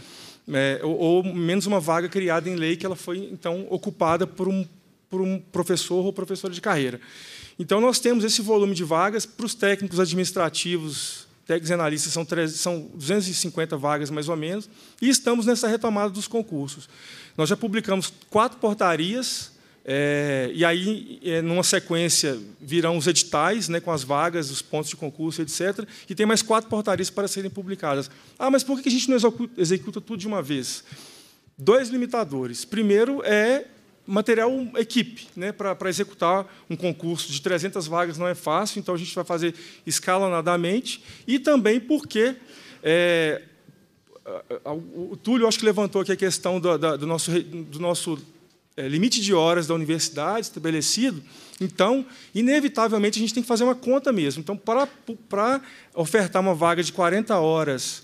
É, ou, ou, menos uma vaga criada em lei que ela foi, então, ocupada por um, por um professor ou professora de carreira. Então, nós temos esse volume de vagas para os técnicos administrativos, técnicos e analistas, são, 300, são 250 vagas, mais ou menos, e estamos nessa retomada dos concursos. Nós já publicamos quatro portarias, é, e aí, é, numa sequência, virão os editais né, com as vagas, os pontos de concurso, etc. E tem mais quatro portarias para serem publicadas. Ah, mas por que a gente não executa tudo de uma vez? Dois limitadores. Primeiro é material equipe, né, para executar um concurso de 300 vagas não é fácil, então a gente vai fazer escalonadamente, e também porque é, o Túlio acho que levantou aqui a questão do, do nosso, do nosso é, limite de horas da universidade estabelecido, então, inevitavelmente, a gente tem que fazer uma conta mesmo. Então, para ofertar uma vaga de 40 horas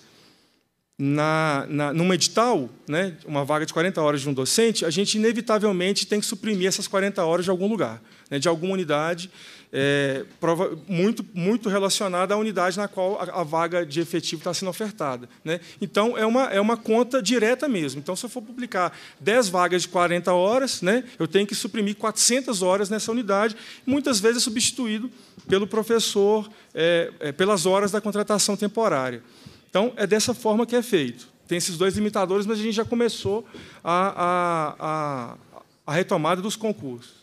na, na, num edital, né, uma vaga de 40 horas de um docente, a gente inevitavelmente tem que suprimir essas 40 horas de algum lugar, né, de alguma unidade, é, prova, muito, muito relacionada à unidade na qual a, a vaga de efetivo está sendo ofertada. Né. Então, é uma, é uma conta direta mesmo. Então, se eu for publicar 10 vagas de 40 horas, né, eu tenho que suprimir 400 horas nessa unidade, muitas vezes é substituído pelo professor, é, é, pelas horas da contratação temporária. Então, é dessa forma que é feito. Tem esses dois limitadores, mas a gente já começou a, a, a, a retomada dos concursos.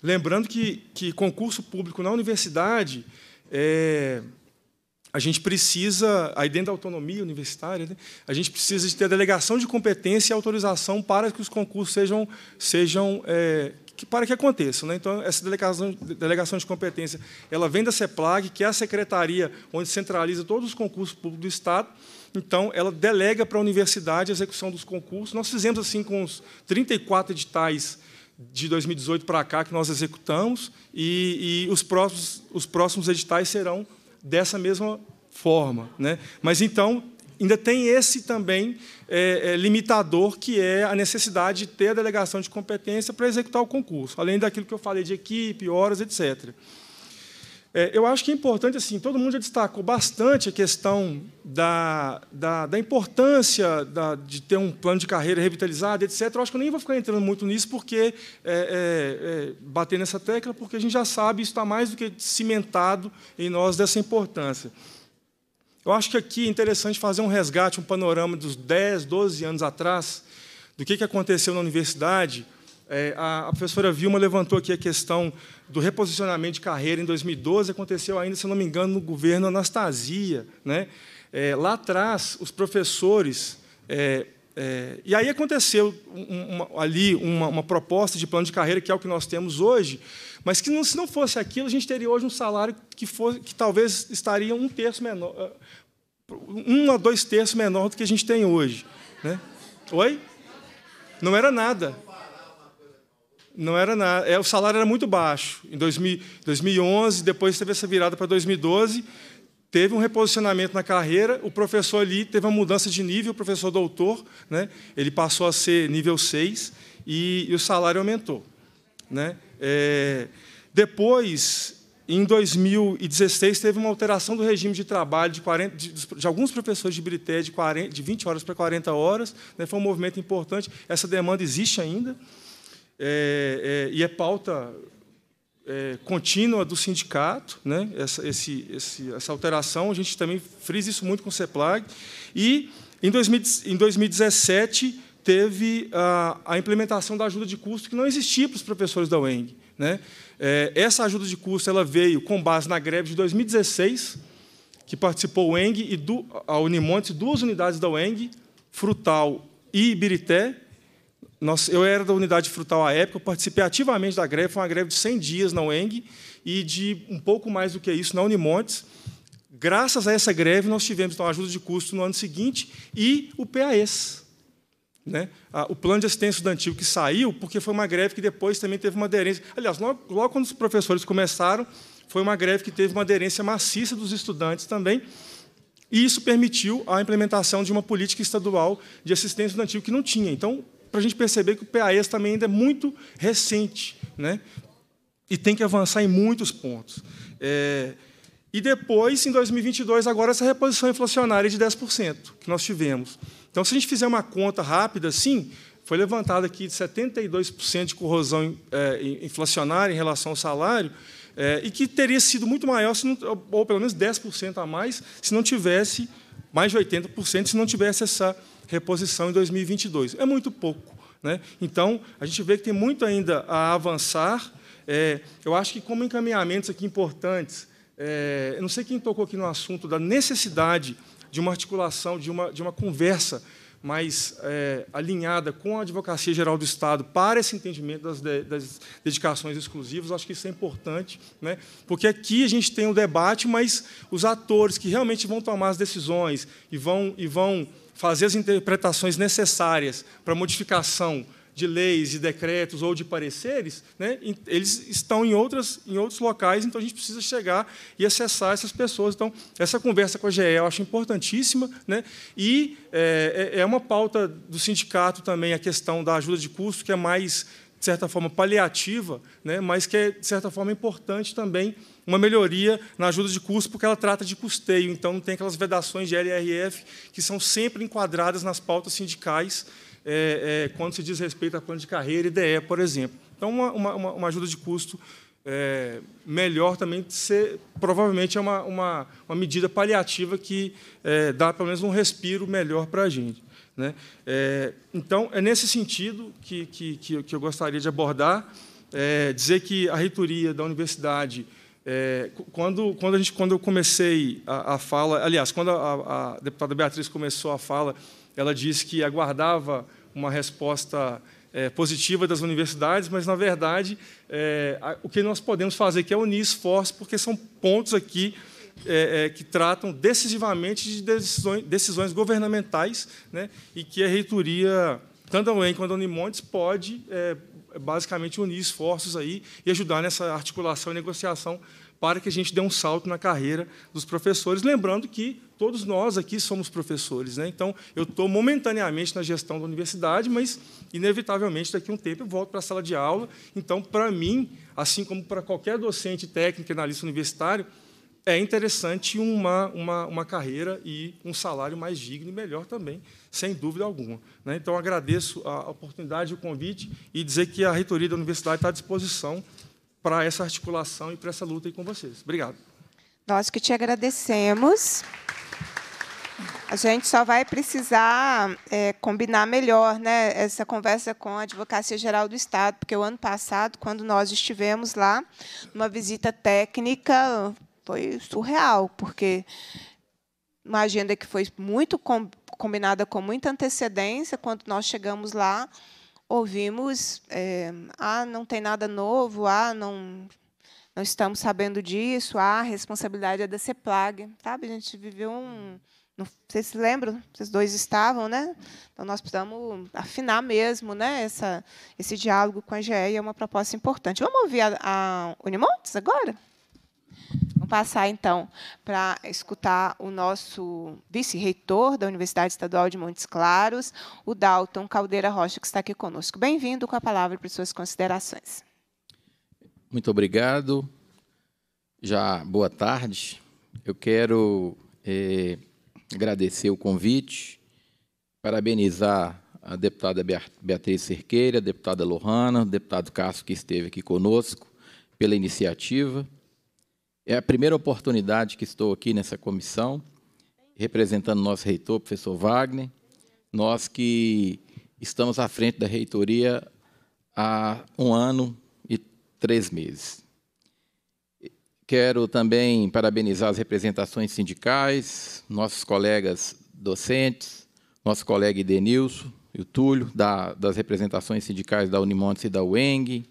Lembrando que, que concurso público na universidade, é, a gente precisa, aí dentro da autonomia universitária, né, a gente precisa de ter delegação de competência e autorização para que os concursos sejam, sejam é, para que aconteça. Né? Então, essa delegação, delegação de competência ela vem da CEPLAG, que é a secretaria onde centraliza todos os concursos públicos do Estado. Então, ela delega para a universidade a execução dos concursos. Nós fizemos assim com os 34 editais de 2018 para cá que nós executamos, e, e os, próximos, os próximos editais serão dessa mesma forma. Né? Mas então, ainda tem esse também é, é, limitador, que é a necessidade de ter a delegação de competência para executar o concurso, além daquilo que eu falei de equipe, horas, etc. É, eu acho que é importante, assim, todo mundo já destacou bastante a questão da, da, da importância da, de ter um plano de carreira revitalizado, etc. Eu acho que eu nem vou ficar entrando muito nisso, porque é, é, é, bater nessa tecla, porque a gente já sabe, isso está mais do que cimentado em nós dessa importância. Eu acho que aqui é interessante fazer um resgate, um panorama dos 10, 12 anos atrás, do que aconteceu na universidade. É, a professora Vilma levantou aqui a questão do reposicionamento de carreira em 2012, aconteceu ainda, se não me engano, no governo Anastasia. Né? É, lá atrás, os professores. É, e aí aconteceu ali uma proposta de plano de carreira, que é o que nós temos hoje, mas que não, se não fosse aquilo, a gente teria hoje um salário que, fosse, que talvez estaria um terço menor, eh, um a dois terços menor do que a gente tem hoje. Né? Oi? Não era nada. Não era nada. É, o salário era muito baixo. Em 2000, 2011, depois teve essa virada para 2012, teve um reposicionamento na carreira. O professor ali teve uma mudança de nível, o professor doutor, né? ele passou a ser nível 6 e, e o salário aumentou. Né? É, depois, em 2016, teve uma alteração do regime de trabalho de, 40, de, de alguns professores de Brité de, 40, de 20 horas para 40 horas. Né, foi um movimento importante. Essa demanda existe ainda é, é, e é pauta é, contínua do sindicato, né? essa, esse, esse, essa alteração, a gente também frisa isso muito com o CEPLAG. E, em, 2000, em 2017, teve a, a implementação da ajuda de custo que não existia para os professores da UENG. Né? É, essa ajuda de custo ela veio com base na greve de 2016, que participou o UENG e do, a Unimontes, duas unidades da UENG, Frutal e Ibirité. Nós, eu era da unidade Frutal à época, participei ativamente da greve, foi uma greve de 100 dias na UENG e de um pouco mais do que isso na Unimontes. Graças a essa greve, nós tivemos então, ajuda de custo no ano seguinte e o PAES, né? o plano de assistência estudantil que saiu, porque foi uma greve que depois também teve uma aderência. Aliás, logo, logo quando os professores começaram, foi uma greve que teve uma aderência maciça dos estudantes também. E isso permitiu a implementação de uma política estadual de assistência estudantil que não tinha. Então, para a gente perceber que o PAES também ainda é muito recente né? e tem que avançar em muitos pontos. É... E depois, em 2022, agora essa reposição inflacionária de 10% que nós tivemos. Então, se a gente fizer uma conta rápida sim, foi levantado aqui 72% de corrosão eh, inflacionária em relação ao salário, eh, e que teria sido muito maior, ou pelo menos 10% a mais, se não tivesse, mais de 80%, se não tivesse essa reposição em 2022. É muito pouco. Né? Então, a gente vê que tem muito ainda a avançar. Eh, eu acho que, como encaminhamentos aqui importantes, eu não sei quem tocou aqui no assunto da necessidade de uma articulação, de uma, de uma conversa mais é, alinhada com a Advocacia Geral do Estado para esse entendimento das, de, das dedicações exclusivas. Acho que isso é importante, né? porque aqui a gente tem um debate, mas os atores que realmente vão tomar as decisões e vão, e vão fazer as interpretações necessárias para a modificação de leis, de decretos ou de pareceres, né, eles estão em, outras, em outros locais, então a gente precisa chegar e acessar essas pessoas. Então, essa conversa com a GE eu acho importantíssima, né, e é, é, é uma pauta do sindicato também a questão da ajuda de custo, que é mais, de certa forma, paliativa, né, mas que é, de certa forma, importante também uma melhoria na ajuda de custo, porque ela trata de custeio, então não tem aquelas vedações de LRF que são sempre enquadradas nas pautas sindicais, é, é, quando se diz respeito a plano de carreira IDE, por exemplo. Então, uma, uma, uma ajuda de custo é, melhor também ser, provavelmente é uma, uma, uma medida paliativa que é, dá pelo menos um respiro melhor para a gente. Né? É, então, é nesse sentido que, que, que, eu gostaria de abordar, é, dizer que a reitoria da universidade, é, quando, quando, a gente, quando eu comecei a, a fala, aliás, quando a, a, deputada Beatriz começou a fala ela disse que aguardava uma resposta é, positiva das universidades, mas, na verdade, é, o que nós podemos fazer é unir esforços, porque são pontos aqui é, que tratam decisivamente de decisões, decisões governamentais né, e que a reitoria, tanto a UEM quanto a Unimontes, pode, basicamente, unir esforços aí e ajudar nessa articulação e negociação para que a gente dê um salto na carreira dos professores, lembrando que todos nós aqui somos professores. Né? Então, eu estou momentaneamente na gestão da universidade, mas, inevitavelmente, daqui a um tempo eu volto para a sala de aula. Então, para mim, assim como para qualquer docente técnico e analista universitário, é interessante uma, uma, uma carreira e um salário mais digno e melhor também, sem dúvida alguma. Né? Então, agradeço a oportunidade e o convite e dizer que a reitoria da universidade está à disposição para essa articulação e para essa luta aí com vocês. Obrigado. Nós que te agradecemos. A gente só vai precisar é, combinar melhor né, essa conversa com a Advocacia Geral do Estado, porque o ano passado, quando nós estivemos lá, uma visita técnica foi surreal, porque uma agenda que foi muito combinada com muita antecedência, quando nós chegamos lá, ouvimos: é, ah, não tem nada novo, ah, não, não estamos sabendo disso, ah, a responsabilidade é da CEPLAG. Sabe? A gente viveu um. Não, vocês se lembram? Vocês dois estavam, né? Então nós precisamos afinar mesmo, né? Essa, esse diálogo com a GE é uma proposta importante. Vamos ouvir a, a Unimontes agora? passar, então, para escutar o nosso vice-reitor da Universidade Estadual de Montes Claros, o Dalton Caldeira Rocha, que está aqui conosco. Bem-vindo com a palavra para suas considerações. Muito obrigado. Já boa tarde. Eu quero é, agradecer o convite, parabenizar a deputada Beatriz Cerqueira, a deputada Lohana, o deputado Cássio, que esteve aqui conosco, pela iniciativa. É a primeira oportunidade que estou aqui nessa comissão, representando nosso reitor, professor Wagner. Nós que estamos à frente da reitoria há um ano e três meses. Quero também parabenizar as representações sindicais, nossos colegas docentes, nosso colega Idenilson e o Túlio, da, das representações sindicais da Unimontes e da UENG,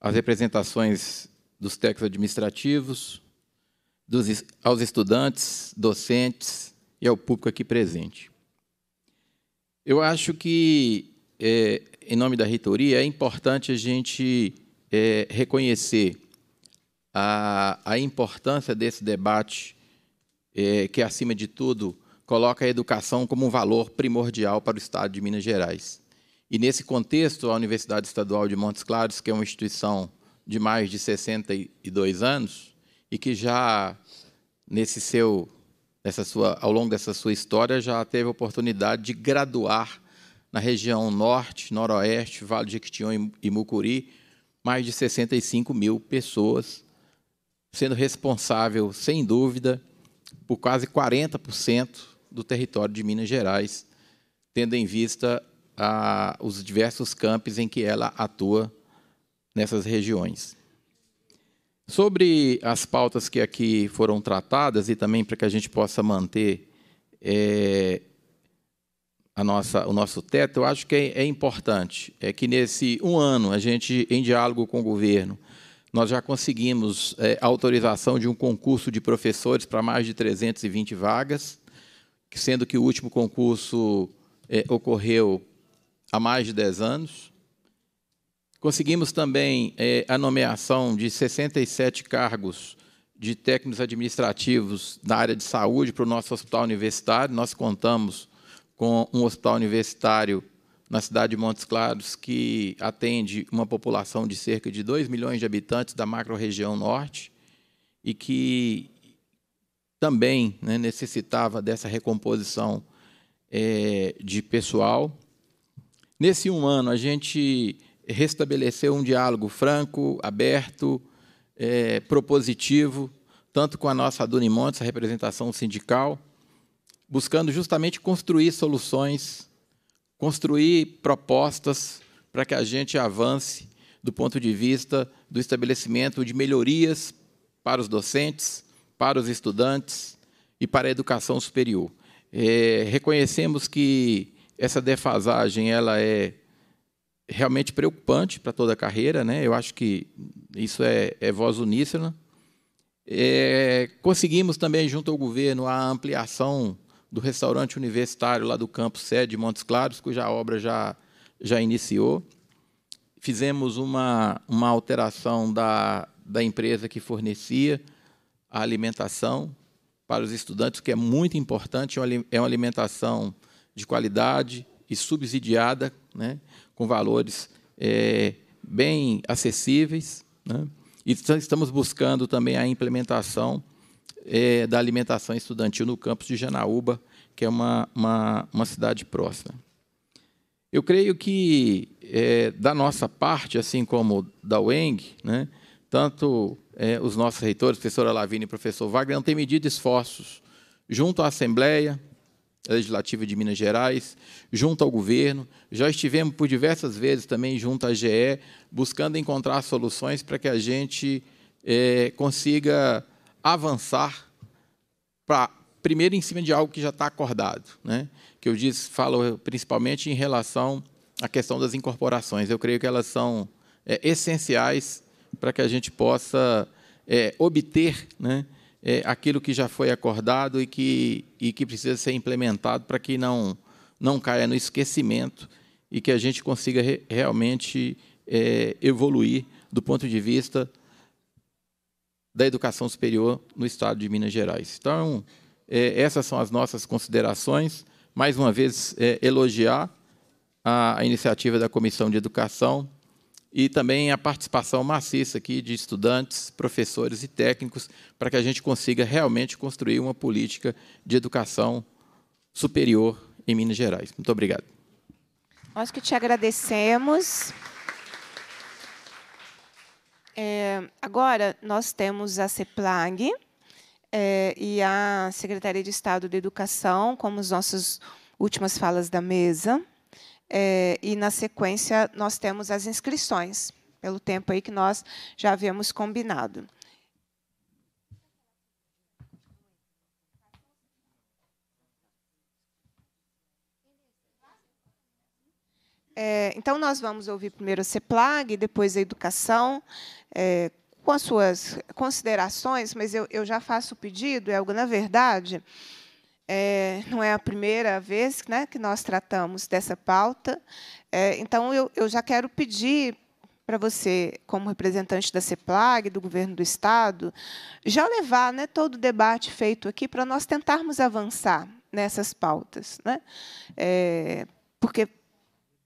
as representações dos técnicos administrativos, dos, aos estudantes, docentes e ao público aqui presente. Eu acho que, é, em nome da reitoria, é importante a gente é, reconhecer a, a, importância desse debate, é, que, acima de tudo, coloca a educação como um valor primordial para o Estado de Minas Gerais. E, nesse contexto, a Universidade Estadual de Montes Claros, que é uma instituição de mais de 62 anos e que já nesse seu nessa sua ao longo dessa sua história já teve a oportunidade de graduar na região norte, noroeste, Vale de Jequitinhonha e Mucuri, mais de 65 mil pessoas, sendo responsável, sem dúvida, por quase 40% do território de Minas Gerais, tendo em vista a, os diversos campos em que ela atua nessas regiões. Sobre as pautas que aqui foram tratadas e também para que a gente possa manter é, a nossa, o nosso teto, eu acho que é, é importante. É que nesse um ano, a gente, em diálogo com o governo, nós já conseguimos é, autorização de um concurso de professores para mais de 320 vagas, sendo que o último concurso é, ocorreu há mais de 10 anos. Conseguimos também é, a nomeação de 67 cargos de técnicos administrativos na área de saúde para o nosso hospital universitário. Nós contamos com um hospital universitário na cidade de Montes Claros, que atende uma população de cerca de 2 milhões de habitantes da macro-região norte e que também né, necessitava dessa recomposição é, de pessoal. Nesse um ano, a gente restabeleceu um diálogo franco, aberto, é, propositivo, tanto com a nossa Duni Montes, a representação sindical, buscando justamente construir soluções, construir propostas para que a gente avance do ponto de vista do estabelecimento de melhorias para os docentes, para os estudantes e para a educação superior. É, reconhecemos que essa defasagem ela é realmente preocupante para toda a carreira, né? Eu acho que isso é, é voz uníssona. É, conseguimos também, junto ao governo, a ampliação do restaurante universitário lá do campo sede de Montes Claros, cuja obra já, já iniciou. Fizemos uma, uma alteração da, da empresa que fornecia a alimentação para os estudantes, que é muito importante, é, é uma alimentação de qualidade e subsidiada, né? com valores é, bem acessíveis. Né? E estamos buscando também a implementação é, da alimentação estudantil no campus de Janaúba, que é uma, uma, uma cidade próxima. Eu creio que, é, da nossa parte, assim como da UENG, né, tanto é, os nossos reitores, professora Lavínia e professor Wagner, têm medido esforços junto à Assembleia, Legislativa de Minas Gerais, junto ao governo. Já estivemos por diversas vezes também junto à GE, buscando encontrar soluções para que a gente é, consiga avançar para primeiro em cima de algo que já está acordado, né? Que eu disse, falo principalmente em relação à questão das incorporações. Eu creio que elas são é, essenciais para que a gente possa é, obter, né? é, aquilo que já foi acordado e que, e que precisa ser implementado para que não, não caia no esquecimento e que a gente consiga re, realmente é, evoluir do ponto de vista da educação superior no estado de Minas Gerais. Então, é, essas são as nossas considerações. Mais uma vez, é, elogiar a, a iniciativa da Comissão de Educação e também a participação maciça aqui de estudantes, professores e técnicos para que a gente consiga realmente construir uma política de educação superior em Minas Gerais. Muito obrigado. Nós que te agradecemos. É, agora, nós temos a CEPLAG é, e a Secretaria de Estado de Educação como as nossas últimas falas da mesa. É, e, na sequência, nós temos as inscrições, pelo tempo aí que nós já havíamos combinado. É, então, nós vamos ouvir primeiro a CEPLAG, depois a educação, é, com as suas considerações, mas eu, eu já faço o pedido, Elga, na verdade, é, não é a primeira vez né, que nós tratamos dessa pauta. É, então, eu, eu, já quero pedir para você, como representante da CEPLAG, do governo do Estado, já levar né, todo o debate feito aqui para nós tentarmos avançar nessas pautas. Né? É, porque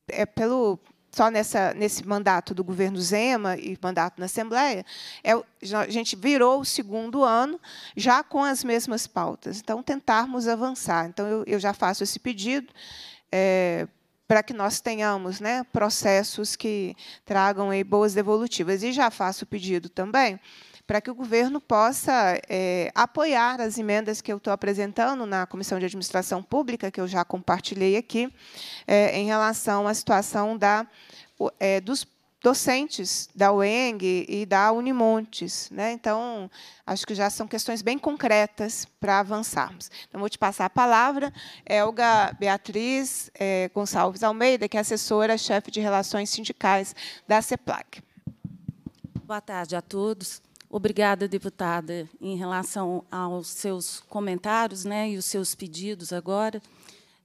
é pelo, só nessa, nesse mandato do governo Zema e mandato na Assembleia, é, a gente virou o segundo ano já com as mesmas pautas. Então, tentarmos avançar. Então, eu, eu já faço esse pedido é, para que nós tenhamos né, processos que tragam aí, boas devolutivas. E já faço o pedido também para que o governo possa é, apoiar as emendas que eu estou apresentando na Comissão de Administração Pública, que eu já compartilhei aqui, é, em relação à situação da, é, dos docentes da UENG e da Unimontes. Né? Então, acho que já são questões bem concretas para avançarmos. Então, vou te passar a palavra. Elga Beatriz é, Gonçalves Almeida, que é assessora-chefe de Relações Sindicais da CEPLAC. Boa tarde a todos. Obrigada, deputada, em relação aos seus comentários né, e os seus pedidos agora.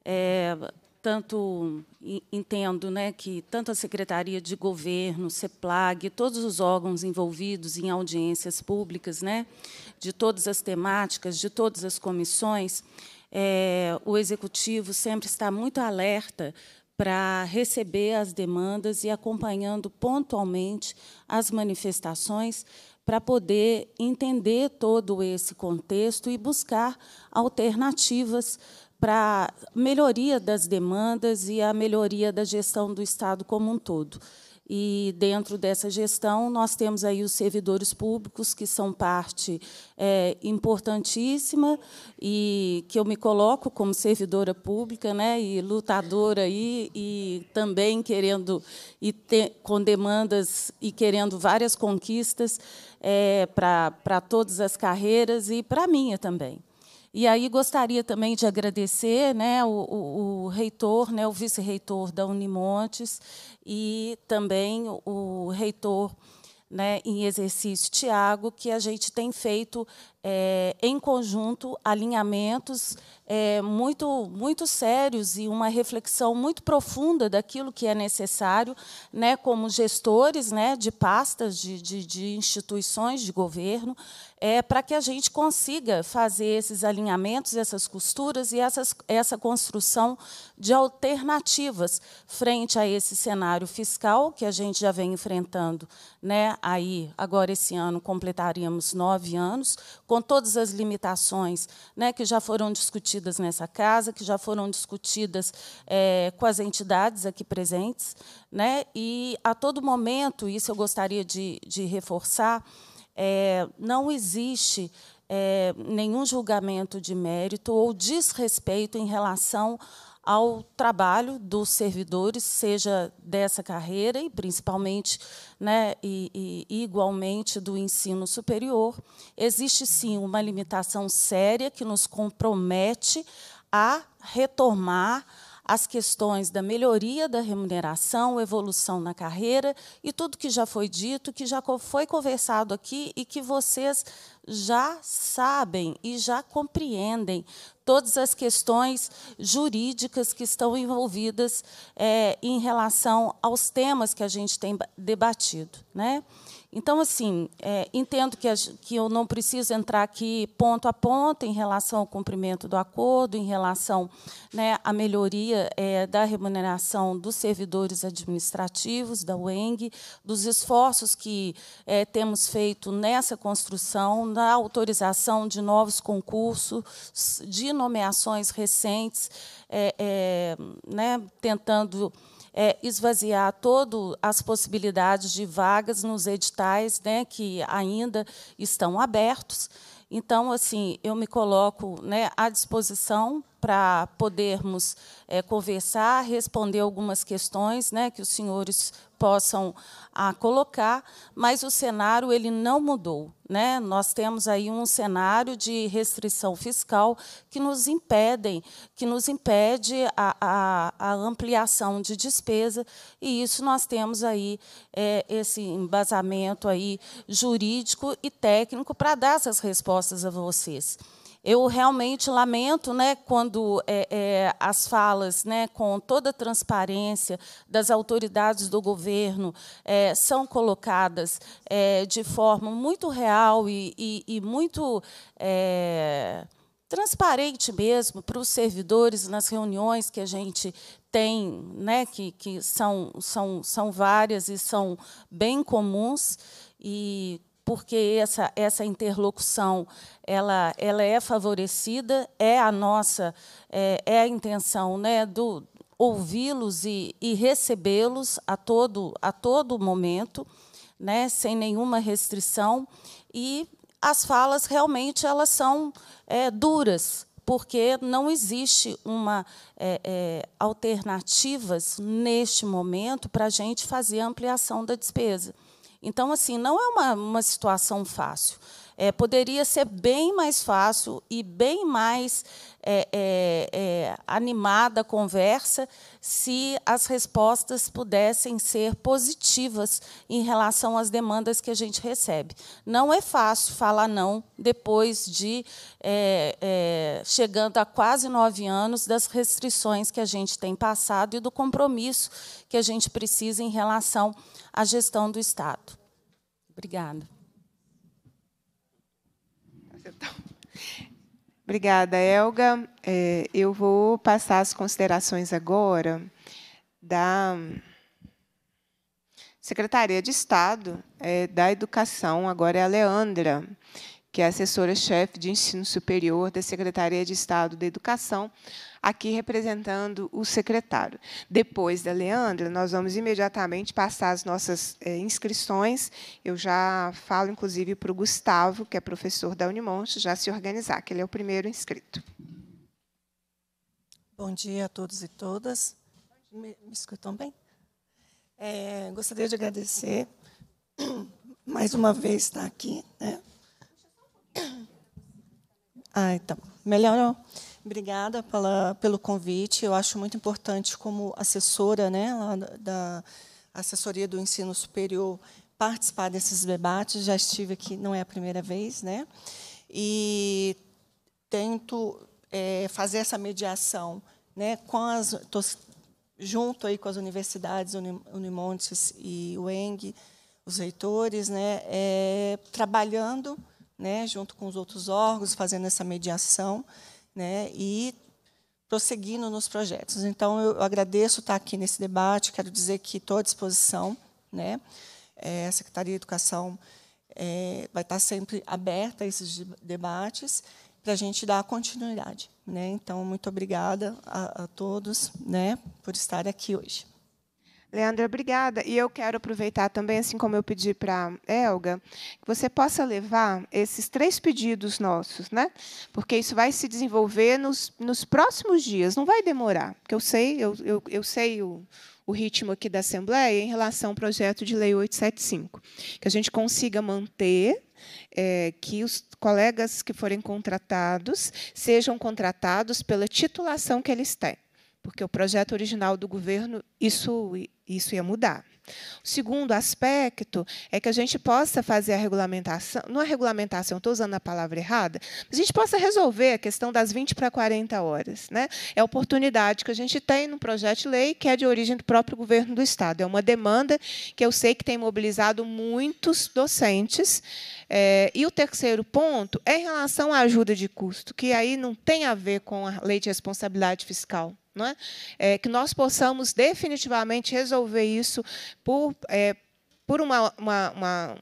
É, tanto entendo né, que tanto a Secretaria de Governo, CEPLAG, todos os órgãos envolvidos em audiências públicas, né, de todas as temáticas, de todas as comissões, é, o Executivo sempre está muito alerta para receber as demandas e acompanhando pontualmente as manifestações, para poder entender todo esse contexto e buscar alternativas para a melhoria das demandas e a melhoria da gestão do Estado como um todo. E, dentro dessa gestão, nós temos aí os servidores públicos, que são parte é, importantíssima, e que eu me coloco como servidora pública né, e lutadora, aí, e também querendo, e ter, com demandas e querendo várias conquistas, é, para todas as carreiras e para a minha também. E aí gostaria também de agradecer né, o, o, o reitor, né, o vice-reitor da Unimontes e também o reitor né, em exercício Tiago, que a gente tem feito é, em conjunto, alinhamentos é, muito, muito sérios e uma reflexão muito profunda daquilo que é necessário, né, como gestores né, de pastas, de, de, de instituições de governo, é, para que a gente consiga fazer esses alinhamentos, essas costuras e essas, essa construção de alternativas frente a esse cenário fiscal que a gente já vem enfrentando. Né, aí, agora, esse ano, completaríamos nove anos com todas as limitações né, que já foram discutidas nessa casa, que já foram discutidas é, com as entidades aqui presentes. Né, e, a todo momento, isso eu gostaria de, de reforçar, é, não existe é, nenhum julgamento de mérito ou desrespeito em relação ao trabalho dos servidores, seja dessa carreira e principalmente, né, e, e igualmente do ensino superior. Existe sim uma limitação séria que nos compromete a retomar as questões da melhoria da remuneração, evolução na carreira e tudo que já foi dito, que já foi conversado aqui e que vocês já sabem e já compreendem todas as questões jurídicas que estão envolvidas é, em relação aos temas que a gente tem debatido. Né? Então, assim, é, entendo que, as, que eu não preciso entrar aqui ponto a ponto em relação ao cumprimento do acordo, em relação né, à melhoria é, da remuneração dos servidores administrativos da UENG, dos esforços que é, temos feito nessa construção, na autorização de novos concursos, de nomeações recentes, é, é, né, tentando é, esvaziar todas as possibilidades de vagas nos editais né, que ainda estão abertos. Então, assim, eu me coloco né, à disposição para podermos é, conversar, responder algumas questões né, que os senhores possam a, ah, colocar, mas o cenário ele não mudou. Né? Nós temos aí um cenário de restrição fiscal que nos impedem, que nos impede a, a, a ampliação de despesa, e isso nós temos aí é, esse embasamento aí jurídico e técnico para dar essas respostas a vocês. Eu realmente lamento né, quando é, é, as falas, né, com toda transparência, das autoridades do governo é, são colocadas é, de forma muito real e, e, e muito é, transparente mesmo para os servidores nas reuniões que a gente tem, né, que, que são, são, são várias e são bem comuns. E porque essa, essa interlocução ela, ela é favorecida, é a nossa, é, é a intenção né, do ouvi-los e, e recebê-los a todo, a todo momento, né, sem nenhuma restrição. E as falas realmente elas são é, duras, porque não existe uma é, é, alternativas neste momento para a gente fazer ampliação da despesa. Então, assim, não é uma, uma situação fácil. É, poderia ser bem mais fácil e bem mais é, é, é, animada a conversa se as respostas pudessem ser positivas em relação às demandas que a gente recebe. Não é fácil falar não depois de é, é, chegando a quase nove anos das restrições que a gente tem passado e do compromisso que a gente precisa em relação à gestão do Estado. Obrigada. Então, obrigada, Elga. É, eu vou passar as considerações agora da Secretaria de Estado é, da Educação, agora é a Leandra, que é assessora-chefe de ensino superior da Secretaria de Estado da Educação, aqui representando o secretário. Depois da Leandra, nós vamos imediatamente passar as nossas é, inscrições. Eu já falo, inclusive, para o Gustavo, que é professor da Unimonte, já se organizar, que ele é o primeiro inscrito. Bom dia a todos e todas. Me, me escutam bem? É, gostaria de agradecer mais uma vez estar aqui, né? Ah, então. Melhor. Obrigada pela, pelo convite. Eu acho muito importante, como assessora né, da assessoria do ensino superior, participar desses debates. Já estive aqui, não é a primeira vez, né? E tento é, fazer essa mediação, né? Com as, tô junto aí com as universidades Unimontes e UENG, os reitores, né? É, trabalhando né, junto com os outros órgãos, fazendo essa mediação né, e prosseguindo nos projetos. Então, eu agradeço estar aqui nesse debate, quero dizer que estou à disposição. Né? É, a Secretaria de Educação é, vai estar sempre aberta a esses debates para a gente dar continuidade. Né? Então, muito obrigada a, a todos né, por estar aqui hoje. Leandro, obrigada. E eu quero aproveitar também, assim como eu pedi para Elga, que você possa levar esses três pedidos nossos, né? Porque isso vai se desenvolver nos, nos próximos dias, não vai demorar. Porque eu sei, eu, eu, eu sei o, o ritmo aqui da Assembleia em relação ao projeto de lei 875. Que a gente consiga manter é, que os colegas que forem contratados sejam contratados pela titulação que eles têm porque o projeto original do governo isso, isso ia mudar. O segundo aspecto é que a gente possa fazer a regulamentação, não a é regulamentação, estou usando a palavra errada, mas a gente possa resolver a questão das 20 para 40 horas. Né? É a oportunidade que a gente tem no projeto de lei que é de origem do próprio governo do Estado. É uma demanda que eu sei que tem mobilizado muitos docentes. É, e o terceiro ponto é em relação à ajuda de custo, que aí não tem a ver com a lei de responsabilidade fiscal. Não é? é que nós possamos definitivamente resolver isso por, é, por uma, uma, uma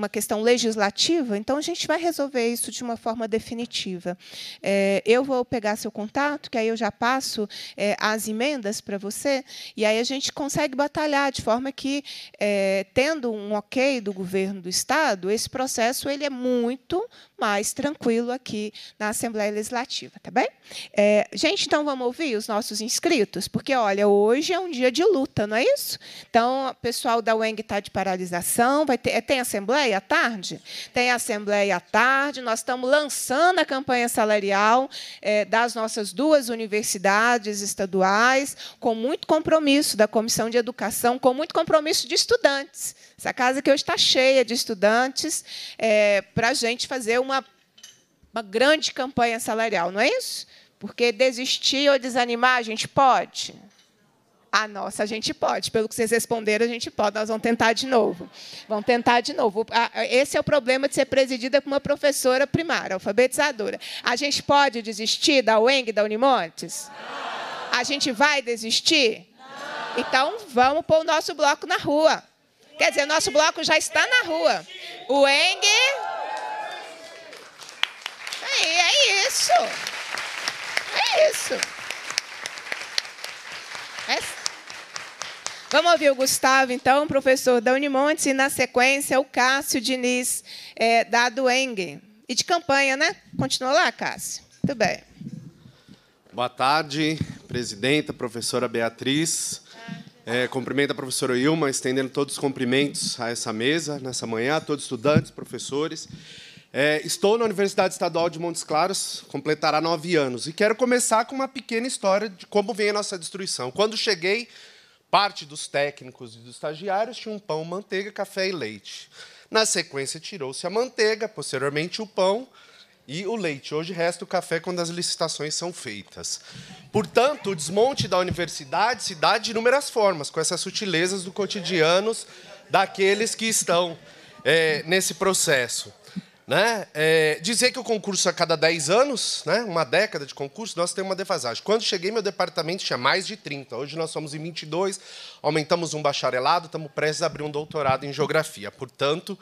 uma questão legislativa, então a gente vai resolver isso de uma forma definitiva. É, eu vou pegar seu contato, que aí eu já passo é, as emendas para você, e aí a gente consegue batalhar de forma que, é, tendo um ok do governo do Estado, esse processo ele é muito mais tranquilo aqui na Assembleia Legislativa, tá bem? É, gente, então vamos ouvir os nossos inscritos, porque olha, hoje é um dia de luta, não é isso? Então, o pessoal da UENG está de paralisação, vai ter, é, tem assembleia? assembleia à tarde? Tem assembleia à tarde, nós estamos lançando a campanha salarial é, das nossas duas universidades estaduais, com muito compromisso da Comissão de Educação, com muito compromisso de estudantes. Essa casa que hoje está cheia de estudantes, é, eh, para a gente fazer uma, uma grande campanha salarial, não é isso? Porque desistir ou desanimar, a gente pode. Ah, nossa, a gente pode. Pelo que vocês responderam, a gente pode. Nós vamos tentar de novo. Vamos tentar de novo. Esse é o problema de ser presidida por uma professora primária, alfabetizadora. A gente pode desistir da UENG, da Unimontes? Não. A gente vai desistir? Não. Então, vamos pôr o nosso bloco na rua. Quer dizer, o nosso bloco já está na rua. O Ueng? É isso. É isso. É Vamos ouvir o Gustavo, então, professor da Unimontes, e na sequência o Cássio Diniz, é, da Dueng. E de campanha, né? Continua lá, Cássio. Muito bem. Boa tarde, presidenta, professora Beatriz. É, cumprimento a professora Ilma, estendendo todos os cumprimentos a essa mesa, nessa manhã, a todos os estudantes, professores. É, estou na Universidade Estadual de Montes Claros, completará nove anos, e quero começar com uma pequena história de como vem a nossa destruição. Quando cheguei Parte dos técnicos e dos estagiários tinha um pão, manteiga, café e leite. Na sequência, tirou-se a manteiga, posteriormente o pão e o leite. Hoje resta o café quando as licitações são feitas. Portanto, o desmonte da universidade se dá de inúmeras formas, com essas sutilezas do cotidiano daqueles que estão é, nesse processo. Né? É, dizer que o concurso a cada 10 anos, né? uma década de concurso, nós temos uma defasagem. Quando cheguei, meu departamento tinha mais de 30. Hoje nós somos em 22, aumentamos um bacharelado, estamos prestes a abrir um doutorado em geografia. Portanto,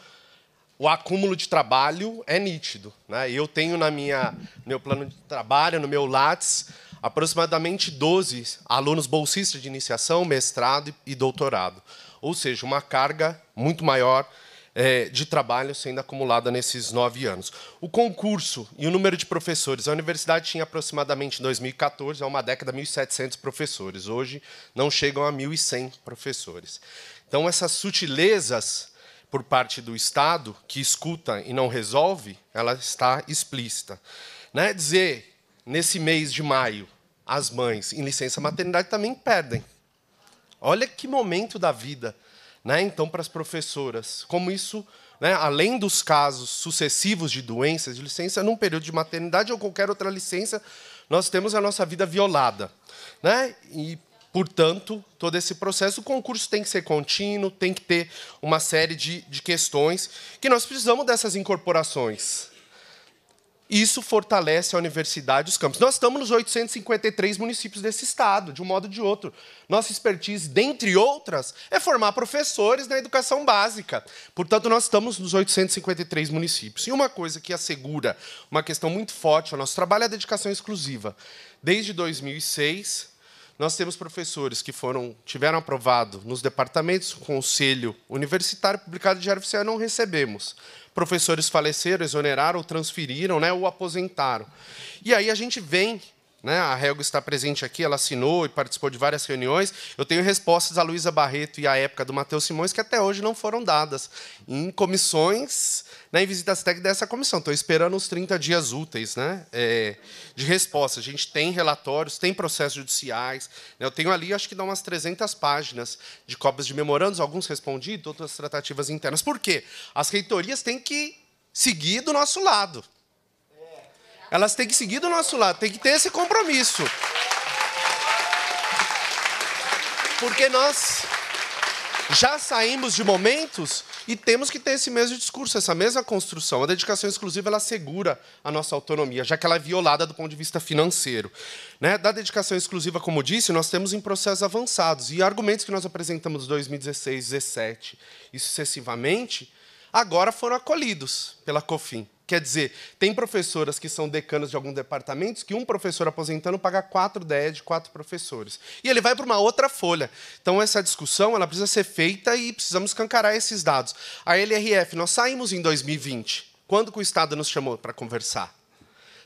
o acúmulo de trabalho é nítido. Né? Eu tenho na minha, no meu plano de trabalho, no meu LATS, aproximadamente 12 alunos bolsistas de iniciação, mestrado e doutorado. Ou seja, uma carga muito maior é, de trabalho sendo acumulada nesses nove anos. O concurso e o número de professores. A universidade tinha aproximadamente, em 2014, há uma década, 1.700 professores. Hoje, não chegam a 1.100 professores. Então, essas sutilezas por parte do Estado, que escuta e não resolve, ela está explícita. Né? Dizer, nesse mês de maio, as mães em licença maternidade também perdem. Olha que momento da vida né? Então, para as professoras, como isso, né, além dos casos sucessivos de doenças, de licença, num período de maternidade ou qualquer outra licença, nós temos a nossa vida violada. Né? E, portanto, todo esse processo, o concurso tem que ser contínuo, tem que ter uma série de, de questões que nós precisamos dessas incorporações. Isso fortalece a universidade e os campos. Nós estamos nos 853 municípios desse estado, de um modo ou de outro. Nossa expertise, dentre outras, é formar professores na educação básica. Portanto, nós estamos nos 853 municípios. E uma coisa que assegura uma questão muito forte ao nosso trabalho é a dedicação exclusiva. Desde 2006, nós temos professores que foram tiveram aprovado nos departamentos, conselho universitário, publicado em Diário Oficial, não recebemos professores faleceram, exoneraram transferiram, né, ou aposentaram. E aí a gente vem né? A Helga está presente aqui, ela assinou e participou de várias reuniões. Eu tenho respostas à Luísa Barreto e à época do Matheus Simões que até hoje não foram dadas em comissões, né, em visitas técnicas dessa comissão. Estou esperando uns 30 dias úteis né, é, de resposta. A gente tem relatórios, tem processos judiciais. Né? Eu tenho ali, acho que dá umas 300 páginas de cópias de memorandos, alguns respondidos, outras tratativas internas. Por quê? As reitorias têm que seguir do nosso lado. Elas têm que seguir do nosso lado, tem que ter esse compromisso. Porque nós já saímos de momentos e temos que ter esse mesmo discurso, essa mesma construção. A dedicação exclusiva ela segura a nossa autonomia, já que ela é violada do ponto de vista financeiro. Né? Da dedicação exclusiva, como disse, nós temos em processos avançados e argumentos que nós apresentamos 2016, 17 e sucessivamente, agora foram acolhidos pela COFIN. Quer dizer, tem professoras que são decanas de alguns departamentos que um professor aposentando paga quatro DEA de quatro professores. E ele vai para uma outra folha. Então, essa discussão ela precisa ser feita e precisamos cancarar esses dados. A LRF, nós saímos em 2020. Quando que o Estado nos chamou para conversar?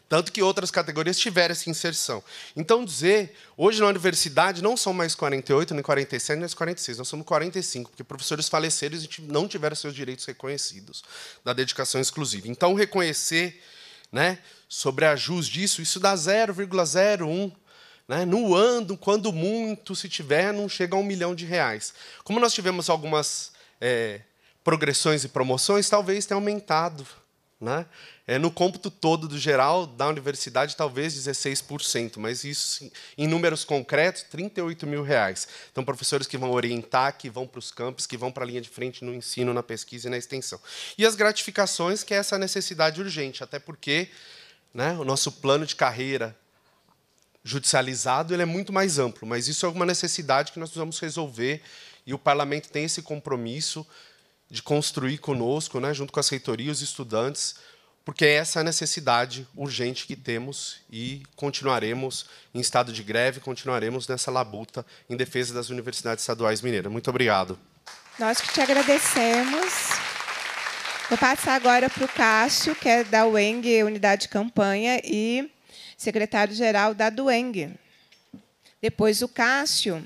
tanto que outras categorias tiveram essa inserção. Então, dizer, hoje na universidade não são mais 48, nem 47, nem 46, nós somos 45, porque professores faleceram e não tiveram seus direitos reconhecidos da dedicação exclusiva. Então, reconhecer né, sobre a jus disso, isso dá 0,01 né? No ano quando muito, se tiver, não chega a um milhão de reais. Como nós tivemos algumas é, progressões e promoções, talvez tenha aumentado né? É, no cômputo todo do geral da universidade, talvez 16%, mas isso em números concretos, 38 mil reais. Então, professores que vão orientar, que vão para os campos, que vão para a linha de frente no ensino, na pesquisa e na extensão. E as gratificações, que é essa necessidade urgente, até porque né, o nosso plano de carreira judicializado ele é muito mais amplo, mas isso é uma necessidade que nós vamos resolver e o parlamento tem esse compromisso de construir conosco, né, junto com as reitorias, os estudantes, porque é essa é a necessidade urgente que temos e continuaremos em estado de greve, continuaremos nessa labuta em defesa das universidades estaduais mineiras. Muito obrigado. Nós que te agradecemos. Vou passar agora para o Cássio, que é da UENG, Unidade de Campanha, e secretário-geral da DUENG. Depois o Cássio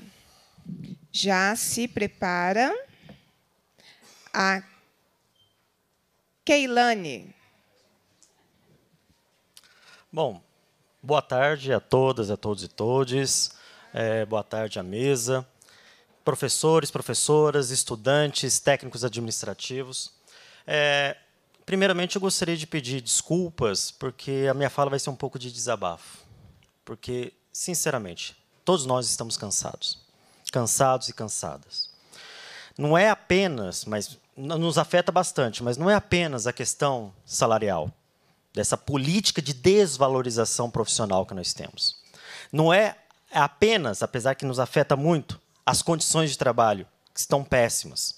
já se prepara. A Keilane. Bom, boa tarde a todas, a todos e todes. É, boa tarde à mesa. Professores, professoras, estudantes, técnicos administrativos. É, primeiramente, eu gostaria de pedir desculpas, porque a minha fala vai ser um pouco de desabafo. Porque, sinceramente, todos nós estamos cansados. Cansados e cansadas. Não é apenas, mas nos afeta bastante, mas não é apenas a questão salarial dessa política de desvalorização profissional que nós temos. Não é apenas, apesar que nos afeta muito, as condições de trabalho, que estão péssimas,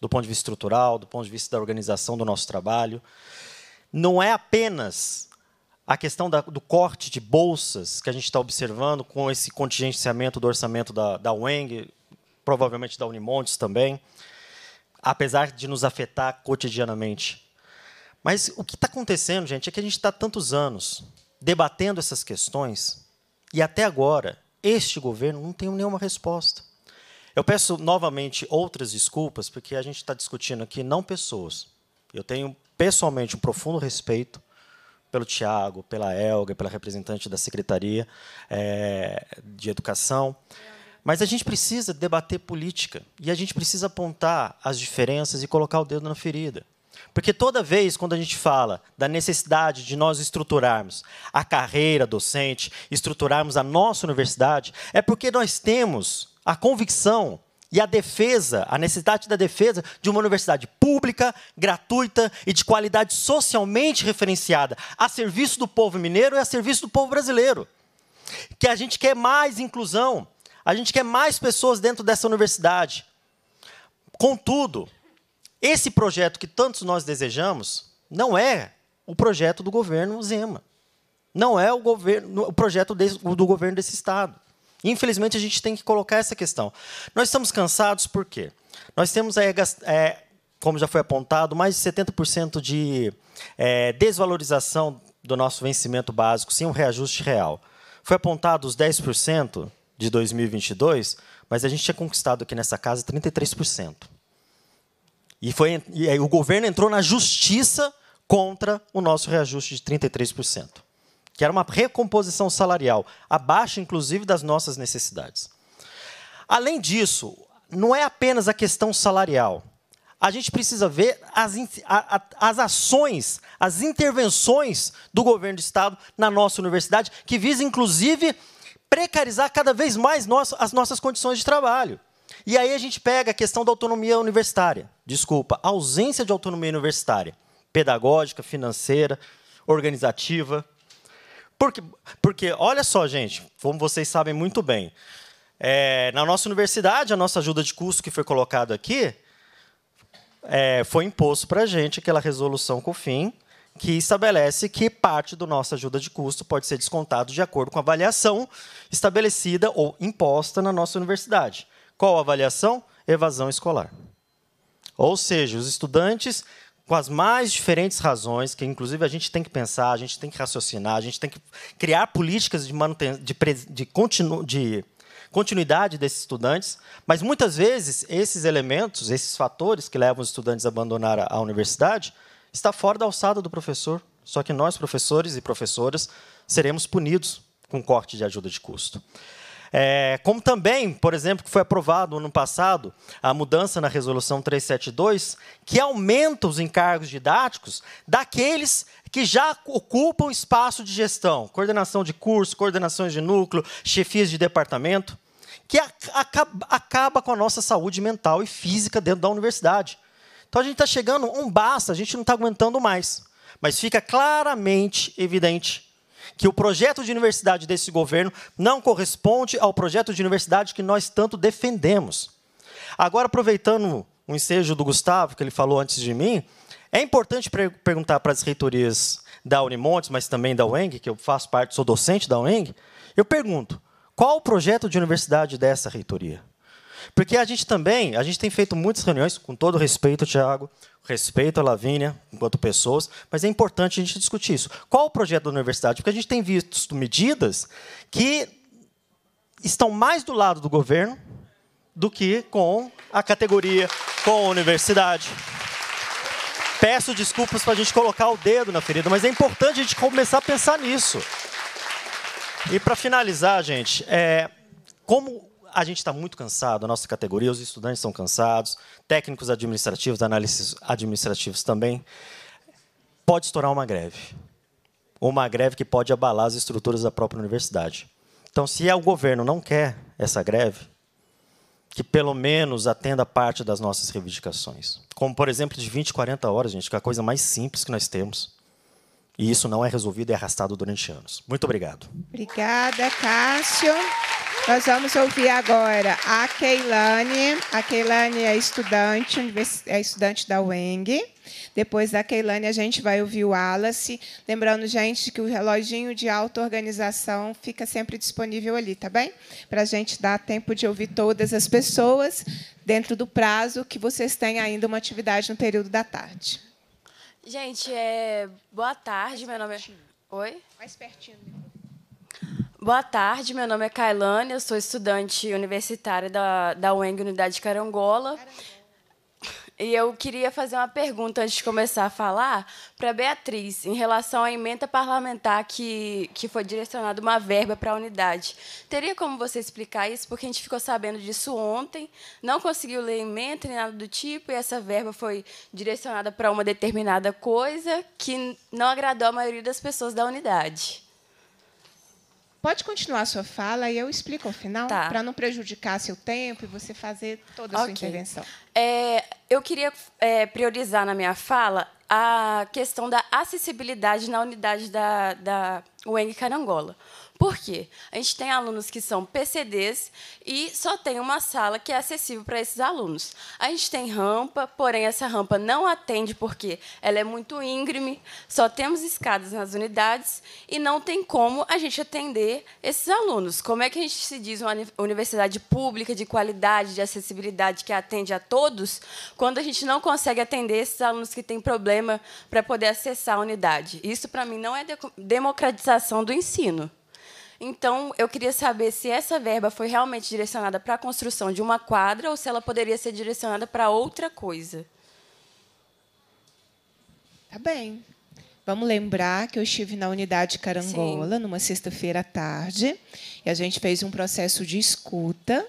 do ponto de vista estrutural, do ponto de vista da organização do nosso trabalho. Não é apenas a questão da, do corte de bolsas que a gente está observando com esse contingenciamento do orçamento da, da UENG, provavelmente da Unimontes também, apesar de nos afetar cotidianamente. Mas o que está acontecendo, gente, é que a gente está tantos anos debatendo essas questões e até agora este governo não tem nenhuma resposta. Eu peço novamente outras desculpas, porque a gente está discutindo aqui não pessoas. Eu tenho pessoalmente um profundo respeito pelo Tiago, pela Elga, pela representante da Secretaria é, de Educação. Mas a gente precisa debater política e a gente precisa apontar as diferenças e colocar o dedo na ferida. Porque toda vez quando a gente fala da necessidade de nós estruturarmos a carreira docente, estruturarmos a nossa universidade, é porque nós temos a convicção e a defesa, a necessidade da defesa de uma universidade pública, gratuita e de qualidade socialmente referenciada, a serviço do povo mineiro e a serviço do povo brasileiro. Que a gente quer mais inclusão, a gente quer mais pessoas dentro dessa universidade. Contudo, esse projeto que tantos nós desejamos não é o projeto do governo Zema. Não é o, governo, o projeto desse, do governo desse Estado. Infelizmente, a gente tem que colocar essa questão. Nós estamos cansados por quê? Nós temos, eh, aí, é, eh, como já foi apontado, mais de 70% de é, desvalorização do nosso vencimento básico sem um reajuste real. Foi apontado os 10% de 2022, mas a gente tinha conquistado aqui nessa casa 33%. E, foi, e aí o governo entrou na justiça contra o nosso reajuste de 33%, que era uma recomposição salarial, abaixo, inclusive, das nossas necessidades. Além disso, não é apenas a questão salarial. A gente precisa ver as, as ações, as intervenções do governo do Estado na nossa universidade, que visa, inclusive, precarizar cada vez mais as nossas condições de trabalho. E aí a gente pega a questão da autonomia universitária. Desculpa, ausência de autonomia universitária, pedagógica, financeira, organizativa. Porque, porque olha só, gente, como vocês sabem muito bem, é, na nossa universidade, a nossa ajuda de custo que foi colocado aqui, é, foi imposto para a gente aquela resolução com o fim que estabelece que parte da nossa ajuda de custo pode ser descontado de acordo com a avaliação estabelecida ou imposta na nossa universidade. Qual a avaliação? Evasão escolar. Ou seja, os estudantes, com as mais diferentes razões, que inclusive a gente tem que pensar, a gente tem que raciocinar, a gente tem que criar políticas de, manuten de, de, continu de continuidade desses estudantes, mas muitas vezes esses elementos, esses fatores que levam os estudantes a abandonar a, a universidade, está fora da alçada do professor. Só que nós, professores e professoras, seremos punidos com corte de ajuda de custo. É, como também, por exemplo, que foi aprovado ano passado a mudança na Resolução 372, que aumenta os encargos didáticos daqueles que já ocupam espaço de gestão, coordenação de curso, coordenações de núcleo, chefias de departamento, que acaba, acaba com a nossa saúde mental e física dentro da universidade. Então a gente está chegando um basta, a gente não está aguentando mais. Mas fica claramente evidente que o projeto de universidade desse governo não corresponde ao projeto de universidade que nós tanto defendemos. Agora, aproveitando o ensejo do Gustavo, que ele falou antes de mim, é importante perguntar para as reitorias da Unimontes, mas também da UENG, que eu faço parte, sou docente da UENG, eu pergunto, qual o projeto de universidade dessa reitoria? Porque a gente também, a gente tem feito muitas reuniões, com todo respeito, Tiago, respeito a Lavínia, enquanto pessoas, mas é importante a gente discutir isso. Qual o projeto da universidade? Porque a gente tem visto medidas que estão mais do lado do governo do que com a categoria, com a universidade. Peço desculpas para a gente colocar o dedo na ferida, mas é importante a gente começar a pensar nisso. E para finalizar, gente, é, como a gente está muito cansado, a nossa categoria, os estudantes são cansados, técnicos administrativos, análises administrativos também. Pode estourar uma greve. Uma greve que pode abalar as estruturas da própria universidade. Então, se é o governo não quer essa greve, que pelo menos atenda parte das nossas reivindicações. Como, por exemplo, de 20, 40 horas, gente, que é a coisa mais simples que nós temos. E isso não é resolvido e é arrastado durante anos. Muito obrigado. Obrigada, Cássio. Nós vamos ouvir agora a Keilane. A Keilane é estudante, é estudante da UENG. Depois da Keilane, a gente vai ouvir o Wallace. Lembrando, gente, que o reloginho de auto-organização fica sempre disponível ali, tá bem? Para a gente dar tempo de ouvir todas as pessoas dentro do prazo que vocês têm ainda uma atividade no período da tarde. Gente, é... boa tarde. Meu nome é. Oi? Mais pertinho. Boa tarde, meu nome é Kailane, eu sou estudante universitária da, da UENG Unidade Carangola. Carangola. E eu queria fazer uma pergunta antes de começar a falar para Beatriz, em relação à emenda parlamentar que, que foi direcionada uma verba para a unidade. Teria como você explicar isso? Porque a gente ficou sabendo disso ontem, não conseguiu ler emenda nem nada do tipo, e essa verba foi direcionada para uma determinada coisa que não agradou a maioria das pessoas da unidade. Pode continuar a sua fala e eu explico ao final, tá. para não prejudicar seu tempo e você fazer toda a okay. sua intervenção. É, eu queria é, priorizar na minha fala a questão da acessibilidade na unidade da, da UENG Carangola. Por quê? A gente tem alunos que são PCDs e só tem uma sala que é acessível para esses alunos. A gente tem rampa, porém essa rampa não atende porque ela é muito íngreme, só temos escadas nas unidades e não tem como a gente atender esses alunos. Como é que a gente se diz uma universidade pública de qualidade, de acessibilidade que atende a todos, quando a gente não consegue atender esses alunos que têm problema para poder acessar a unidade? Isso para mim não é democratização do ensino. Então, eu queria saber se essa verba foi realmente direcionada para a construção de uma quadra ou se ela poderia ser direcionada para outra coisa. Tá bem. Vamos lembrar que eu estive na unidade Carangola Sim. numa sexta-feira à tarde e a gente fez um processo de escuta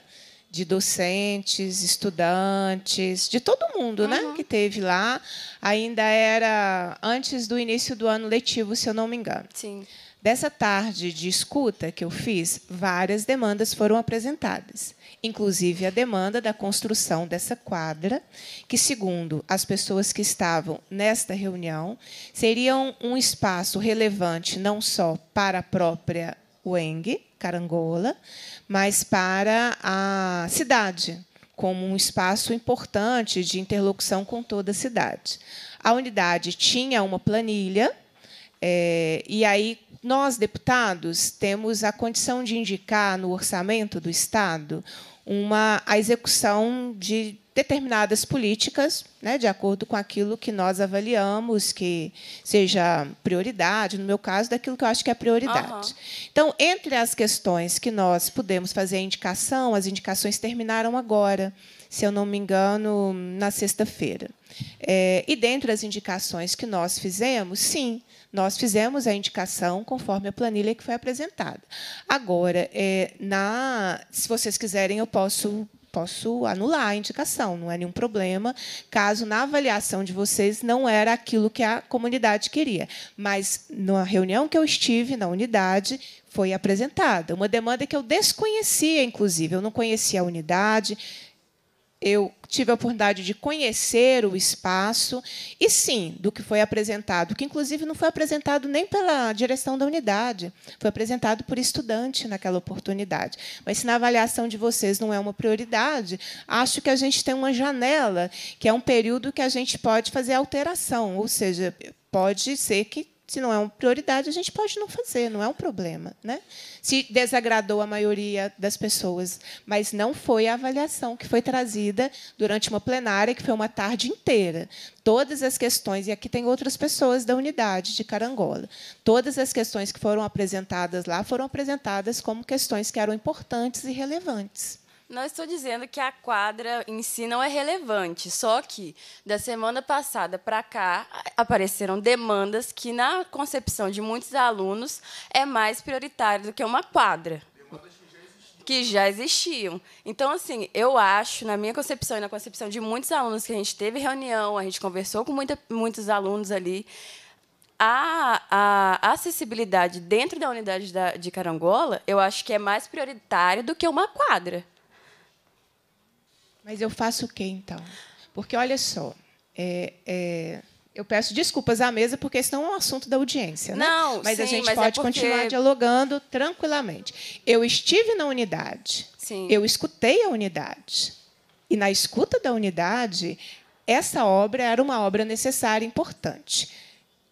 de docentes, estudantes, de todo mundo, né, uhum. né, que teve lá. Ainda era antes do início do ano letivo, se eu não me engano. Sim. Dessa tarde de escuta que eu fiz, várias demandas foram apresentadas, inclusive a demanda da construção dessa quadra, que, segundo as pessoas que estavam nesta reunião, seria um espaço relevante não só para a própria UENG, Carangola, mas para a cidade, como um espaço importante de interlocução com toda a cidade. A unidade tinha uma planilha. É, e aí, nós, deputados, temos a condição de indicar no orçamento do Estado uma, a execução de determinadas políticas, né, de acordo com aquilo que nós avaliamos que seja prioridade, no meu caso, daquilo que eu acho que é prioridade. Uhum. Então, entre as questões que nós pudemos fazer a indicação, as indicações terminaram agora, se eu não me engano, na sexta-feira. É, e dentro das indicações que nós fizemos, sim, nós fizemos a indicação conforme a planilha que foi apresentada. Agora, é, na, se vocês quiserem, eu posso posso anular a indicação, não é nenhum problema, caso na avaliação de vocês não era aquilo que a comunidade queria. Mas na reunião que eu estive na unidade, foi apresentada uma demanda que eu desconhecia, inclusive, eu não conhecia a unidade, eu tive a oportunidade de conhecer o espaço e sim do que foi apresentado, que inclusive não foi apresentado nem pela direção da unidade, foi apresentado por estudante naquela oportunidade. Mas se na avaliação de vocês não é uma prioridade, acho que a gente tem uma janela, que é um período que a gente pode fazer alteração, ou seja, pode ser que se não é uma prioridade, a gente pode não fazer, não é um problema. Né? Se desagradou a maioria das pessoas, mas não foi a avaliação que foi trazida durante uma plenária, que foi uma tarde inteira. Todas as questões, e aqui tem outras pessoas da unidade de Carangola, todas as questões que foram apresentadas lá foram apresentadas como questões que eram importantes e relevantes. Não estou dizendo que a quadra em si não é relevante, só que da semana passada para cá apareceram demandas que, na concepção de muitos alunos, é mais prioritário do que uma quadra. Demandas que já existiam. Então, assim, eu acho, na minha concepção e na concepção de muitos alunos que a gente teve reunião, a gente conversou com muita, muitos alunos ali, a, a, acessibilidade dentro da unidade da, de Carangola, eu acho que é mais prioritário do que uma quadra. Mas eu faço o quê, então? Porque, olha só, é, é, eu peço desculpas à mesa, porque não é um assunto da audiência. Né? Não, né? Mas sim, a gente mas é pode é porque... continuar dialogando tranquilamente. Eu estive na unidade, sim. eu escutei a unidade. E na escuta da unidade, essa obra era uma obra necessária, importante.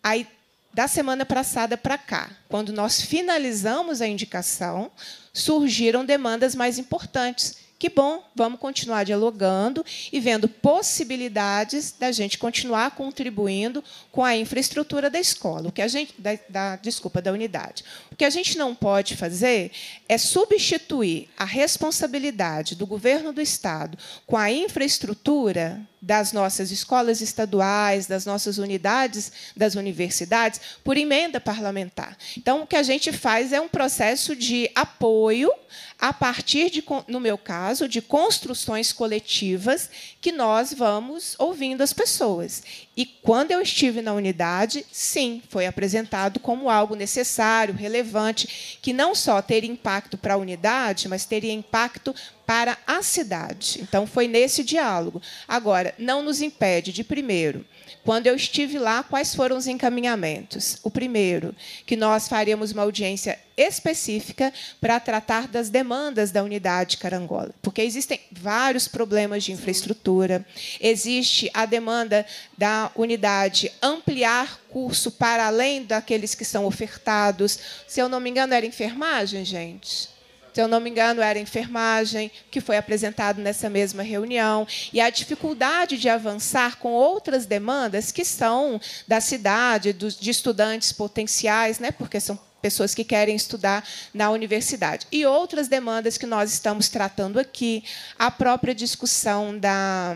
Aí, da semana passada para cá, quando nós finalizamos a indicação, surgiram demandas mais importantes que bom, vamos continuar dialogando e vendo possibilidades da gente continuar contribuindo com a infraestrutura da escola, o que a gente da, da, desculpa da unidade. O que a gente não pode fazer é substituir a responsabilidade do governo do estado com a infraestrutura das nossas escolas estaduais, das nossas unidades, das universidades, por emenda parlamentar. Então, o que a gente faz é um processo de apoio a partir de, no meu caso, de construções coletivas que nós vamos ouvindo as pessoas. E quando eu estive na unidade, sim, foi apresentado como algo necessário, relevante, que não só teria impacto para a unidade, mas teria impacto para a cidade. Então, foi nesse diálogo. Agora, não nos impede de, primeiro, quando eu estive lá, quais foram os encaminhamentos? O primeiro, que nós faríamos uma audiência específica para tratar das demandas da unidade Carangola, porque existem vários problemas de infraestrutura. Existe a demanda da unidade ampliar curso para além daqueles que são ofertados. Se eu não me engano, era enfermagem, gente se eu não me engano, era enfermagem, que foi apresentado nessa mesma reunião, e a dificuldade de avançar com outras demandas que são da cidade, dos, de estudantes potenciais, né, porque são pessoas que querem estudar na universidade. E outras demandas que nós estamos tratando aqui, a própria discussão da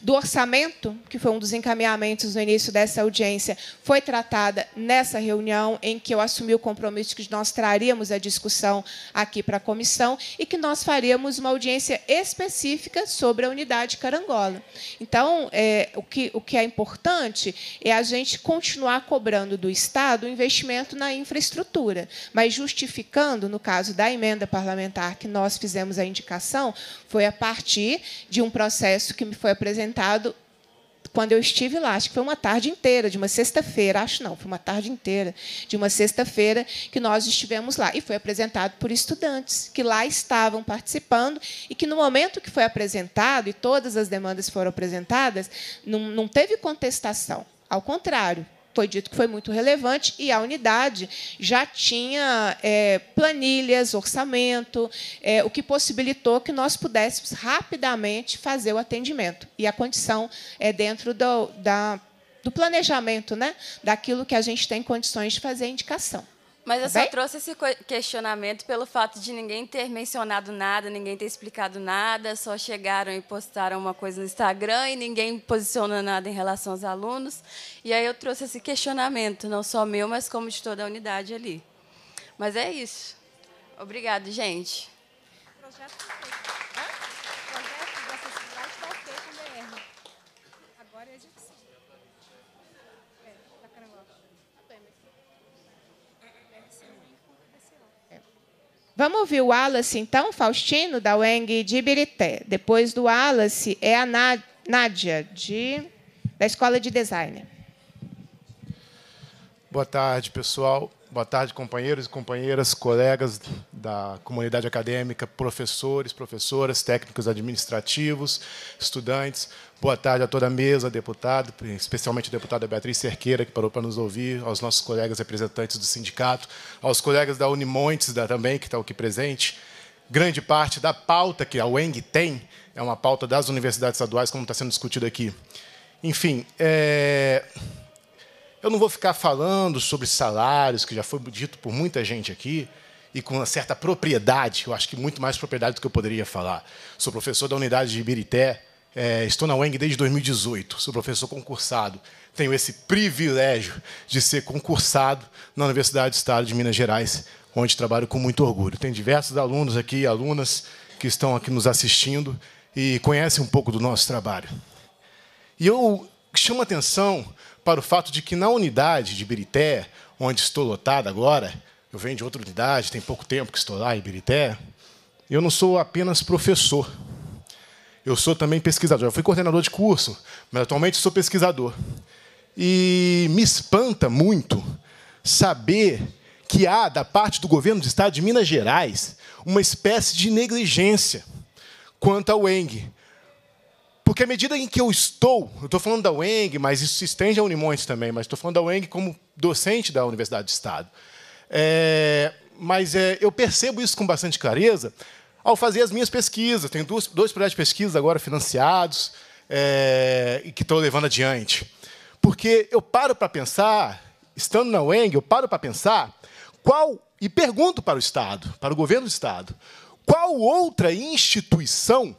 do orçamento, que foi um dos encaminhamentos no início dessa audiência, foi tratada nessa reunião em que eu assumi o compromisso que nós traríamos a discussão aqui para a comissão e que nós faríamos uma audiência específica sobre a unidade Carangola. Então, é, o, que, o que é importante é a gente continuar cobrando do Estado o investimento na infraestrutura, mas justificando, no caso da emenda parlamentar que nós fizemos a indicação, foi a partir de um processo que me foi apresentado apresentado quando eu estive lá, acho que foi uma tarde inteira, de uma sexta-feira, acho não, foi uma tarde inteira, de uma sexta-feira que nós estivemos lá. E foi apresentado por estudantes que lá estavam participando e que, no momento que foi apresentado e todas as demandas foram apresentadas, não, não teve contestação. Ao contrário, foi dito que foi muito relevante, e a unidade já tinha é, planilhas, orçamento, é, o que possibilitou que nós pudéssemos rapidamente fazer o atendimento. E a condição é dentro do, da, do planejamento, né, daquilo que a gente tem condições de fazer a indicação. Mas eu só trouxe esse questionamento pelo fato de ninguém ter mencionado nada, ninguém ter explicado nada, só chegaram e postaram uma coisa no Instagram e ninguém posicionou nada em relação aos alunos. E aí eu trouxe esse questionamento, não só meu, mas como de toda a unidade ali. Mas é isso. Obrigado, gente. Vamos ouvir o Wallace, então, Faustino, da Weng de Ibirité. Depois do Wallace é a Nádia, de, da Escola de Design. Boa tarde, pessoal. Boa tarde, companheiros e companheiras, colegas da comunidade acadêmica, professores, professoras, técnicos administrativos, estudantes. Boa tarde a toda a mesa, deputado, especialmente a deputada Beatriz Cerqueira, que parou para nos ouvir, aos nossos colegas representantes do sindicato, aos colegas da Unimontes da, também, que estão aqui presente. Grande parte da pauta que a UENG tem é uma pauta das universidades estaduais, como está sendo discutido aqui. Enfim, é... eu não vou ficar falando sobre salários, que já foi dito por muita gente aqui, e com uma certa propriedade, eu acho que muito mais propriedade do que eu poderia falar. Sou professor da unidade de Ibirité, é, estou na UENG desde 2018, sou professor concursado. Tenho esse privilégio de ser concursado na Universidade do Estado de Minas Gerais, onde trabalho com muito orgulho. Tem diversos alunos aqui, alunas, que estão aqui nos assistindo e conhecem um pouco do nosso trabalho. E eu chamo atenção para o fato de que na unidade de Birité, onde estou lotado agora, eu venho de outra unidade, tem pouco tempo que estou lá em Birité, eu não sou apenas professor. Eu sou também pesquisador. Eu fui coordenador de curso, mas atualmente sou pesquisador. E me espanta muito saber que há, da parte do governo do estado de Minas Gerais, uma espécie de negligência quanto ao ENG. Porque à medida em que eu estou, eu estou falando da UENG, mas isso se estende a Unimontes também, mas estou falando da UENG como docente da Universidade de Estado. É, mas é, eu percebo isso com bastante clareza ao ah, fazer as minhas pesquisas. Tenho dois, dois projetos de pesquisa agora financiados é, e que estou levando adiante. Porque eu paro para pensar, estando na UENG, eu paro para pensar qual, e pergunto para o Estado, para o governo do Estado, qual outra instituição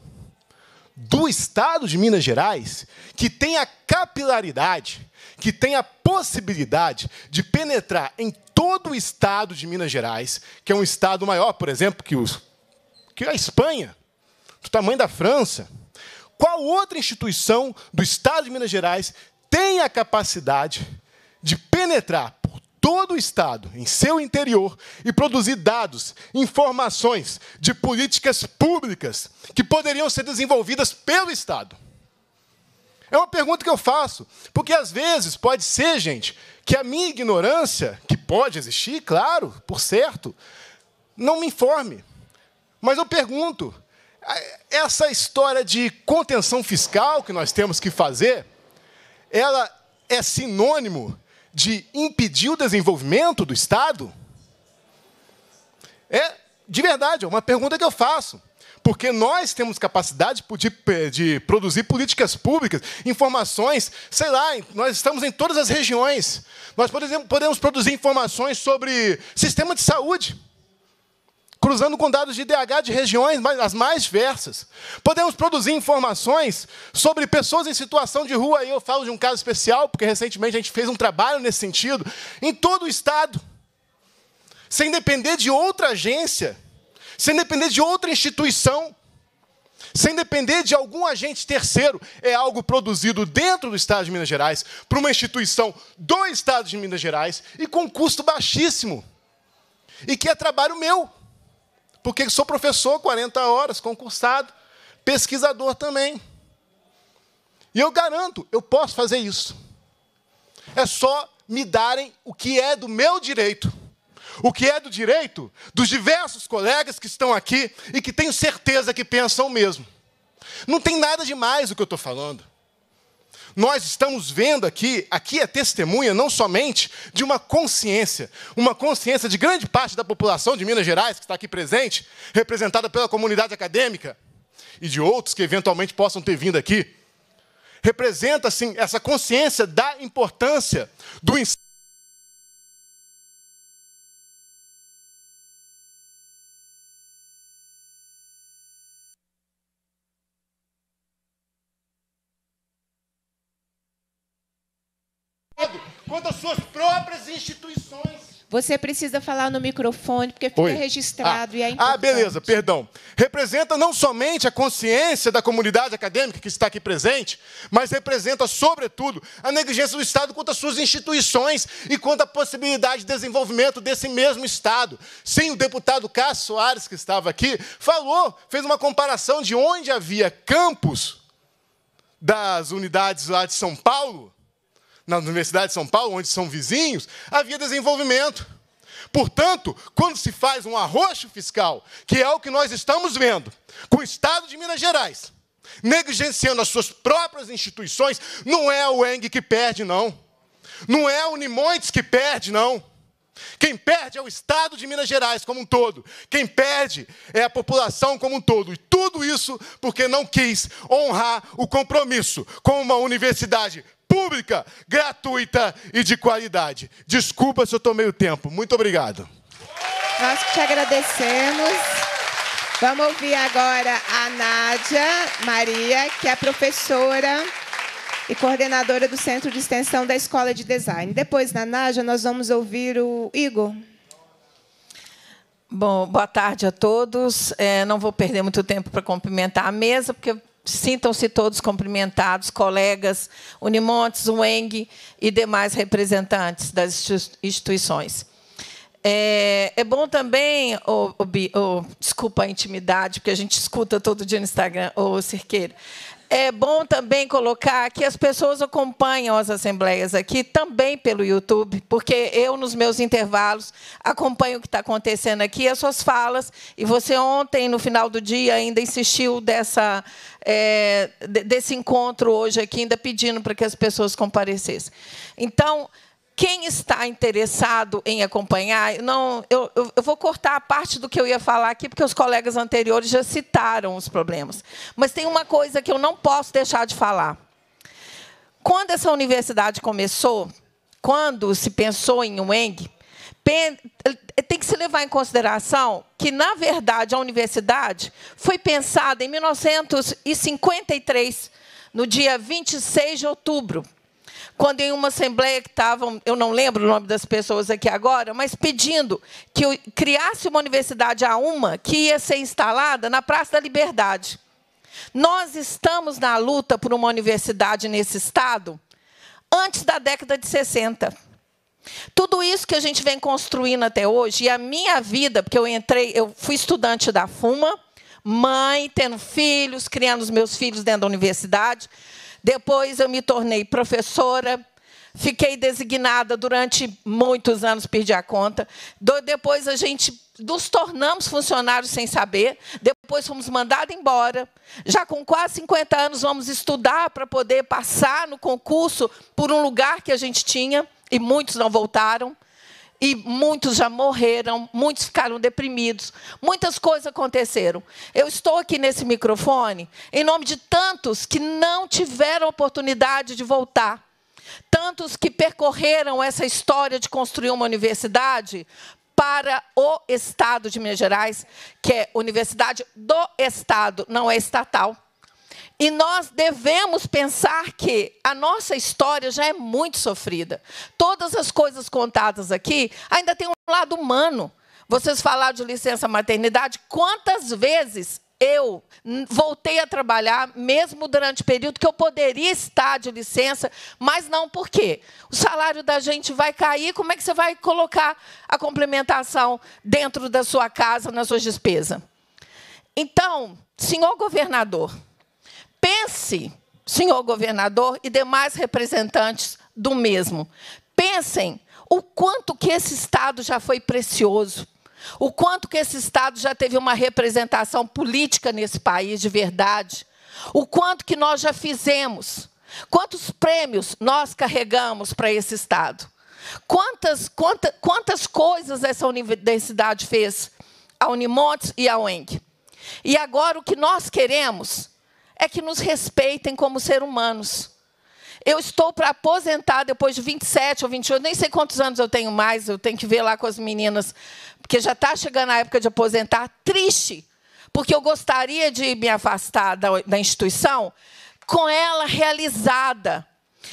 do Estado de Minas Gerais que tem a capilaridade, que tem a possibilidade de penetrar em todo o Estado de Minas Gerais, que é um Estado maior, por exemplo, que os que a Espanha, do tamanho da França. Qual outra instituição do Estado de Minas Gerais tem a capacidade de penetrar por todo o Estado, em seu interior, e produzir dados, informações de políticas públicas que poderiam ser desenvolvidas pelo Estado? É uma pergunta que eu faço, porque às vezes pode ser, gente, que a minha ignorância, que pode existir, claro, por certo, não me informe. Mas eu pergunto, essa história de contenção fiscal que nós temos que fazer, ela é sinônimo de impedir o desenvolvimento do Estado? É, de verdade, é uma pergunta que eu faço. Porque nós temos capacidade de, de produzir políticas públicas, informações, sei lá, nós estamos em todas as regiões. Nós exemplo, podemos produzir informações sobre sistema de saúde cruzando com dados de IDH de regiões as mais diversas. Podemos produzir informações sobre pessoas em situação de rua, e eu falo de um caso especial, porque recentemente a gente fez um trabalho nesse sentido, em todo o Estado, sem depender de outra agência, sem depender de outra instituição, sem depender de algum agente terceiro, é algo produzido dentro do Estado de Minas Gerais, para uma instituição do Estado de Minas Gerais, e com custo baixíssimo. E que é trabalho meu. Porque sou professor 40 horas, concursado, pesquisador também. E eu garanto, eu posso fazer isso. É só me darem o que é do meu direito. O que é do direito dos diversos colegas que estão aqui e que tenho certeza que pensam o mesmo. Não tem nada de mais o que eu estou falando nós estamos vendo aqui, aqui é testemunha não somente de uma consciência, uma consciência de grande parte da população de Minas Gerais que está aqui presente, representada pela comunidade acadêmica e de outros que eventualmente possam ter vindo aqui. Representa, sim, essa consciência da importância do ensino quanto às suas próprias instituições. Você precisa falar no microfone, porque fica Oi. registrado ah, e é ah, ah, importante. Ah, beleza, perdão. Representa não somente a consciência da comunidade acadêmica que está aqui presente, mas representa, sobretudo, a negligência do Estado quanto às suas instituições e quanto à possibilidade de desenvolvimento desse mesmo Estado. Sim, o deputado Cássio Soares, que estava aqui, falou, fez uma comparação de onde havia campos das unidades lá de São Paulo, na Universidade de São Paulo, onde são vizinhos, havia desenvolvimento. Portanto, quando se faz um arroxo fiscal, que é o que nós estamos vendo com o Estado de Minas Gerais, negligenciando as suas próprias instituições, não é a Eng que perde, não. Não é a Unimontes que perde, não. Quem perde é o Estado de Minas Gerais como um todo. Quem perde é a população como um todo. E tudo isso porque não quis honrar o compromisso com uma universidade pública, gratuita e de qualidade. Desculpa se eu tomei o tempo. Muito obrigado. Nós que te agradecemos. Vamos ouvir agora a Nádia Maria, que é professora e coordenadora do Centro de Extensão da Escola de Design. Depois da Nádia, nós vamos ouvir o Igor. Bom, boa tarde a todos. É, não vou perder muito tempo para cumprimentar a mesa, porque Sintam-se todos cumprimentados, colegas, Unimontes, UENG e demais representantes das instituições. É, é bom também, oh, oh, oh, desculpa a intimidade, porque a gente escuta todo dia no Instagram, o Cirqueira, é bom também colocar que as pessoas acompanham as assembleias aqui também pelo YouTube, porque eu, nos meus intervalos, acompanho o que está acontecendo aqui, as suas falas. E você, ontem, no final do dia, ainda insistiu dessa, é, desse encontro hoje aqui, ainda pedindo para que as pessoas comparecessem. Então, quem está interessado em acompanhar, não, eu, eu, vou cortar a parte do que eu ia falar aqui, porque os colegas anteriores já citaram os problemas. Mas tem uma coisa que eu não posso deixar de falar. Quando essa universidade começou, quando se pensou em UENG, tem que se levar em consideração que, na verdade, a universidade foi pensada em 1953, no dia 26 de outubro quando em uma assembleia que estavam, eu não lembro o nome das pessoas aqui agora, mas pedindo que eu criasse uma universidade a uma que ia ser instalada na Praça da Liberdade. Nós estamos na luta por uma universidade nesse estado antes da década de 60. Tudo isso que a gente vem construindo até hoje, e a minha vida, porque eu entrei, eu fui estudante da FUMA, mãe, tendo filhos, criando os meus filhos dentro da universidade. Depois eu me tornei professora, fiquei designada durante muitos anos, perdi a conta. depois a gente nos tornamos funcionários sem saber, depois fomos mandados embora. Já com quase 50 anos, vamos estudar para poder passar no concurso por um lugar que a gente tinha, e muitos não voltaram. E muitos já morreram, muitos ficaram deprimidos, muitas coisas aconteceram. Eu estou aqui nesse microfone em nome de tantos que não tiveram oportunidade de voltar. Tantos que percorreram essa história de construir uma universidade para o Estado de Minas Gerais, que é universidade do Estado, não é estatal. E nós devemos pensar que a nossa história já é muito sofrida. Todas as coisas contadas aqui ainda tem um lado humano. Vocês falaram de licença maternidade, quantas vezes eu voltei a trabalhar, mesmo durante o período que eu poderia estar de licença, mas não por quê? O salário da gente vai cair, como é que você vai colocar a complementação dentro da sua casa, nas suas despesas? Então, senhor governador, Pense, senhor governador e demais representantes do mesmo. Pensem o quanto que esse estado já foi precioso. O quanto que esse estado já teve uma representação política nesse país de verdade. O quanto que nós já fizemos. Quantos prêmios nós carregamos para esse estado? Quantas, quanta, quantas coisas essa universidade fez? A Unimontes e a UENG. E agora o que nós queremos é que nos respeitem como seres humanos. Eu estou para aposentar depois de 27 ou 28, nem sei quantos anos eu tenho mais, eu tenho que ver lá com as meninas, porque já está chegando a época de aposentar. Triste, porque eu gostaria de me afastar da, da instituição com ela realizada,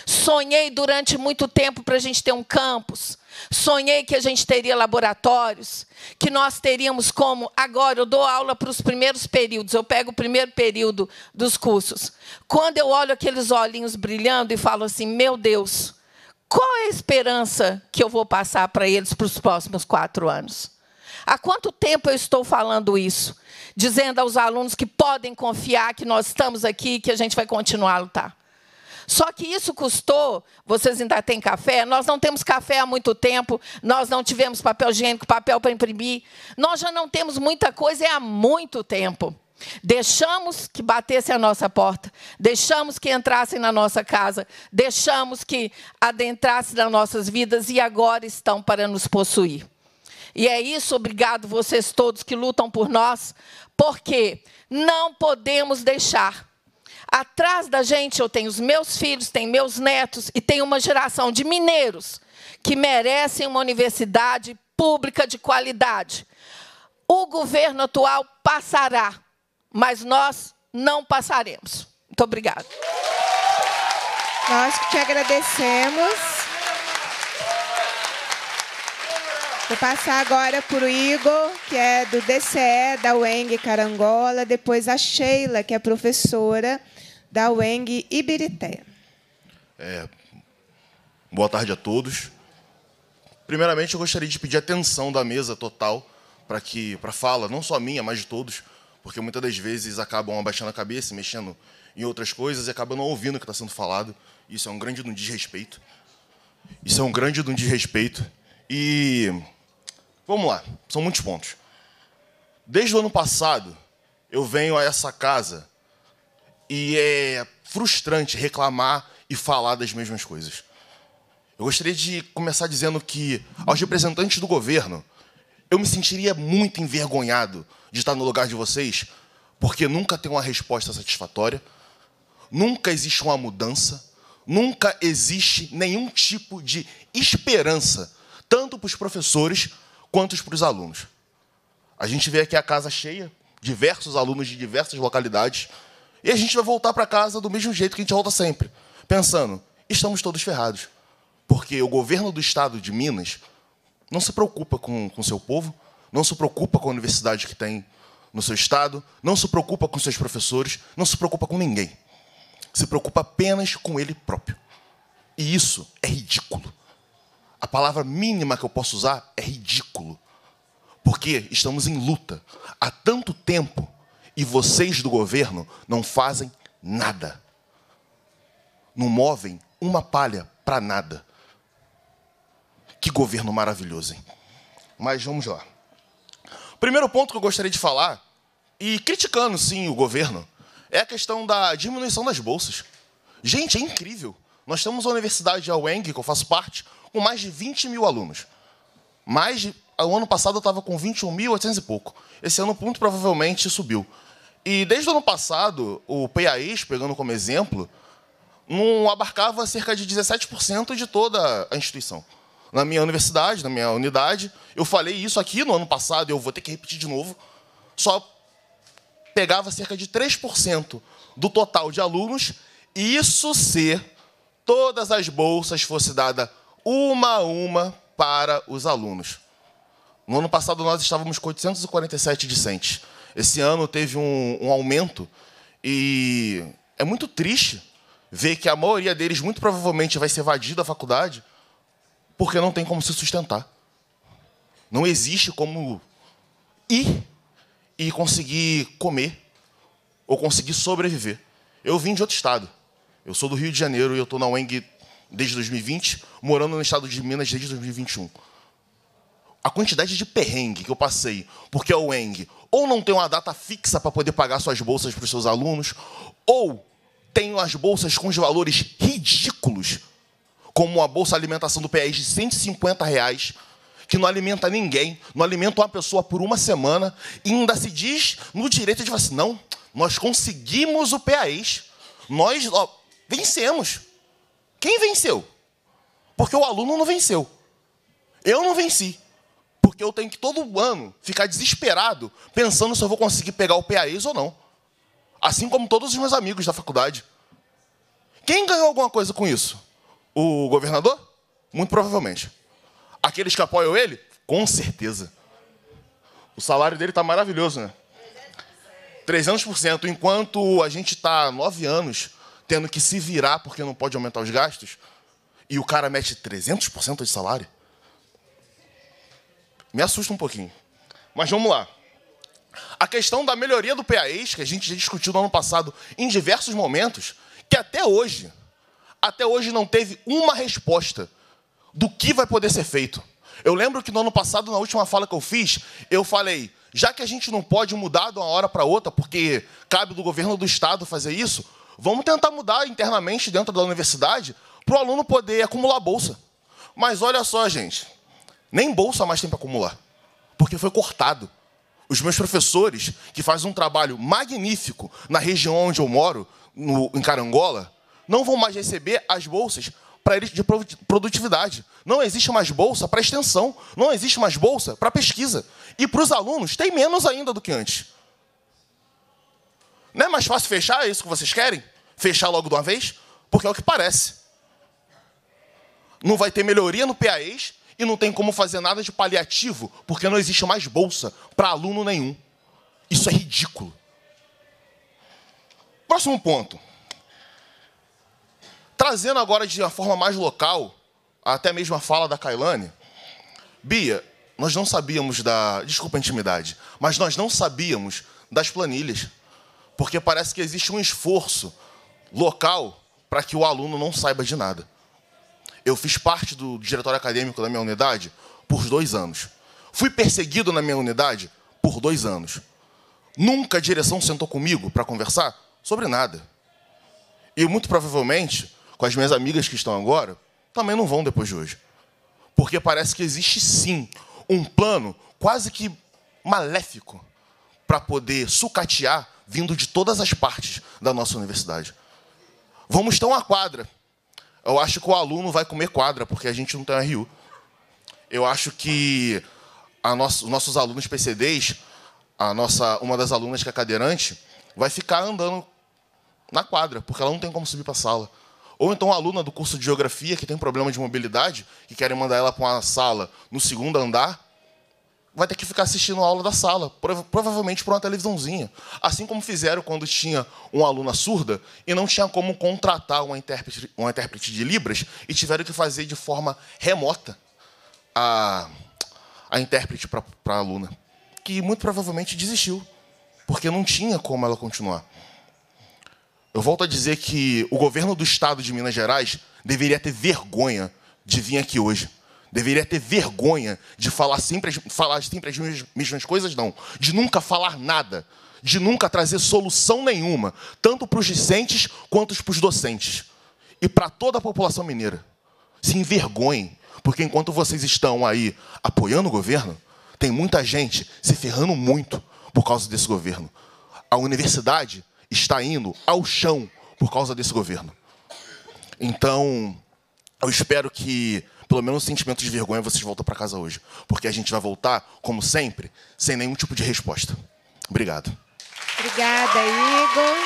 Sonhei durante muito tempo para a gente ter um campus. Sonhei que a gente teria laboratórios, que nós teríamos como. Agora, eu dou aula para os primeiros períodos, eu pego o primeiro período dos cursos. Quando eu olho aqueles olhinhos brilhando e falo assim: meu Deus, qual é a esperança que eu vou passar para eles para os próximos quatro anos? Há quanto tempo eu estou falando isso? Dizendo aos alunos que podem confiar que nós estamos aqui e que a gente vai continuar a lutar. Só que isso custou. Vocês ainda têm café? Nós não temos café há muito tempo. Nós não tivemos papel higiênico, papel para imprimir. Nós já não temos muita coisa é há muito tempo. Deixamos que batessem a nossa porta, deixamos que entrassem na nossa casa, deixamos que adentrassem nas nossas vidas e agora estão para nos possuir. E é isso, obrigado vocês todos que lutam por nós, porque não podemos deixar Atrás da gente eu tenho os meus filhos, tenho meus netos e tenho uma geração de mineiros que merecem uma universidade pública de qualidade. O governo atual passará, mas nós não passaremos. Muito obrigada. Nós que te agradecemos. Vou passar agora para o Igor, que é do DCE, da UENG Carangola, depois a Sheila, que é professora da UENG Ibirité. É, boa tarde a todos. Primeiramente, eu gostaria de pedir atenção da mesa total para que para fala, não só minha, mas de todos, porque muitas das vezes acabam abaixando a cabeça, mexendo em outras coisas e acabam não ouvindo o que está sendo falado. Isso é um grande desrespeito. Isso é um grande desrespeito. E vamos lá, são muitos pontos. Desde o ano passado, eu venho a essa casa e é frustrante reclamar e falar das mesmas coisas. Eu gostaria de começar dizendo que, aos representantes do governo, eu me sentiria muito envergonhado de estar no lugar de vocês, porque nunca tem uma resposta satisfatória, nunca existe uma mudança, nunca existe nenhum tipo de esperança, tanto para os professores quanto para os alunos. A gente vê aqui a casa cheia, diversos alunos de diversas localidades, e a gente vai voltar para casa do mesmo jeito que a gente volta sempre, pensando: estamos todos ferrados. Porque o governo do estado de Minas não se preocupa com o seu povo, não se preocupa com a universidade que tem no seu estado, não se preocupa com seus professores, não se preocupa com ninguém. Se preocupa apenas com ele próprio. E isso é ridículo. A palavra mínima que eu posso usar é ridículo. Porque estamos em luta há tanto tempo e vocês do governo não fazem nada. Não movem uma palha para nada. Que governo maravilhoso, hein? Mas vamos lá. Primeiro ponto que eu gostaria de falar, e criticando sim o governo, é a questão da diminuição das bolsas. Gente, é incrível. Nós temos a Universidade de Aweng, que eu faço parte, com mais de 20 mil alunos. Mais de... O ano passado eu estava com 21.800 e pouco. Esse ano, ponto provavelmente, subiu. E desde o ano passado, o PAIS, pegando como exemplo, não abarcava cerca de 17% de toda a instituição. Na minha universidade, na minha unidade, eu falei isso aqui no ano passado, eu vou ter que repetir de novo, só pegava cerca de 3% do total de alunos, e isso se todas as bolsas fosse dada uma a uma para os alunos. No ano passado, nós estávamos com 847 discentes. Esse ano teve um, um aumento e é muito triste ver que a maioria deles muito provavelmente vai ser evadido da faculdade porque não tem como se sustentar. Não existe como ir e conseguir comer ou conseguir sobreviver. Eu vim de outro estado. Eu sou do Rio de Janeiro e eu estou na UENG desde 2020, morando no estado de Minas desde 2021. A quantidade de perrengue que eu passei, porque a UENG ou não tem uma data fixa para poder pagar suas bolsas para os seus alunos, ou tem as bolsas com os valores ridículos, como a bolsa alimentação do PES de 150 reais, que não alimenta ninguém, não alimenta uma pessoa por uma semana, e ainda se diz no direito de falar assim, não, nós conseguimos o PAES, nós ó, vencemos. Quem venceu? Porque o aluno não venceu. Eu não venci porque eu tenho que todo ano ficar desesperado pensando se eu vou conseguir pegar o PAIS ou não. Assim como todos os meus amigos da faculdade. Quem ganhou alguma coisa com isso? O governador? Muito provavelmente. Aqueles que apoiam ele? Com certeza. O salário dele está maravilhoso, né? 300%. Enquanto a gente está nove anos tendo que se virar porque não pode aumentar os gastos, e o cara mete 300% de salário me assusta um pouquinho. Mas vamos lá. A questão da melhoria do PAEs, que a gente já discutiu no ano passado em diversos momentos, que até hoje, até hoje não teve uma resposta do que vai poder ser feito. Eu lembro que no ano passado, na última fala que eu fiz, eu falei: já que a gente não pode mudar de uma hora para outra, porque cabe do governo do estado fazer isso, vamos tentar mudar internamente dentro da universidade para o aluno poder acumular bolsa. Mas olha só, gente, nem bolsa mais tem para acumular, porque foi cortado. Os meus professores, que fazem um trabalho magnífico na região onde eu moro, no, em Carangola, não vão mais receber as bolsas para eles de produtividade. Não existe mais bolsa para extensão, não existe mais bolsa para pesquisa. E para os alunos tem menos ainda do que antes. Não é mais fácil fechar é isso que vocês querem? Fechar logo de uma vez? Porque é o que parece. Não vai ter melhoria no PAEs e não tem como fazer nada de paliativo, porque não existe mais bolsa para aluno nenhum. Isso é ridículo. Próximo ponto. Trazendo agora de uma forma mais local, até mesmo a fala da Kailane, Bia, nós não sabíamos da. Desculpa a intimidade, mas nós não sabíamos das planilhas. Porque parece que existe um esforço local para que o aluno não saiba de nada. Eu fiz parte do diretório acadêmico da minha unidade por dois anos. Fui perseguido na minha unidade por dois anos. Nunca a direção sentou comigo para conversar sobre nada. E muito provavelmente, com as minhas amigas que estão agora, também não vão depois de hoje. Porque parece que existe sim um plano quase que maléfico para poder sucatear vindo de todas as partes da nossa universidade. Vamos ter uma quadra eu acho que o aluno vai comer quadra, porque a gente não tem RU. Eu acho que nosso, os nossos alunos PCDs, a nossa, uma das alunas que é cadeirante, vai ficar andando na quadra, porque ela não tem como subir para a sala. Ou então a aluna do curso de geografia que tem problema de mobilidade, que querem mandar ela para uma sala no segundo andar, vai ter que ficar assistindo a aula da sala, provavelmente por uma televisãozinha. Assim como fizeram quando tinha uma aluna surda e não tinha como contratar uma intérprete, uma intérprete de Libras e tiveram que fazer de forma remota a, a intérprete para a aluna, que muito provavelmente desistiu, porque não tinha como ela continuar. Eu volto a dizer que o governo do estado de Minas Gerais deveria ter vergonha de vir aqui hoje Deveria ter vergonha de falar sempre, falar sempre as mesmas coisas, não. De nunca falar nada. De nunca trazer solução nenhuma, tanto para os discentes quanto para os docentes. E para toda a população mineira. Se envergonhem, porque enquanto vocês estão aí apoiando o governo, tem muita gente se ferrando muito por causa desse governo. A universidade está indo ao chão por causa desse governo. Então, eu espero que pelo menos o sentimento de vergonha vocês voltam para casa hoje. Porque a gente vai voltar, como sempre, sem nenhum tipo de resposta. Obrigado. Obrigada, Igor.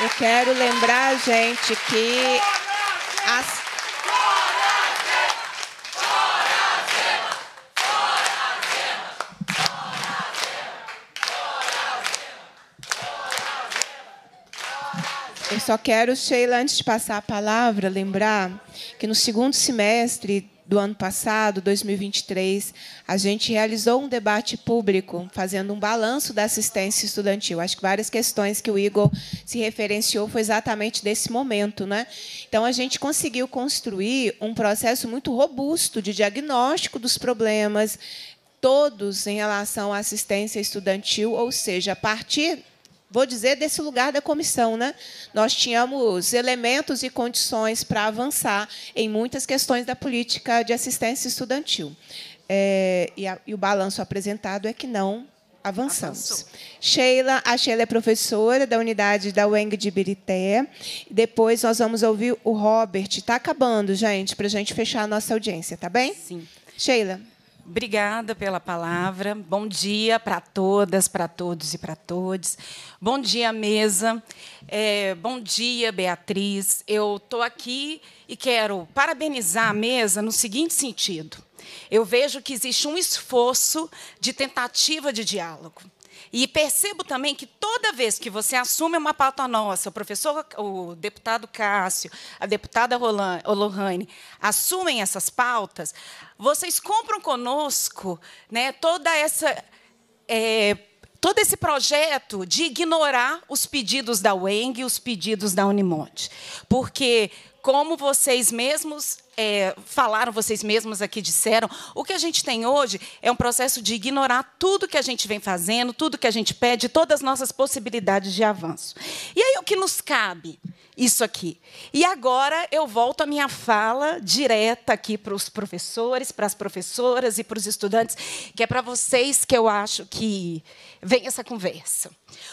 Eu quero lembrar, gente, que as Só quero, Sheila, antes de passar a palavra, lembrar que no segundo semestre do ano passado, 2023, a gente realizou um debate público fazendo um balanço da assistência estudantil. Acho que várias questões que o Igor se referenciou foi exatamente desse momento, né? Então a gente conseguiu construir um processo muito robusto de diagnóstico dos problemas todos em relação à assistência estudantil, ou seja, a partir vou dizer desse lugar da comissão, né? Nós tínhamos elementos e condições para avançar em muitas questões da política de assistência estudantil. É, e, a, e o balanço apresentado é que não avançamos. Avançou. Sheila, a Sheila é professora da unidade da UENG de Ibirité. Depois nós vamos ouvir o Robert. Está acabando, gente, para a gente fechar a nossa audiência, tá bem? Sim. Sheila. Obrigada pela palavra. Bom dia para todas, para todos e para todos. Bom dia, mesa. É, bom dia, Beatriz. Eu estou aqui e quero parabenizar a mesa no seguinte sentido. Eu vejo que existe um esforço de tentativa de diálogo. E percebo também que toda vez que você assume uma pauta nossa, o professor, o deputado Cássio, a deputada Lohane, assumem essas pautas, vocês compram conosco né, toda essa. É, todo esse projeto de ignorar os pedidos da UENG e os pedidos da Unimonte. Porque como vocês mesmos é, falaram, vocês mesmos aqui disseram, o que a gente tem hoje é um processo de ignorar tudo que a gente vem fazendo, tudo que a gente pede, todas as nossas possibilidades de avanço. E aí o que nos cabe? Isso aqui. E agora eu volto a minha fala direta aqui para os professores, para as professoras e para os estudantes, que é para vocês que eu acho que vem essa conversa.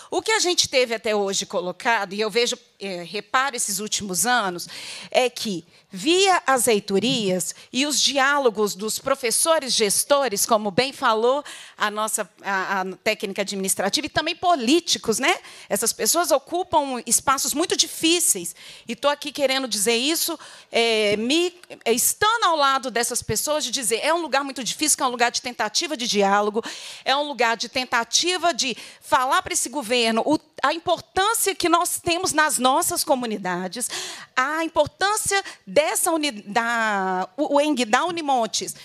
O que a gente teve até hoje colocado, e eu vejo é, repara esses últimos anos é que, via as reitorias e os diálogos dos professores gestores, como bem falou a nossa a, a técnica administrativa, e também políticos, né? essas pessoas ocupam espaços muito difíceis. E estou aqui querendo dizer isso, é, me, é, estando ao lado dessas pessoas, de dizer é um lugar muito difícil, que é um lugar de tentativa de diálogo, é um lugar de tentativa de falar para esse governo o a importância que nós temos nas nossas comunidades, a importância dessa unidade, o da Unimontes,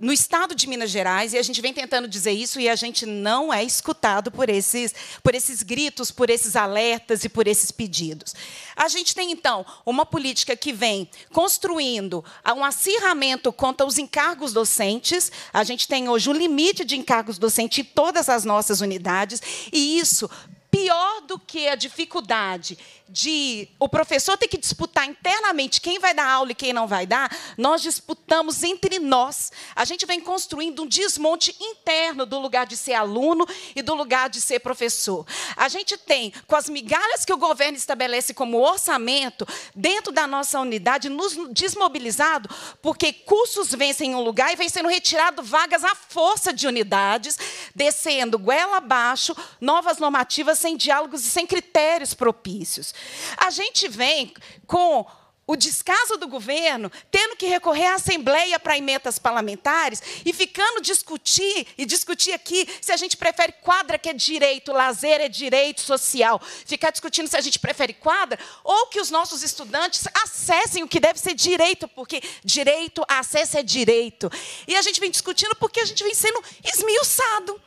no estado de Minas Gerais, e a gente vem tentando dizer isso, e a gente não é escutado por esses, por esses gritos, por esses alertas e por esses pedidos. A gente tem, então, uma política que vem construindo um acirramento contra os encargos docentes. A gente tem hoje um limite de encargos docentes em todas as nossas unidades, e isso Pior do que a dificuldade de o professor ter que disputar internamente quem vai dar aula e quem não vai dar, nós disputamos entre nós. A gente vem construindo um desmonte interno do lugar de ser aluno e do lugar de ser professor. A gente tem, com as migalhas que o governo estabelece como orçamento, dentro da nossa unidade, nos desmobilizado, porque cursos vencem em um lugar e vem sendo retirado vagas à força de unidades, descendo goela abaixo, novas normativas sem diálogos e sem critérios propícios. A gente vem com o descaso do governo, tendo que recorrer à Assembleia para emendas parlamentares e ficando discutir e discutir aqui se a gente prefere quadra que é direito, lazer é direito social, ficar discutindo se a gente prefere quadra ou que os nossos estudantes acessem o que deve ser direito, porque direito, acesso é direito. E a gente vem discutindo porque a gente vem sendo esmiuçado.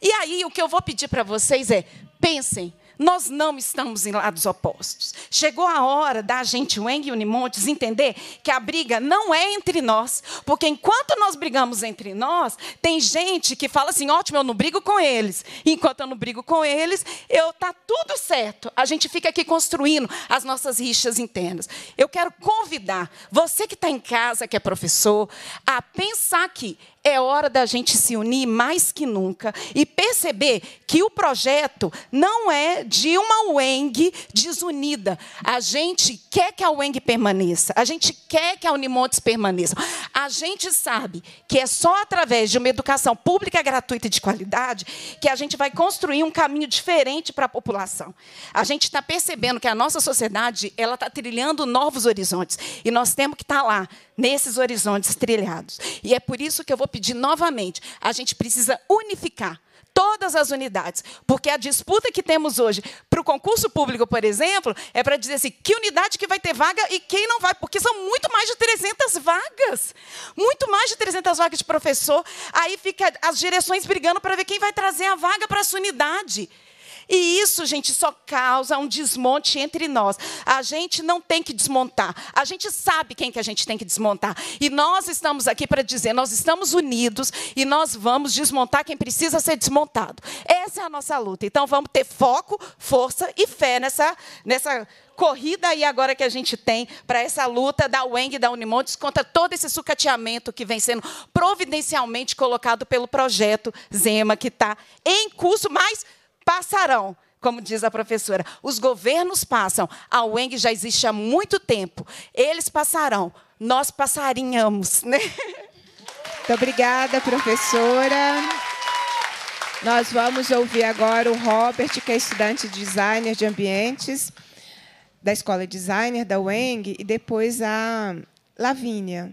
E aí o que eu vou pedir para vocês é Pensem, nós não estamos em lados opostos. Chegou a hora da gente, Weng e Unimontes, entender que a briga não é entre nós, porque enquanto nós brigamos entre nós, tem gente que fala assim: ótimo, eu não brigo com eles. Enquanto eu não brigo com eles, eu tá tudo certo. A gente fica aqui construindo as nossas rixas internas. Eu quero convidar você que está em casa, que é professor, a pensar que é hora da gente se unir mais que nunca e perceber que o projeto não é de uma UENG desunida. A gente quer que a UENG permaneça, a gente quer que a Unimontes permaneça. A gente sabe que é só através de uma educação pública gratuita e de qualidade que a gente vai construir um caminho diferente para a população. A gente está percebendo que a nossa sociedade ela está trilhando novos horizontes e nós temos que estar tá lá nesses horizontes trilhados. E é por isso que eu vou pedir novamente, a gente precisa unificar todas as unidades, porque a disputa que temos hoje para o concurso público, por exemplo, é para dizer assim, que unidade que vai ter vaga e quem não vai, porque são muito mais de 300 vagas, muito mais de 300 vagas de professor, aí fica as direções brigando para ver quem vai trazer a vaga para essa sua unidade. E isso, gente, só causa um desmonte entre nós. A gente não tem que desmontar. A gente sabe quem que a gente tem que desmontar. E nós estamos aqui para dizer, nós estamos unidos e nós vamos desmontar quem precisa ser desmontado. Essa é a nossa luta. Então vamos ter foco, força e fé nessa nessa corrida aí agora que a gente tem para essa luta da UENG e da Unimontes contra todo esse sucateamento que vem sendo providencialmente colocado pelo projeto Zema, que está em curso, mas passarão, como diz a professora. Os governos passam. A UENG já existe há muito tempo. Eles passarão. Nós passarinhamos, né? Muito obrigada, professora. Nós vamos ouvir agora o Robert, que é estudante de designer de ambientes da Escola Designer da UENG, e depois a Lavínia.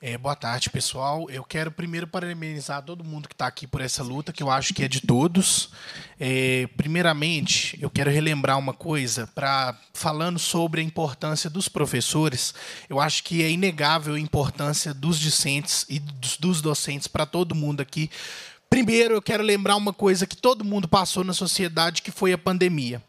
É, boa tarde, pessoal. Eu quero primeiro parabenizar todo mundo que está aqui por essa luta, que eu acho que é de todos. É, primeiramente, eu quero relembrar uma coisa, pra, falando sobre a importância dos professores, eu acho que é inegável a importância dos discentes e dos, dos docentes para todo mundo aqui. Primeiro, eu quero lembrar uma coisa que todo mundo passou na sociedade, que foi a pandemia.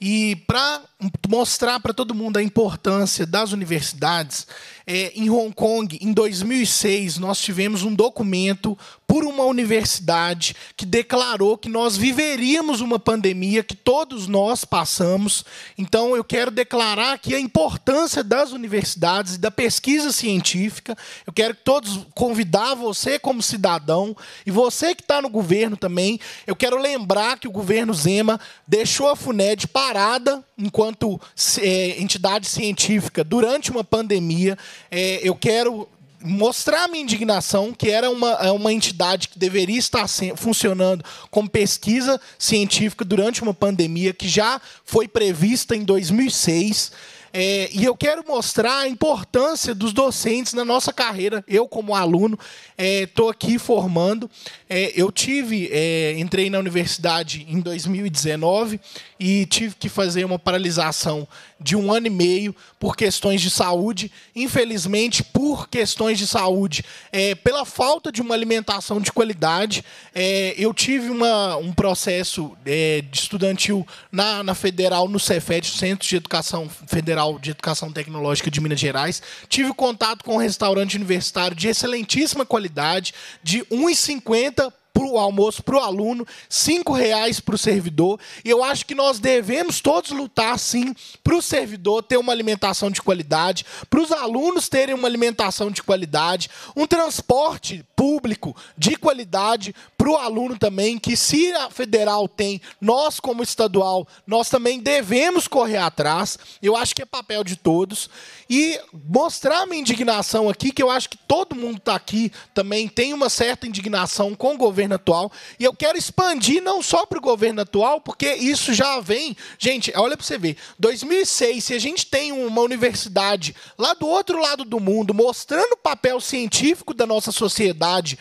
E para mostrar para todo mundo a importância das universidades, é, em Hong Kong, em 2006, nós tivemos um documento por uma universidade que declarou que nós viveríamos uma pandemia que todos nós passamos. Então, eu quero declarar aqui a importância das universidades e da pesquisa científica. Eu quero que todos convidar você como cidadão e você que está no governo também. Eu quero lembrar que o governo Zema deixou a FUNED parada enquanto enquanto é, entidade científica, durante uma pandemia, é, eu quero mostrar minha indignação, que era uma, é uma entidade que deveria estar funcionando como pesquisa científica durante uma pandemia que já foi prevista em 2006 é, e eu quero mostrar a importância dos docentes na nossa carreira. Eu, como aluno, estou é, aqui formando. É, eu tive, é, entrei na universidade em 2019 e tive que fazer uma paralisação de um ano e meio por questões de saúde. Infelizmente, por questões de saúde, é, pela falta de uma alimentação de qualidade, é, eu tive uma, um processo é, estudantil na, na Federal, no Cefet, Centro de Educação Federal de Educação Tecnológica de Minas Gerais. Tive contato com um restaurante universitário de excelentíssima qualidade, de 1,50 para o almoço para o aluno, cinco reais para o servidor. E eu acho que nós devemos todos lutar, sim, para o servidor ter uma alimentação de qualidade, para os alunos terem uma alimentação de qualidade, um transporte público de qualidade, para o aluno também que se a federal tem, nós como estadual, nós também devemos correr atrás. Eu acho que é papel de todos e mostrar minha indignação aqui, que eu acho que todo mundo está aqui também tem uma certa indignação com o governo atual e eu quero expandir não só para o governo atual, porque isso já vem, gente, olha para você ver, 2006 se a gente tem uma universidade lá do outro lado do mundo mostrando o papel científico da nossa sociedade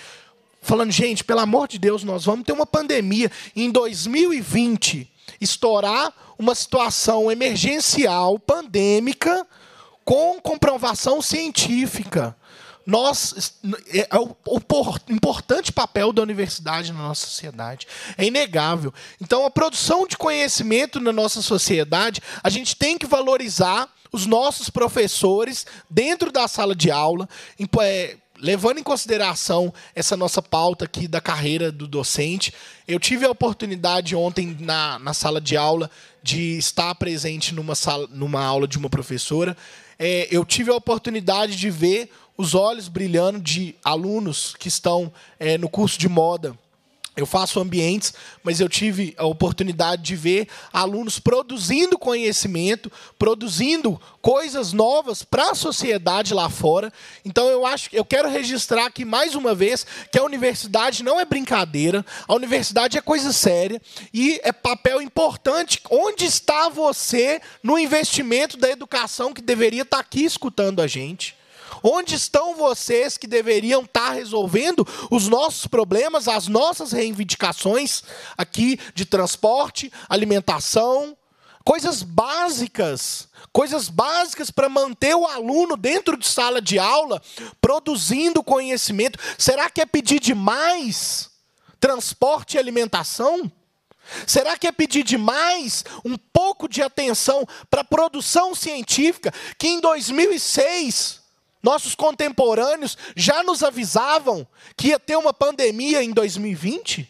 falando, gente, pelo amor de Deus, nós vamos ter uma pandemia em 2020, estourar uma situação emergencial, pandêmica, com comprovação científica. Nós, é, é o, o importante papel da universidade na nossa sociedade. É inegável. Então, a produção de conhecimento na nossa sociedade, a gente tem que valorizar os nossos professores dentro da sala de aula, em, é, levando em consideração essa nossa pauta aqui da carreira do docente, eu tive a oportunidade ontem na, na sala de aula de estar presente numa, sala, numa aula de uma professora. É, eu tive a oportunidade de ver os olhos brilhando de alunos que estão é, no curso de moda eu faço ambientes, mas eu tive a oportunidade de ver alunos produzindo conhecimento, produzindo coisas novas para a sociedade lá fora. Então eu acho, eu quero registrar aqui mais uma vez que a universidade não é brincadeira, a universidade é coisa séria e é papel importante. Onde está você no investimento da educação que deveria estar tá aqui escutando a gente? Onde estão vocês que deveriam estar tá resolvendo os nossos problemas, as nossas reivindicações aqui de transporte, alimentação, coisas básicas, coisas básicas para manter o aluno dentro de sala de aula, produzindo conhecimento. Será que é pedir demais transporte e alimentação? Será que é pedir demais um pouco de atenção para a produção científica que em 2006 nossos contemporâneos já nos avisavam que ia ter uma pandemia em 2020.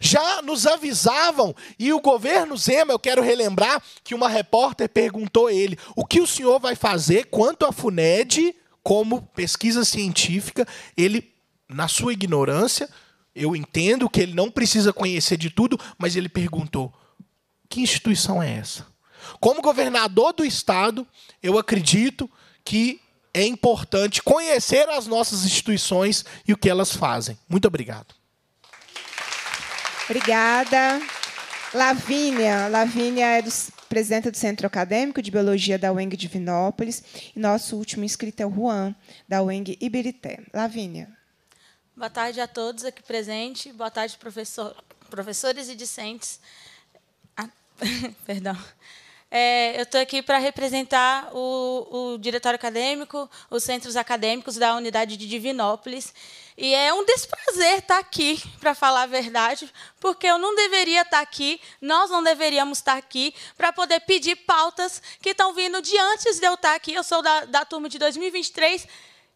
Já nos avisavam, e o governo Zema, eu quero relembrar que uma repórter perguntou a ele: o que o senhor vai fazer quanto à FUNED, como pesquisa científica? Ele, na sua ignorância, eu entendo que ele não precisa conhecer de tudo, mas ele perguntou: que instituição é essa? Como governador do estado, eu acredito que é importante conhecer as nossas instituições e o que elas fazem. Muito obrigado. Obrigada. Lavínia, Lavínia é do, presidenta do Centro Acadêmico de Biologia da UENG Divinópolis e nosso último inscrito é o Juan, da UENG Ibirité. Lavínia. Boa tarde a todos aqui presentes, boa tarde, professor, professores e discentes. Ah, perdão. É, eu estou aqui para representar o, o diretório acadêmico, os centros acadêmicos da unidade de Divinópolis. E é um desprazer estar tá aqui, para falar a verdade, porque eu não deveria estar tá aqui, nós não deveríamos estar tá aqui, para poder pedir pautas que estão vindo de antes de eu estar aqui. Eu sou da, da turma de 2023.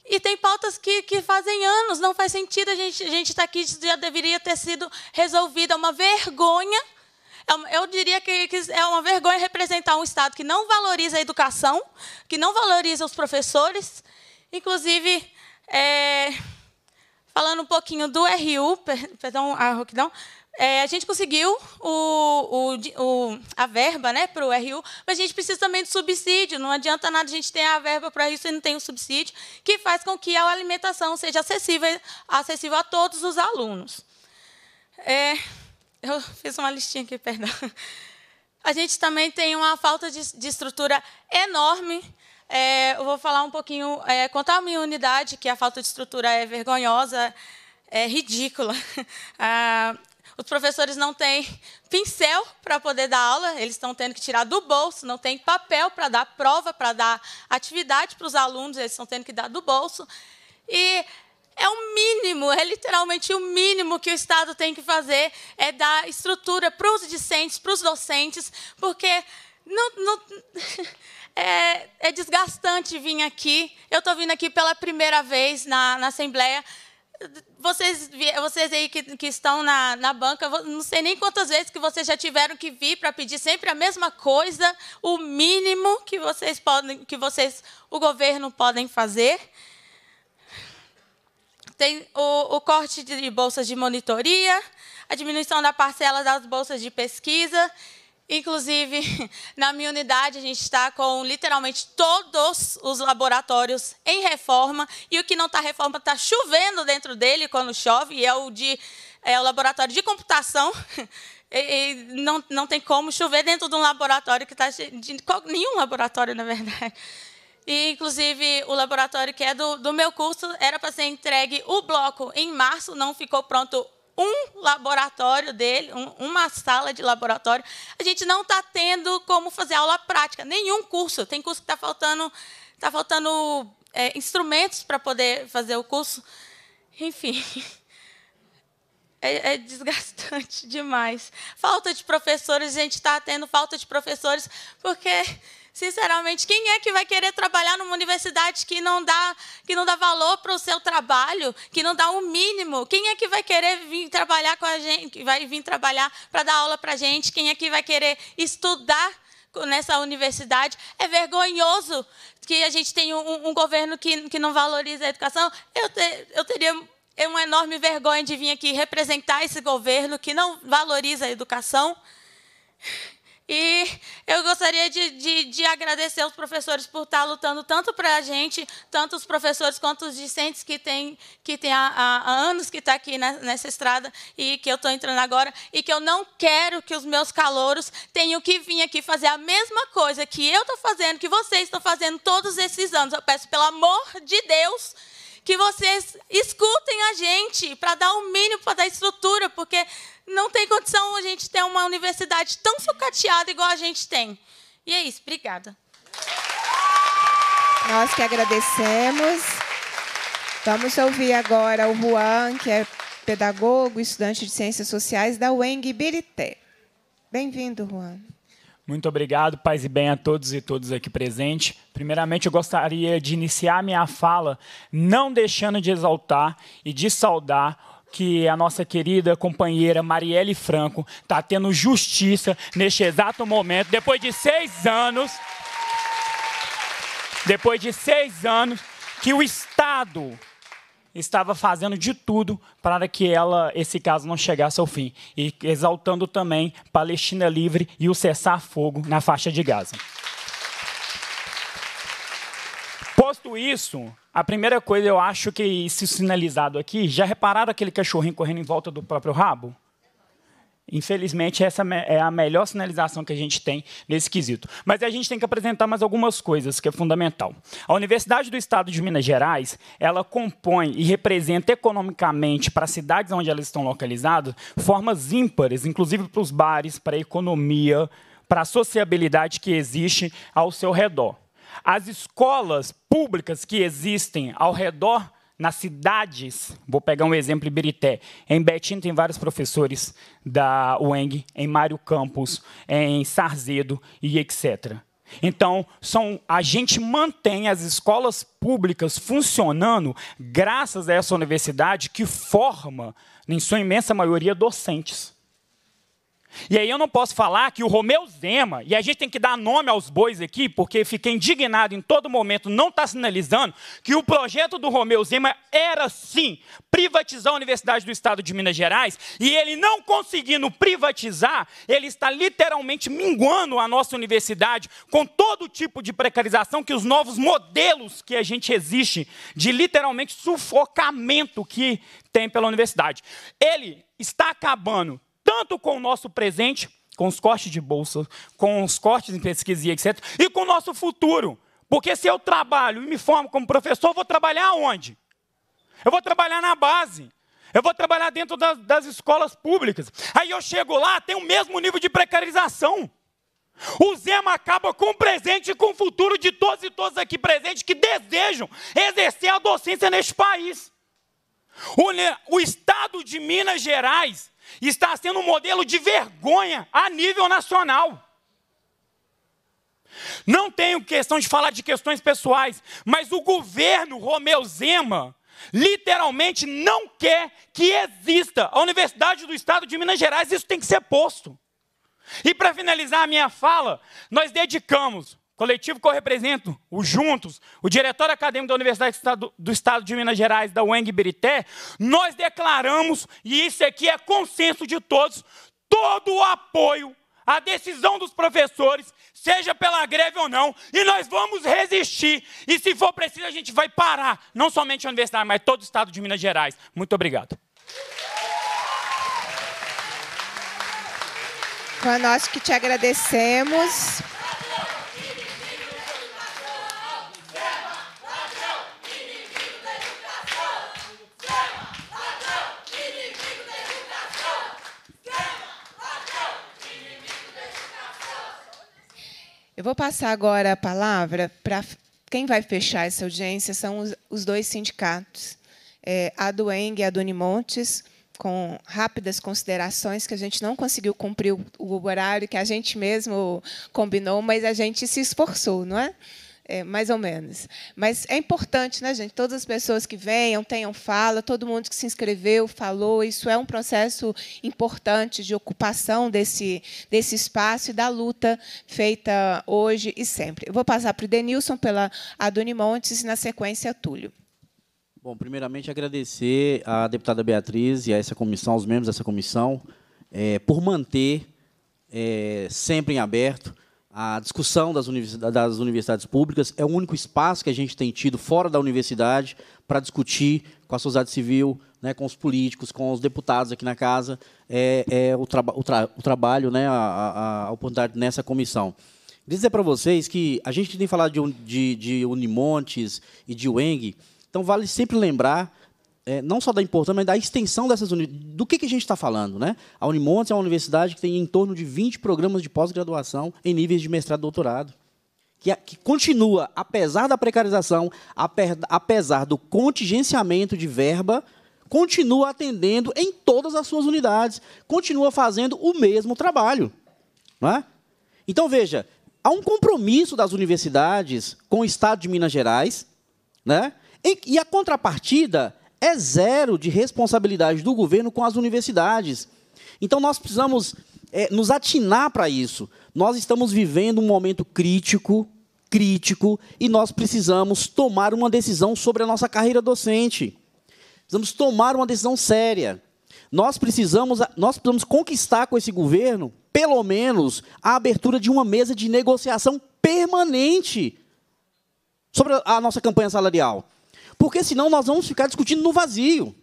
E tem pautas que, que fazem anos, não faz sentido a gente estar tá aqui, isso já deveria ter sido resolvido. É uma vergonha é eu diria que é uma vergonha representar um Estado que não valoriza a educação, que não valoriza os professores. Inclusive, é, falando um pouquinho do RU, perdão, a Roquidão, é, a gente conseguiu o, o, o, a verba né, para o RU, mas a gente precisa também de subsídio. Não adianta nada a gente ter a verba para isso e não tem o subsídio, que faz com que a alimentação seja acessível, acessível a todos os alunos. É, eu fiz uma listinha aqui, perdão. A gente também tem uma falta de, de estrutura enorme. É, eu vou falar um pouquinho, é, contar a minha unidade, que a falta de estrutura é vergonhosa, é ridícula. Ah, os professores não têm pincel para poder dar aula, eles estão tendo que tirar do bolso, não tem papel para dar prova, para dar atividade para os alunos, eles estão tendo que dar do bolso. E é o mínimo, é literalmente o mínimo que o Estado tem que fazer é dar estrutura para os discentes, para os docentes, porque não, não, é, é, desgastante vir aqui. Eu estou vindo aqui pela primeira vez na, na Assembleia. Vocês, vocês aí que, que estão na, na banca, não sei nem quantas vezes que vocês já tiveram que vir para pedir sempre a mesma coisa, o mínimo que vocês podem, que vocês, o governo podem fazer. Tem o, o corte de bolsas de monitoria, a diminuição da parcela das bolsas de pesquisa. Inclusive, na minha unidade, a gente está com literalmente todos os laboratórios em reforma. E o que não está reforma está chovendo dentro dele quando chove, e é o, de, é o laboratório de computação. E, e não, não tem como chover dentro de um laboratório que está. nenhum laboratório, na verdade, e, inclusive, o laboratório que é do, do meu curso era para ser entregue o bloco em março, não ficou pronto um laboratório dele, um, uma sala de laboratório. A gente não está tendo como fazer aula prática, nenhum curso. Tem curso que está faltando, tá faltando é, instrumentos para poder fazer o curso. Enfim, é, é desgastante demais. Falta de professores, a gente está tendo falta de professores, porque Sinceramente, quem é que vai querer trabalhar numa universidade que não dá, que não dá valor para o seu trabalho, que não dá o um mínimo? Quem é que vai querer vir trabalhar com a gente, que vai vir trabalhar para dar aula para a gente? Quem é que vai querer estudar nessa universidade? É vergonhoso que a gente tenha um, um governo que, que não valoriza a educação. Eu, te, eu teria é uma enorme vergonha de vir aqui representar esse governo que não valoriza a educação. E eu gostaria de, de, de agradecer aos professores por estar tá lutando tanto para a gente, tanto os professores quanto os discentes que têm que tem há, há anos que estão tá aqui nessa estrada e que eu estou entrando agora, e que eu não quero que os meus calouros tenham que vir aqui fazer a mesma coisa que eu estou fazendo, que vocês estão fazendo todos esses anos. Eu peço, pelo amor de Deus, que vocês escutem a gente para dar o mínimo, para dar estrutura, porque não tem condição a gente ter uma universidade tão sucateada igual a gente tem. E é isso, obrigada. Nós que agradecemos. Vamos ouvir agora o Juan, que é pedagogo, estudante de Ciências Sociais da UENG Birité. Bem-vindo, Juan. Muito obrigado, paz e bem a todos e todas aqui presentes. Primeiramente, eu gostaria de iniciar minha fala não deixando de exaltar e de saudar que a nossa querida companheira Marielle Franco está tendo justiça neste exato momento, depois de seis anos. Depois de seis anos que o Estado estava fazendo de tudo para que ela, esse caso não chegasse ao fim. E exaltando também Palestina Livre e o cessar-fogo na faixa de Gaza. Posto isso, a primeira coisa, eu acho que isso sinalizado aqui, já repararam aquele cachorrinho correndo em volta do próprio rabo? Infelizmente, essa é a melhor sinalização que a gente tem nesse quesito. Mas a gente tem que apresentar mais algumas coisas, que é fundamental. A Universidade do Estado de Minas Gerais, ela compõe e representa economicamente para as cidades onde elas estão localizadas formas ímpares, inclusive para os bares, para a economia, para a sociabilidade que existe ao seu redor. As escolas públicas que existem ao redor nas cidades, vou pegar um exemplo em Berité, Em Betim tem vários professores da UENG, em Mário Campos, em Sarzedo e etc. Então, são, a gente mantém as escolas públicas funcionando graças a essa universidade que forma, em sua imensa maioria, docentes. E aí eu não posso falar que o Romeu Zema, e a gente tem que dar nome aos bois aqui, porque fiquei indignado em todo momento, não está sinalizando que o projeto do Romeu Zema era sim privatizar a Universidade do Estado de Minas Gerais, e ele não conseguindo privatizar, ele está literalmente minguando a nossa universidade com todo tipo de precarização que os novos modelos que a gente existe de literalmente sufocamento que tem pela universidade. Ele está acabando tanto com o nosso presente, com os cortes de bolsa, com os cortes em pesquisa e etc., e com o nosso futuro. Porque se eu trabalho e me formo como professor, eu vou trabalhar onde? Eu vou trabalhar na base. Eu vou trabalhar dentro das, das escolas públicas. Aí eu chego lá, tem o mesmo nível de precarização. O Zema acaba com o presente e com o futuro de todos e todas aqui presentes que desejam exercer a docência neste país. O, o Estado de Minas Gerais está sendo um modelo de vergonha a nível nacional. Não tenho questão de falar de questões pessoais, mas o governo Romeu Zema literalmente não quer que exista a Universidade do Estado de Minas Gerais, isso tem que ser posto. E para finalizar a minha fala, nós dedicamos Coletivo que eu represento, o Juntos, o diretor acadêmico da Universidade do Estado de Minas Gerais, da UENG Berité, nós declaramos, e isso aqui é consenso de todos, todo o apoio à decisão dos professores, seja pela greve ou não, e nós vamos resistir. E se for preciso, a gente vai parar, não somente a universidade, mas todo o Estado de Minas Gerais. Muito obrigado. Foi nós que te agradecemos. Eu vou passar agora a palavra para quem vai fechar essa audiência são os, os dois sindicatos, é, a do Eng e a do Unimontes, com rápidas considerações que a gente não conseguiu cumprir o, o horário que a gente mesmo combinou, mas a gente se esforçou, não é? É, mais ou menos. Mas é importante, né, gente? Todas as pessoas que venham, tenham fala, todo mundo que se inscreveu, falou. Isso é um processo importante de ocupação desse, desse espaço e da luta feita hoje e sempre. Eu vou passar para o Denilson, pela Aduni Montes, e, na sequência, Túlio. Bom, primeiramente, agradecer à deputada Beatriz e a essa comissão, aos membros dessa comissão, é, por manter é, sempre em aberto a discussão das, universidades, das universidades públicas é o único espaço que a gente tem tido fora da universidade para discutir com a sociedade civil, né, com os políticos, com os deputados aqui na casa, é, é o, traba o, tra o, trabalho, né, a, a, a, oportunidade nessa comissão. Queria dizer para vocês que a gente tem falado de, de, de Unimontes e de Weng, então vale sempre lembrar é, não só da importância, mas da extensão dessas universidades. Do que, que a gente está falando? Né? A Unimontes é uma universidade que tem em torno de 20 programas de pós-graduação em níveis de mestrado e doutorado. Que, que continua, apesar da precarização, apesar do contingenciamento de verba, continua atendendo em todas as suas unidades, continua fazendo o mesmo trabalho. Não é? Então, veja, há um compromisso das universidades com o Estado de Minas Gerais, né? e, e a contrapartida é zero de responsabilidade do governo com as universidades. Então nós precisamos é, nos atinar para isso. Nós estamos vivendo um momento crítico, crítico, e nós precisamos tomar uma decisão sobre a nossa carreira docente. Precisamos tomar uma decisão séria. Nós precisamos, nós precisamos conquistar com esse governo, pelo menos, a abertura de uma mesa de negociação permanente sobre a nossa campanha salarial. Porque senão nós vamos ficar discutindo no vazio.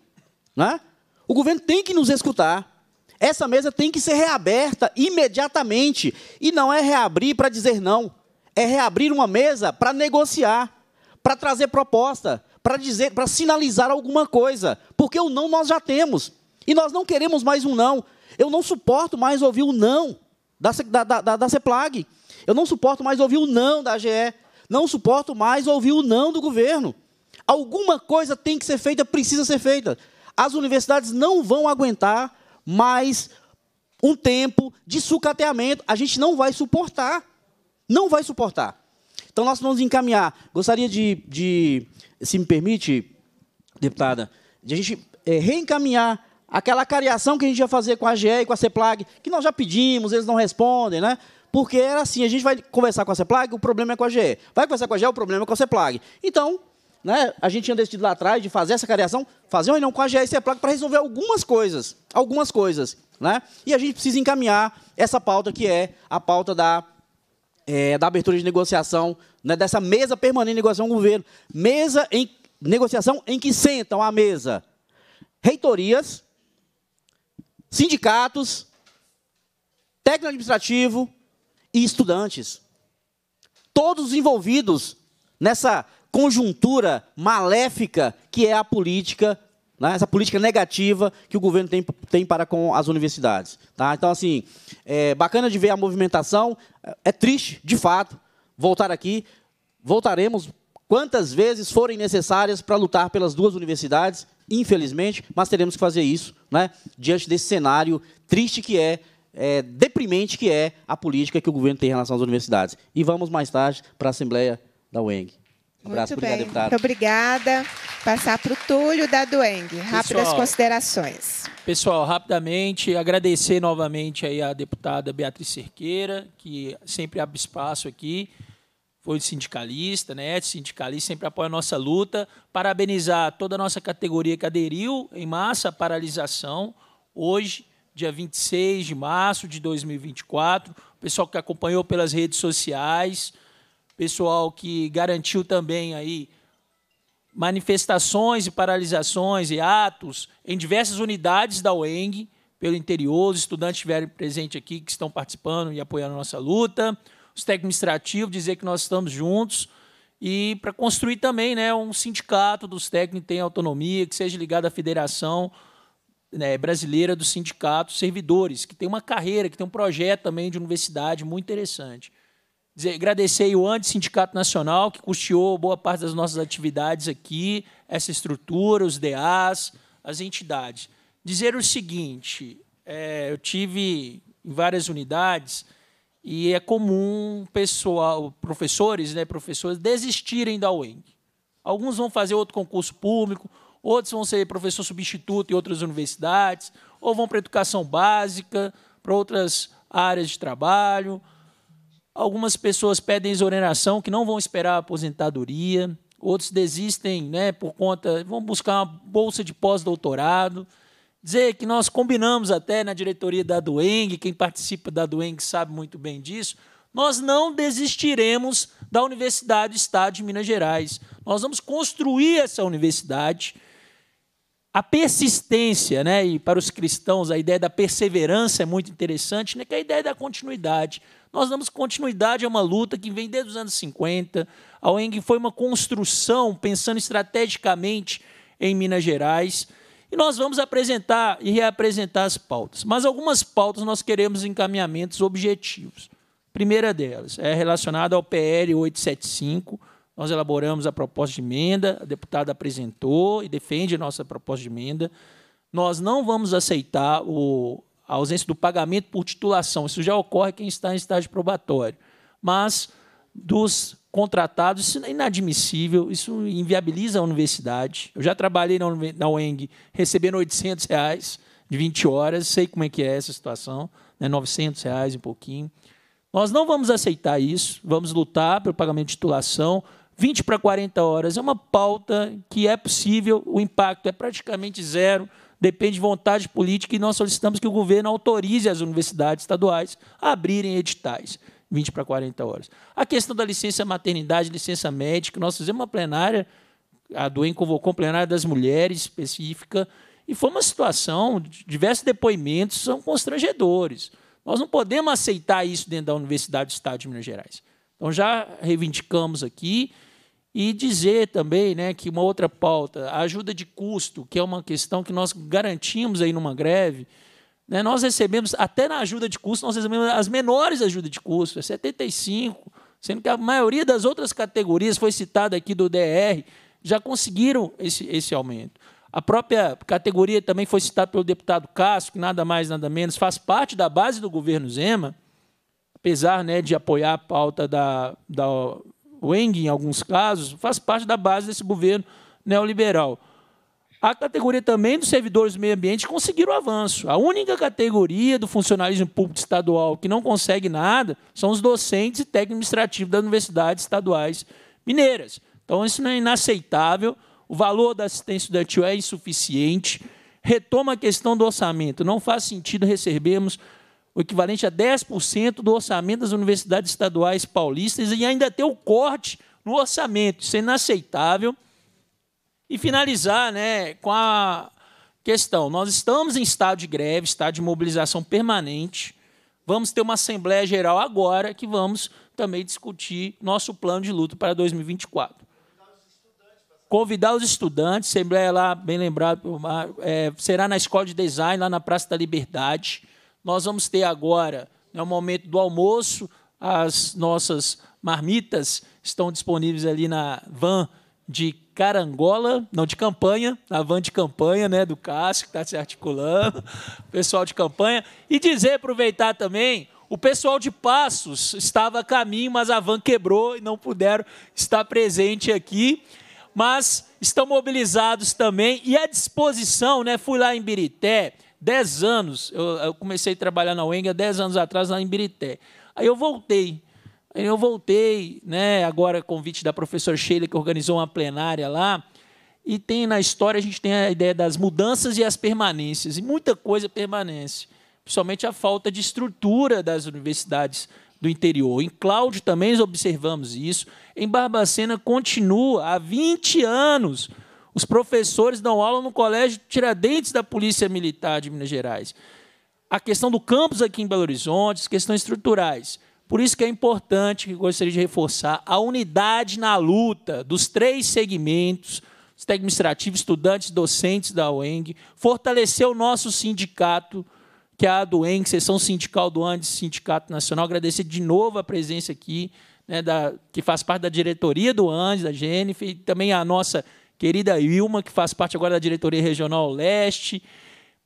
Né? O governo tem que nos escutar. Essa mesa tem que ser reaberta imediatamente. E não é reabrir para dizer não. É reabrir uma mesa para negociar, para trazer proposta, para dizer, para sinalizar alguma coisa. Porque o não nós já temos. E nós não queremos mais um não. Eu não suporto mais ouvir o não da, da, da, da CEPLAG. Eu não suporto mais ouvir o não da AGE. Não suporto mais ouvir o não do governo. Alguma coisa tem que ser feita, precisa ser feita. As universidades não vão aguentar mais um tempo de sucateamento. A gente não vai suportar. Não vai suportar. Então, nós vamos encaminhar. Gostaria de, de se me permite, deputada, de a gente é, reencaminhar aquela cariação que a gente ia fazer com a GE e com a CEPLAG, que nós já pedimos, eles não respondem, né? Porque era assim, a gente vai conversar com a CEPLAG, o problema é com a GE. Vai conversar com a GE, o problema é com a CEPLAG. Então, né, a gente tinha decidido lá atrás de fazer essa cariação, fazer uma reunião com a GE e para resolver algumas coisas. Algumas coisas. Né? E a gente precisa encaminhar essa pauta que é a pauta da, é, da abertura de negociação, né, dessa mesa permanente de negociação com o governo. Mesa em negociação em que sentam à mesa reitorias, sindicatos, técnico administrativo e estudantes. Todos envolvidos nessa conjuntura maléfica que é a política, né? essa política negativa que o governo tem, tem para com as universidades. Tá? Então, assim, é bacana de ver a movimentação, é, é triste, de fato, voltar aqui. Voltaremos quantas vezes forem necessárias para lutar pelas duas universidades, infelizmente, mas teremos que fazer isso né? diante desse cenário triste que é é, deprimente que é a política que o governo tem em relação às universidades. E vamos mais tarde para a Assembleia da UENG. Muito bem. Deputado. Muito obrigada. Passar para o Túlio da Dueng. Rápidas pessoal, considerações. Pessoal, rapidamente, agradecer novamente aí a deputada Beatriz Cerqueira, que sempre abre espaço aqui. Foi sindicalista, né? Sindicalista, sempre apoia a nossa luta. Parabenizar toda a nossa categoria que aderiu em massa à paralisação. Hoje, dia 26 de março de 2024. O pessoal que acompanhou pelas redes sociais pessoal que garantiu também aí manifestações e paralisações e atos em diversas unidades da UENG pelo interior, os estudantes estiverem presentes aqui que estão participando e apoiando a nossa luta, os técnicos administrativos dizer que nós estamos juntos e para construir também né, um sindicato dos técnicos que tem autonomia, que seja ligado à Federação né, Brasileira dos Sindicatos Servidores, que tem uma carreira, que tem um projeto também de universidade muito interessante. Agradecei o ANDE Sindicato Nacional, que custeou boa parte das nossas atividades aqui, essa estrutura, os DAs, as entidades. Dizer o seguinte: é, eu tive em várias unidades e é comum pessoal, professores, né, professores desistirem da UENG. Alguns vão fazer outro concurso público, outros vão ser professor substituto em outras universidades, ou vão para a educação básica, para outras áreas de trabalho Algumas pessoas pedem exoneração que não vão esperar a aposentadoria, outros desistem né, por conta, vão buscar uma bolsa de pós-doutorado. Dizer que nós combinamos até na diretoria da Dueng, quem participa da Dueng sabe muito bem disso, nós não desistiremos da Universidade do Estado de Minas Gerais. Nós vamos construir essa universidade. A persistência, né, e para os cristãos a ideia da perseverança é muito interessante, né, que é a ideia da continuidade nós damos continuidade a uma luta que vem desde os anos 50. A ONG foi uma construção pensando estrategicamente em Minas Gerais. E nós vamos apresentar e reapresentar as pautas. Mas algumas pautas nós queremos encaminhamentos objetivos. A primeira delas é relacionada ao PL 875. Nós elaboramos a proposta de emenda, a deputada apresentou e defende a nossa proposta de emenda. Nós não vamos aceitar o, a ausência do pagamento por titulação. Isso já ocorre quem está em estágio probatório. Mas dos contratados, isso é inadmissível, isso inviabiliza a universidade. Eu já trabalhei na UENG recebendo 800 reais de 20 horas, sei como é que é essa situação, né? 900 reais um pouquinho. Nós não vamos aceitar isso, vamos lutar pelo pagamento de titulação. 20 para 40 horas é uma pauta que é possível, o impacto é praticamente zero depende de vontade política e nós solicitamos que o governo autorize as universidades estaduais a abrirem editais. 20 para 40 horas. A questão da licença maternidade, licença médica, nós fizemos uma plenária, a Doen convocou uma plenária das mulheres específica, e foi uma situação, diversos depoimentos são constrangedores. Nós não podemos aceitar isso dentro da Universidade do Estado de Minas Gerais. Então já reivindicamos aqui, e dizer também né, que uma outra pauta, a ajuda de custo, que é uma questão que nós garantimos aí numa greve, né, nós recebemos, até na ajuda de custo, nós recebemos as menores ajudas de custo, é 75, sendo que a maioria das outras categorias, foi citada aqui do DR, já conseguiram esse, esse aumento. A própria categoria também foi citada pelo deputado Castro, que nada mais, nada menos, faz parte da base do governo Zema, apesar né, de apoiar a pauta da, da o Eng, em alguns casos, faz parte da base desse governo neoliberal. A categoria também dos servidores do meio ambiente conseguiram avanço. A única categoria do funcionalismo público estadual que não consegue nada são os docentes e técnicos administrativos das universidades estaduais mineiras. Então, isso não é inaceitável. O valor da assistência estudantil é insuficiente. Retoma a questão do orçamento. Não faz sentido recebermos o equivalente a 10% do orçamento das universidades estaduais paulistas e ainda ter o corte no orçamento. Isso é inaceitável. E finalizar né, com a questão: nós estamos em estado de greve, estado de mobilização permanente. Vamos ter uma Assembleia Geral agora que vamos também discutir nosso plano de luta para 2024. Convidar os estudantes, Assembleia lá, bem lembrado, é, será na Escola de Design, lá na Praça da Liberdade. Nós vamos ter agora, no é momento do almoço, as nossas marmitas estão disponíveis ali na van de Carangola, não de campanha, na van de campanha, né, do Cássio, que está se articulando, pessoal de campanha, e dizer, aproveitar também, o pessoal de Passos estava a caminho, mas a van quebrou e não puderam estar presente aqui, mas estão mobilizados também e à disposição, né, fui lá em Birité, 10 anos, eu, eu, comecei a trabalhar na UENG há 10 anos atrás, lá em Birité. Aí eu voltei. Aí eu voltei, né, agora convite da professora Sheila, que organizou uma plenária lá. E tem na história, a gente tem a ideia das mudanças e as permanências. E muita coisa permanece, principalmente a falta de estrutura das universidades do interior. Em Cláudio também observamos isso. Em Barbacena continua há 20 anos os professores dão aula no colégio Tiradentes da Polícia Militar de Minas Gerais. A questão do campus aqui em Belo Horizonte, questões estruturais. Por isso que é importante, que gostaria de reforçar, a unidade na luta dos três segmentos, administrativos, estudantes, docentes da UENG, fortalecer o nosso sindicato, que é a do UENG, Seção Sindical do ANDES, Sindicato Nacional. Agradecer de novo a presença aqui, né, da, que faz parte da diretoria do ANDES, da GNF, e também a nossa querida Ilma, que faz parte agora da diretoria regional leste.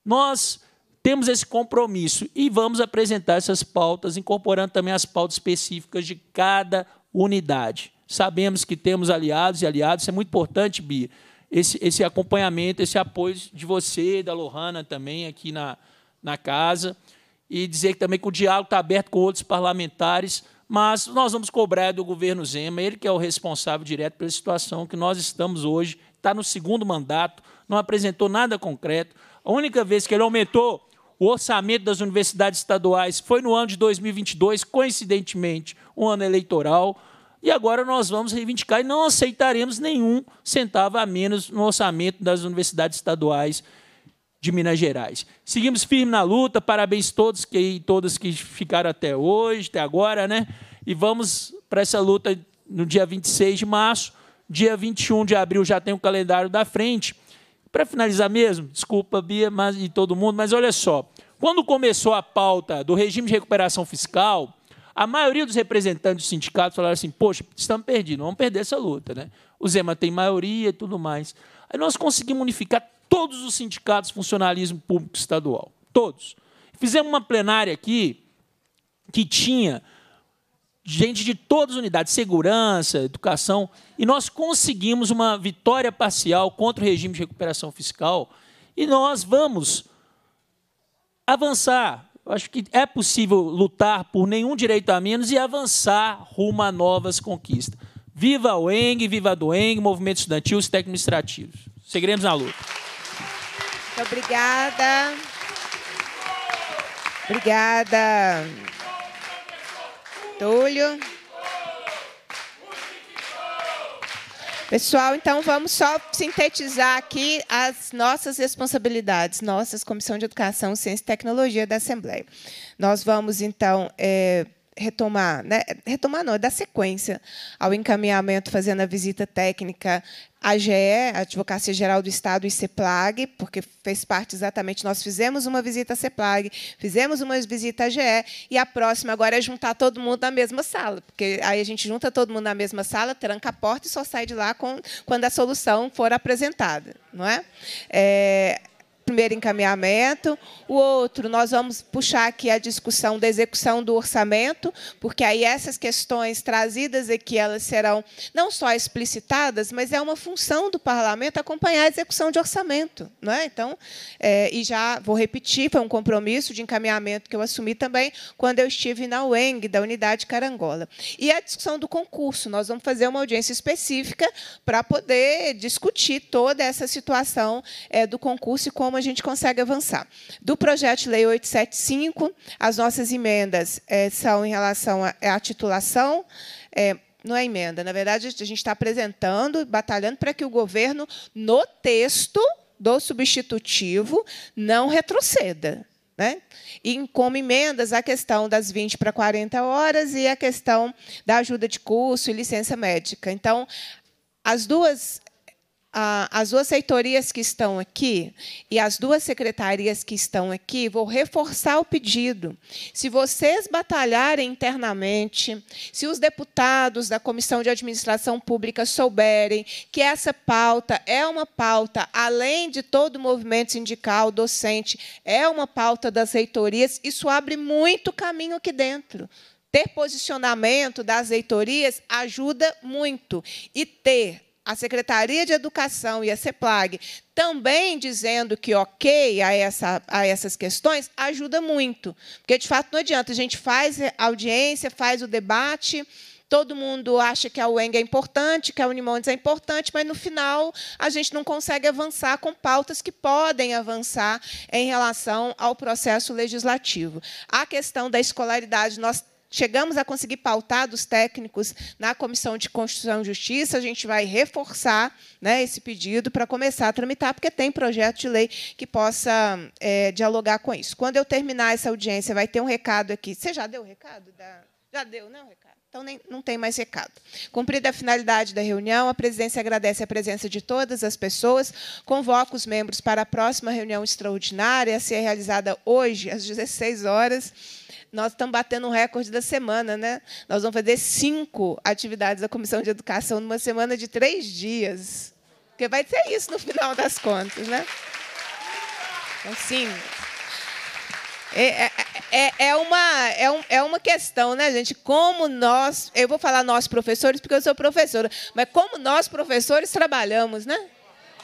Nós temos esse compromisso e vamos apresentar essas pautas, incorporando também as pautas específicas de cada unidade. Sabemos que temos aliados e aliados, isso é muito importante, Bia, esse, esse acompanhamento, esse apoio de você, da Lohana também aqui na, na casa. E dizer também que o diálogo está aberto com outros parlamentares, mas nós vamos cobrar do governo Zema, ele que é o responsável direto pela situação que nós estamos hoje está no segundo mandato, não apresentou nada concreto. A única vez que ele aumentou o orçamento das universidades estaduais foi no ano de 2022, coincidentemente, um ano eleitoral. E agora nós vamos reivindicar e não aceitaremos nenhum centavo a menos no orçamento das universidades estaduais de Minas Gerais. Seguimos firme na luta, parabéns todos que todas que ficaram até hoje, até agora, né? E vamos para essa luta no dia 26 de março, Dia 21 de abril já tem o calendário da frente. Para finalizar mesmo, desculpa, Bia mas, e todo mundo, mas olha só. Quando começou a pauta do regime de recuperação fiscal, a maioria dos representantes dos sindicatos falaram assim: poxa, estamos perdidos, vamos perder essa luta. Né? O Zema tem maioria e tudo mais. Aí nós conseguimos unificar todos os sindicatos funcionalismo público estadual. Todos. Fizemos uma plenária aqui que tinha gente de todas as unidades, segurança, educação, e nós conseguimos uma vitória parcial contra o regime de recuperação fiscal, e nós vamos avançar. Eu acho que é possível lutar por nenhum direito a menos e avançar rumo a novas conquistas. Viva o ENG, viva a DOENG, movimentos estudantis e técnicos administrativos Seguiremos na luta. Muito obrigada. Obrigada. Túlio. Pessoal, então vamos só sintetizar aqui as nossas responsabilidades, nossas Comissão de Educação, Ciência e Tecnologia da Assembleia. Nós vamos, então, é, retomar, né? retomar não, é dar sequência ao encaminhamento fazendo a visita técnica à GE, Advocacia Geral do Estado e CEPLAG, porque fez parte exatamente, nós fizemos uma visita à CEPLAG, fizemos uma visita à GE, e a próxima agora é juntar todo mundo na mesma sala, porque aí a gente junta todo mundo na mesma sala, tranca a porta e só sai de lá com, quando a solução for apresentada. Não é? é primeiro encaminhamento. O outro, nós vamos puxar aqui a discussão da execução do orçamento, porque aí essas questões trazidas aqui elas serão não só explicitadas, mas é uma função do parlamento acompanhar a execução de orçamento. Não é? Então, é, e já vou repetir, foi um compromisso de encaminhamento que eu assumi também quando eu estive na UENG, da unidade Carangola. E a discussão do concurso, nós vamos fazer uma audiência específica para poder discutir toda essa situação é, do concurso e como a gente consegue avançar. Do projeto de lei 875, as nossas emendas é, são em relação à titulação, é, não é emenda, na verdade, a gente está apresentando, batalhando para que o governo, no texto do substitutivo, não retroceda. Né? E como emendas a questão das 20 para 40 horas e a questão da ajuda de curso e licença médica. Então, as duas as duas reitorias que estão aqui e as duas secretarias que estão aqui, vou reforçar o pedido. Se vocês batalharem internamente, se os deputados da Comissão de Administração Pública souberem que essa pauta é uma pauta, além de todo o movimento sindical, docente, é uma pauta das reitorias, isso abre muito caminho aqui dentro ter posicionamento das reitorias ajuda muito. E ter a Secretaria de Educação e a CEPLAG também dizendo que ok a, essa, a essas questões, ajuda muito. Porque, de fato, não adianta. A gente faz audiência, faz o debate, todo mundo acha que a UENG é importante, que a Unimondes é importante, mas, no final, a gente não consegue avançar com pautas que podem avançar em relação ao processo legislativo. A questão da escolaridade, nós chegamos a conseguir pautar dos técnicos na Comissão de Constituição e Justiça, a gente vai reforçar né, esse pedido para começar a tramitar, porque tem projeto de lei que possa é, dialogar com isso. Quando eu terminar essa audiência, vai ter um recado aqui. Você já deu o recado? Da... Já deu, não. Né, o recado? Então, nem, não tem mais recado. Cumprida a finalidade da reunião, a presidência agradece a presença de todas as pessoas, convoca os membros para a próxima reunião extraordinária, a ser realizada hoje, às 16 horas. Nós estamos batendo um recorde da semana, né? Nós vamos fazer cinco atividades da Comissão de Educação numa semana de três dias. Porque vai ser isso no final das contas, né? Então, sim. É, é, é, é, uma, é, um, é uma questão, né, gente? Como nós, eu vou falar nós professores porque eu sou professora, mas como nós professores trabalhamos, né?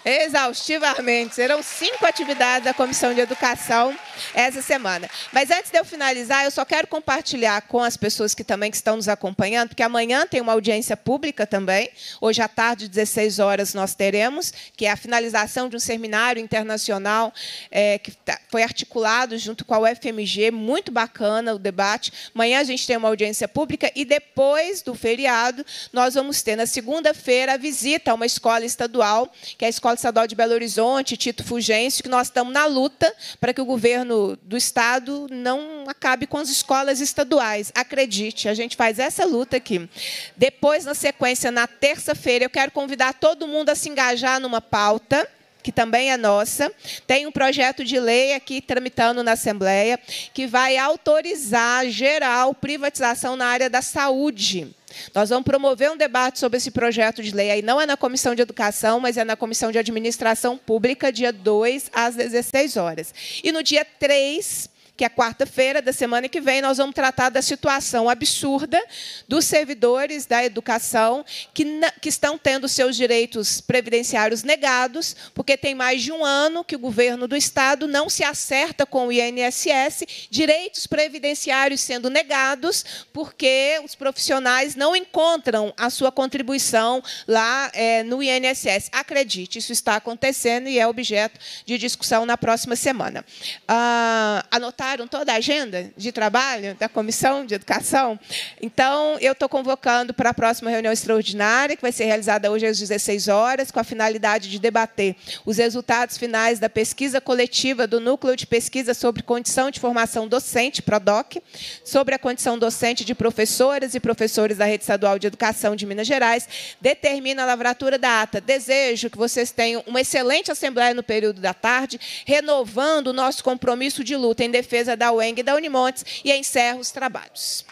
exaustivamente. Serão cinco atividades da Comissão de Educação essa semana. Mas antes de eu finalizar, eu só quero compartilhar com as pessoas que também que estão nos acompanhando, porque amanhã tem uma audiência pública também. Hoje à tarde, 16 horas, nós teremos, que é a finalização de um seminário internacional é, que tá, foi articulado junto com a UFMG. Muito bacana o debate. Amanhã a gente tem uma audiência pública e depois do feriado, nós vamos ter na segunda-feira a visita a uma escola estadual, que é a Escola Escola Estadual de Belo Horizonte, Tito Fulgêncio, que nós estamos na luta para que o governo do Estado não acabe com as escolas estaduais. Acredite, a gente faz essa luta aqui. Depois, na sequência, na terça-feira, eu quero convidar todo mundo a se engajar numa pauta que também é nossa, tem um projeto de lei aqui tramitando na Assembleia que vai autorizar geral privatização na área da saúde. Nós vamos promover um debate sobre esse projeto de lei. Aí não é na Comissão de Educação, mas é na Comissão de Administração Pública, dia 2 às 16 horas. E no dia 3, que é quarta-feira da semana que vem, nós vamos tratar da situação absurda dos servidores da educação que, que estão tendo seus direitos previdenciários negados, porque tem mais de um ano que o governo do Estado não se acerta com o INSS, direitos previdenciários sendo negados, porque os profissionais não encontram a sua contribuição lá é, no INSS. Acredite, isso está acontecendo e é objeto de discussão na próxima semana. Ah, anotar toda a agenda de trabalho da Comissão de Educação. Então, eu estou convocando para a próxima reunião extraordinária, que vai ser realizada hoje às 16 horas, com a finalidade de debater os resultados finais da pesquisa coletiva do Núcleo de Pesquisa sobre Condição de Formação Docente, PRODOC, sobre a condição docente de professoras e professores da Rede Estadual de Educação de Minas Gerais, determina a lavratura da ata. Desejo que vocês tenham uma excelente assembleia no período da tarde, renovando o nosso compromisso de luta em defesa defesa da UENG e da Unimontes e encerro os trabalhos.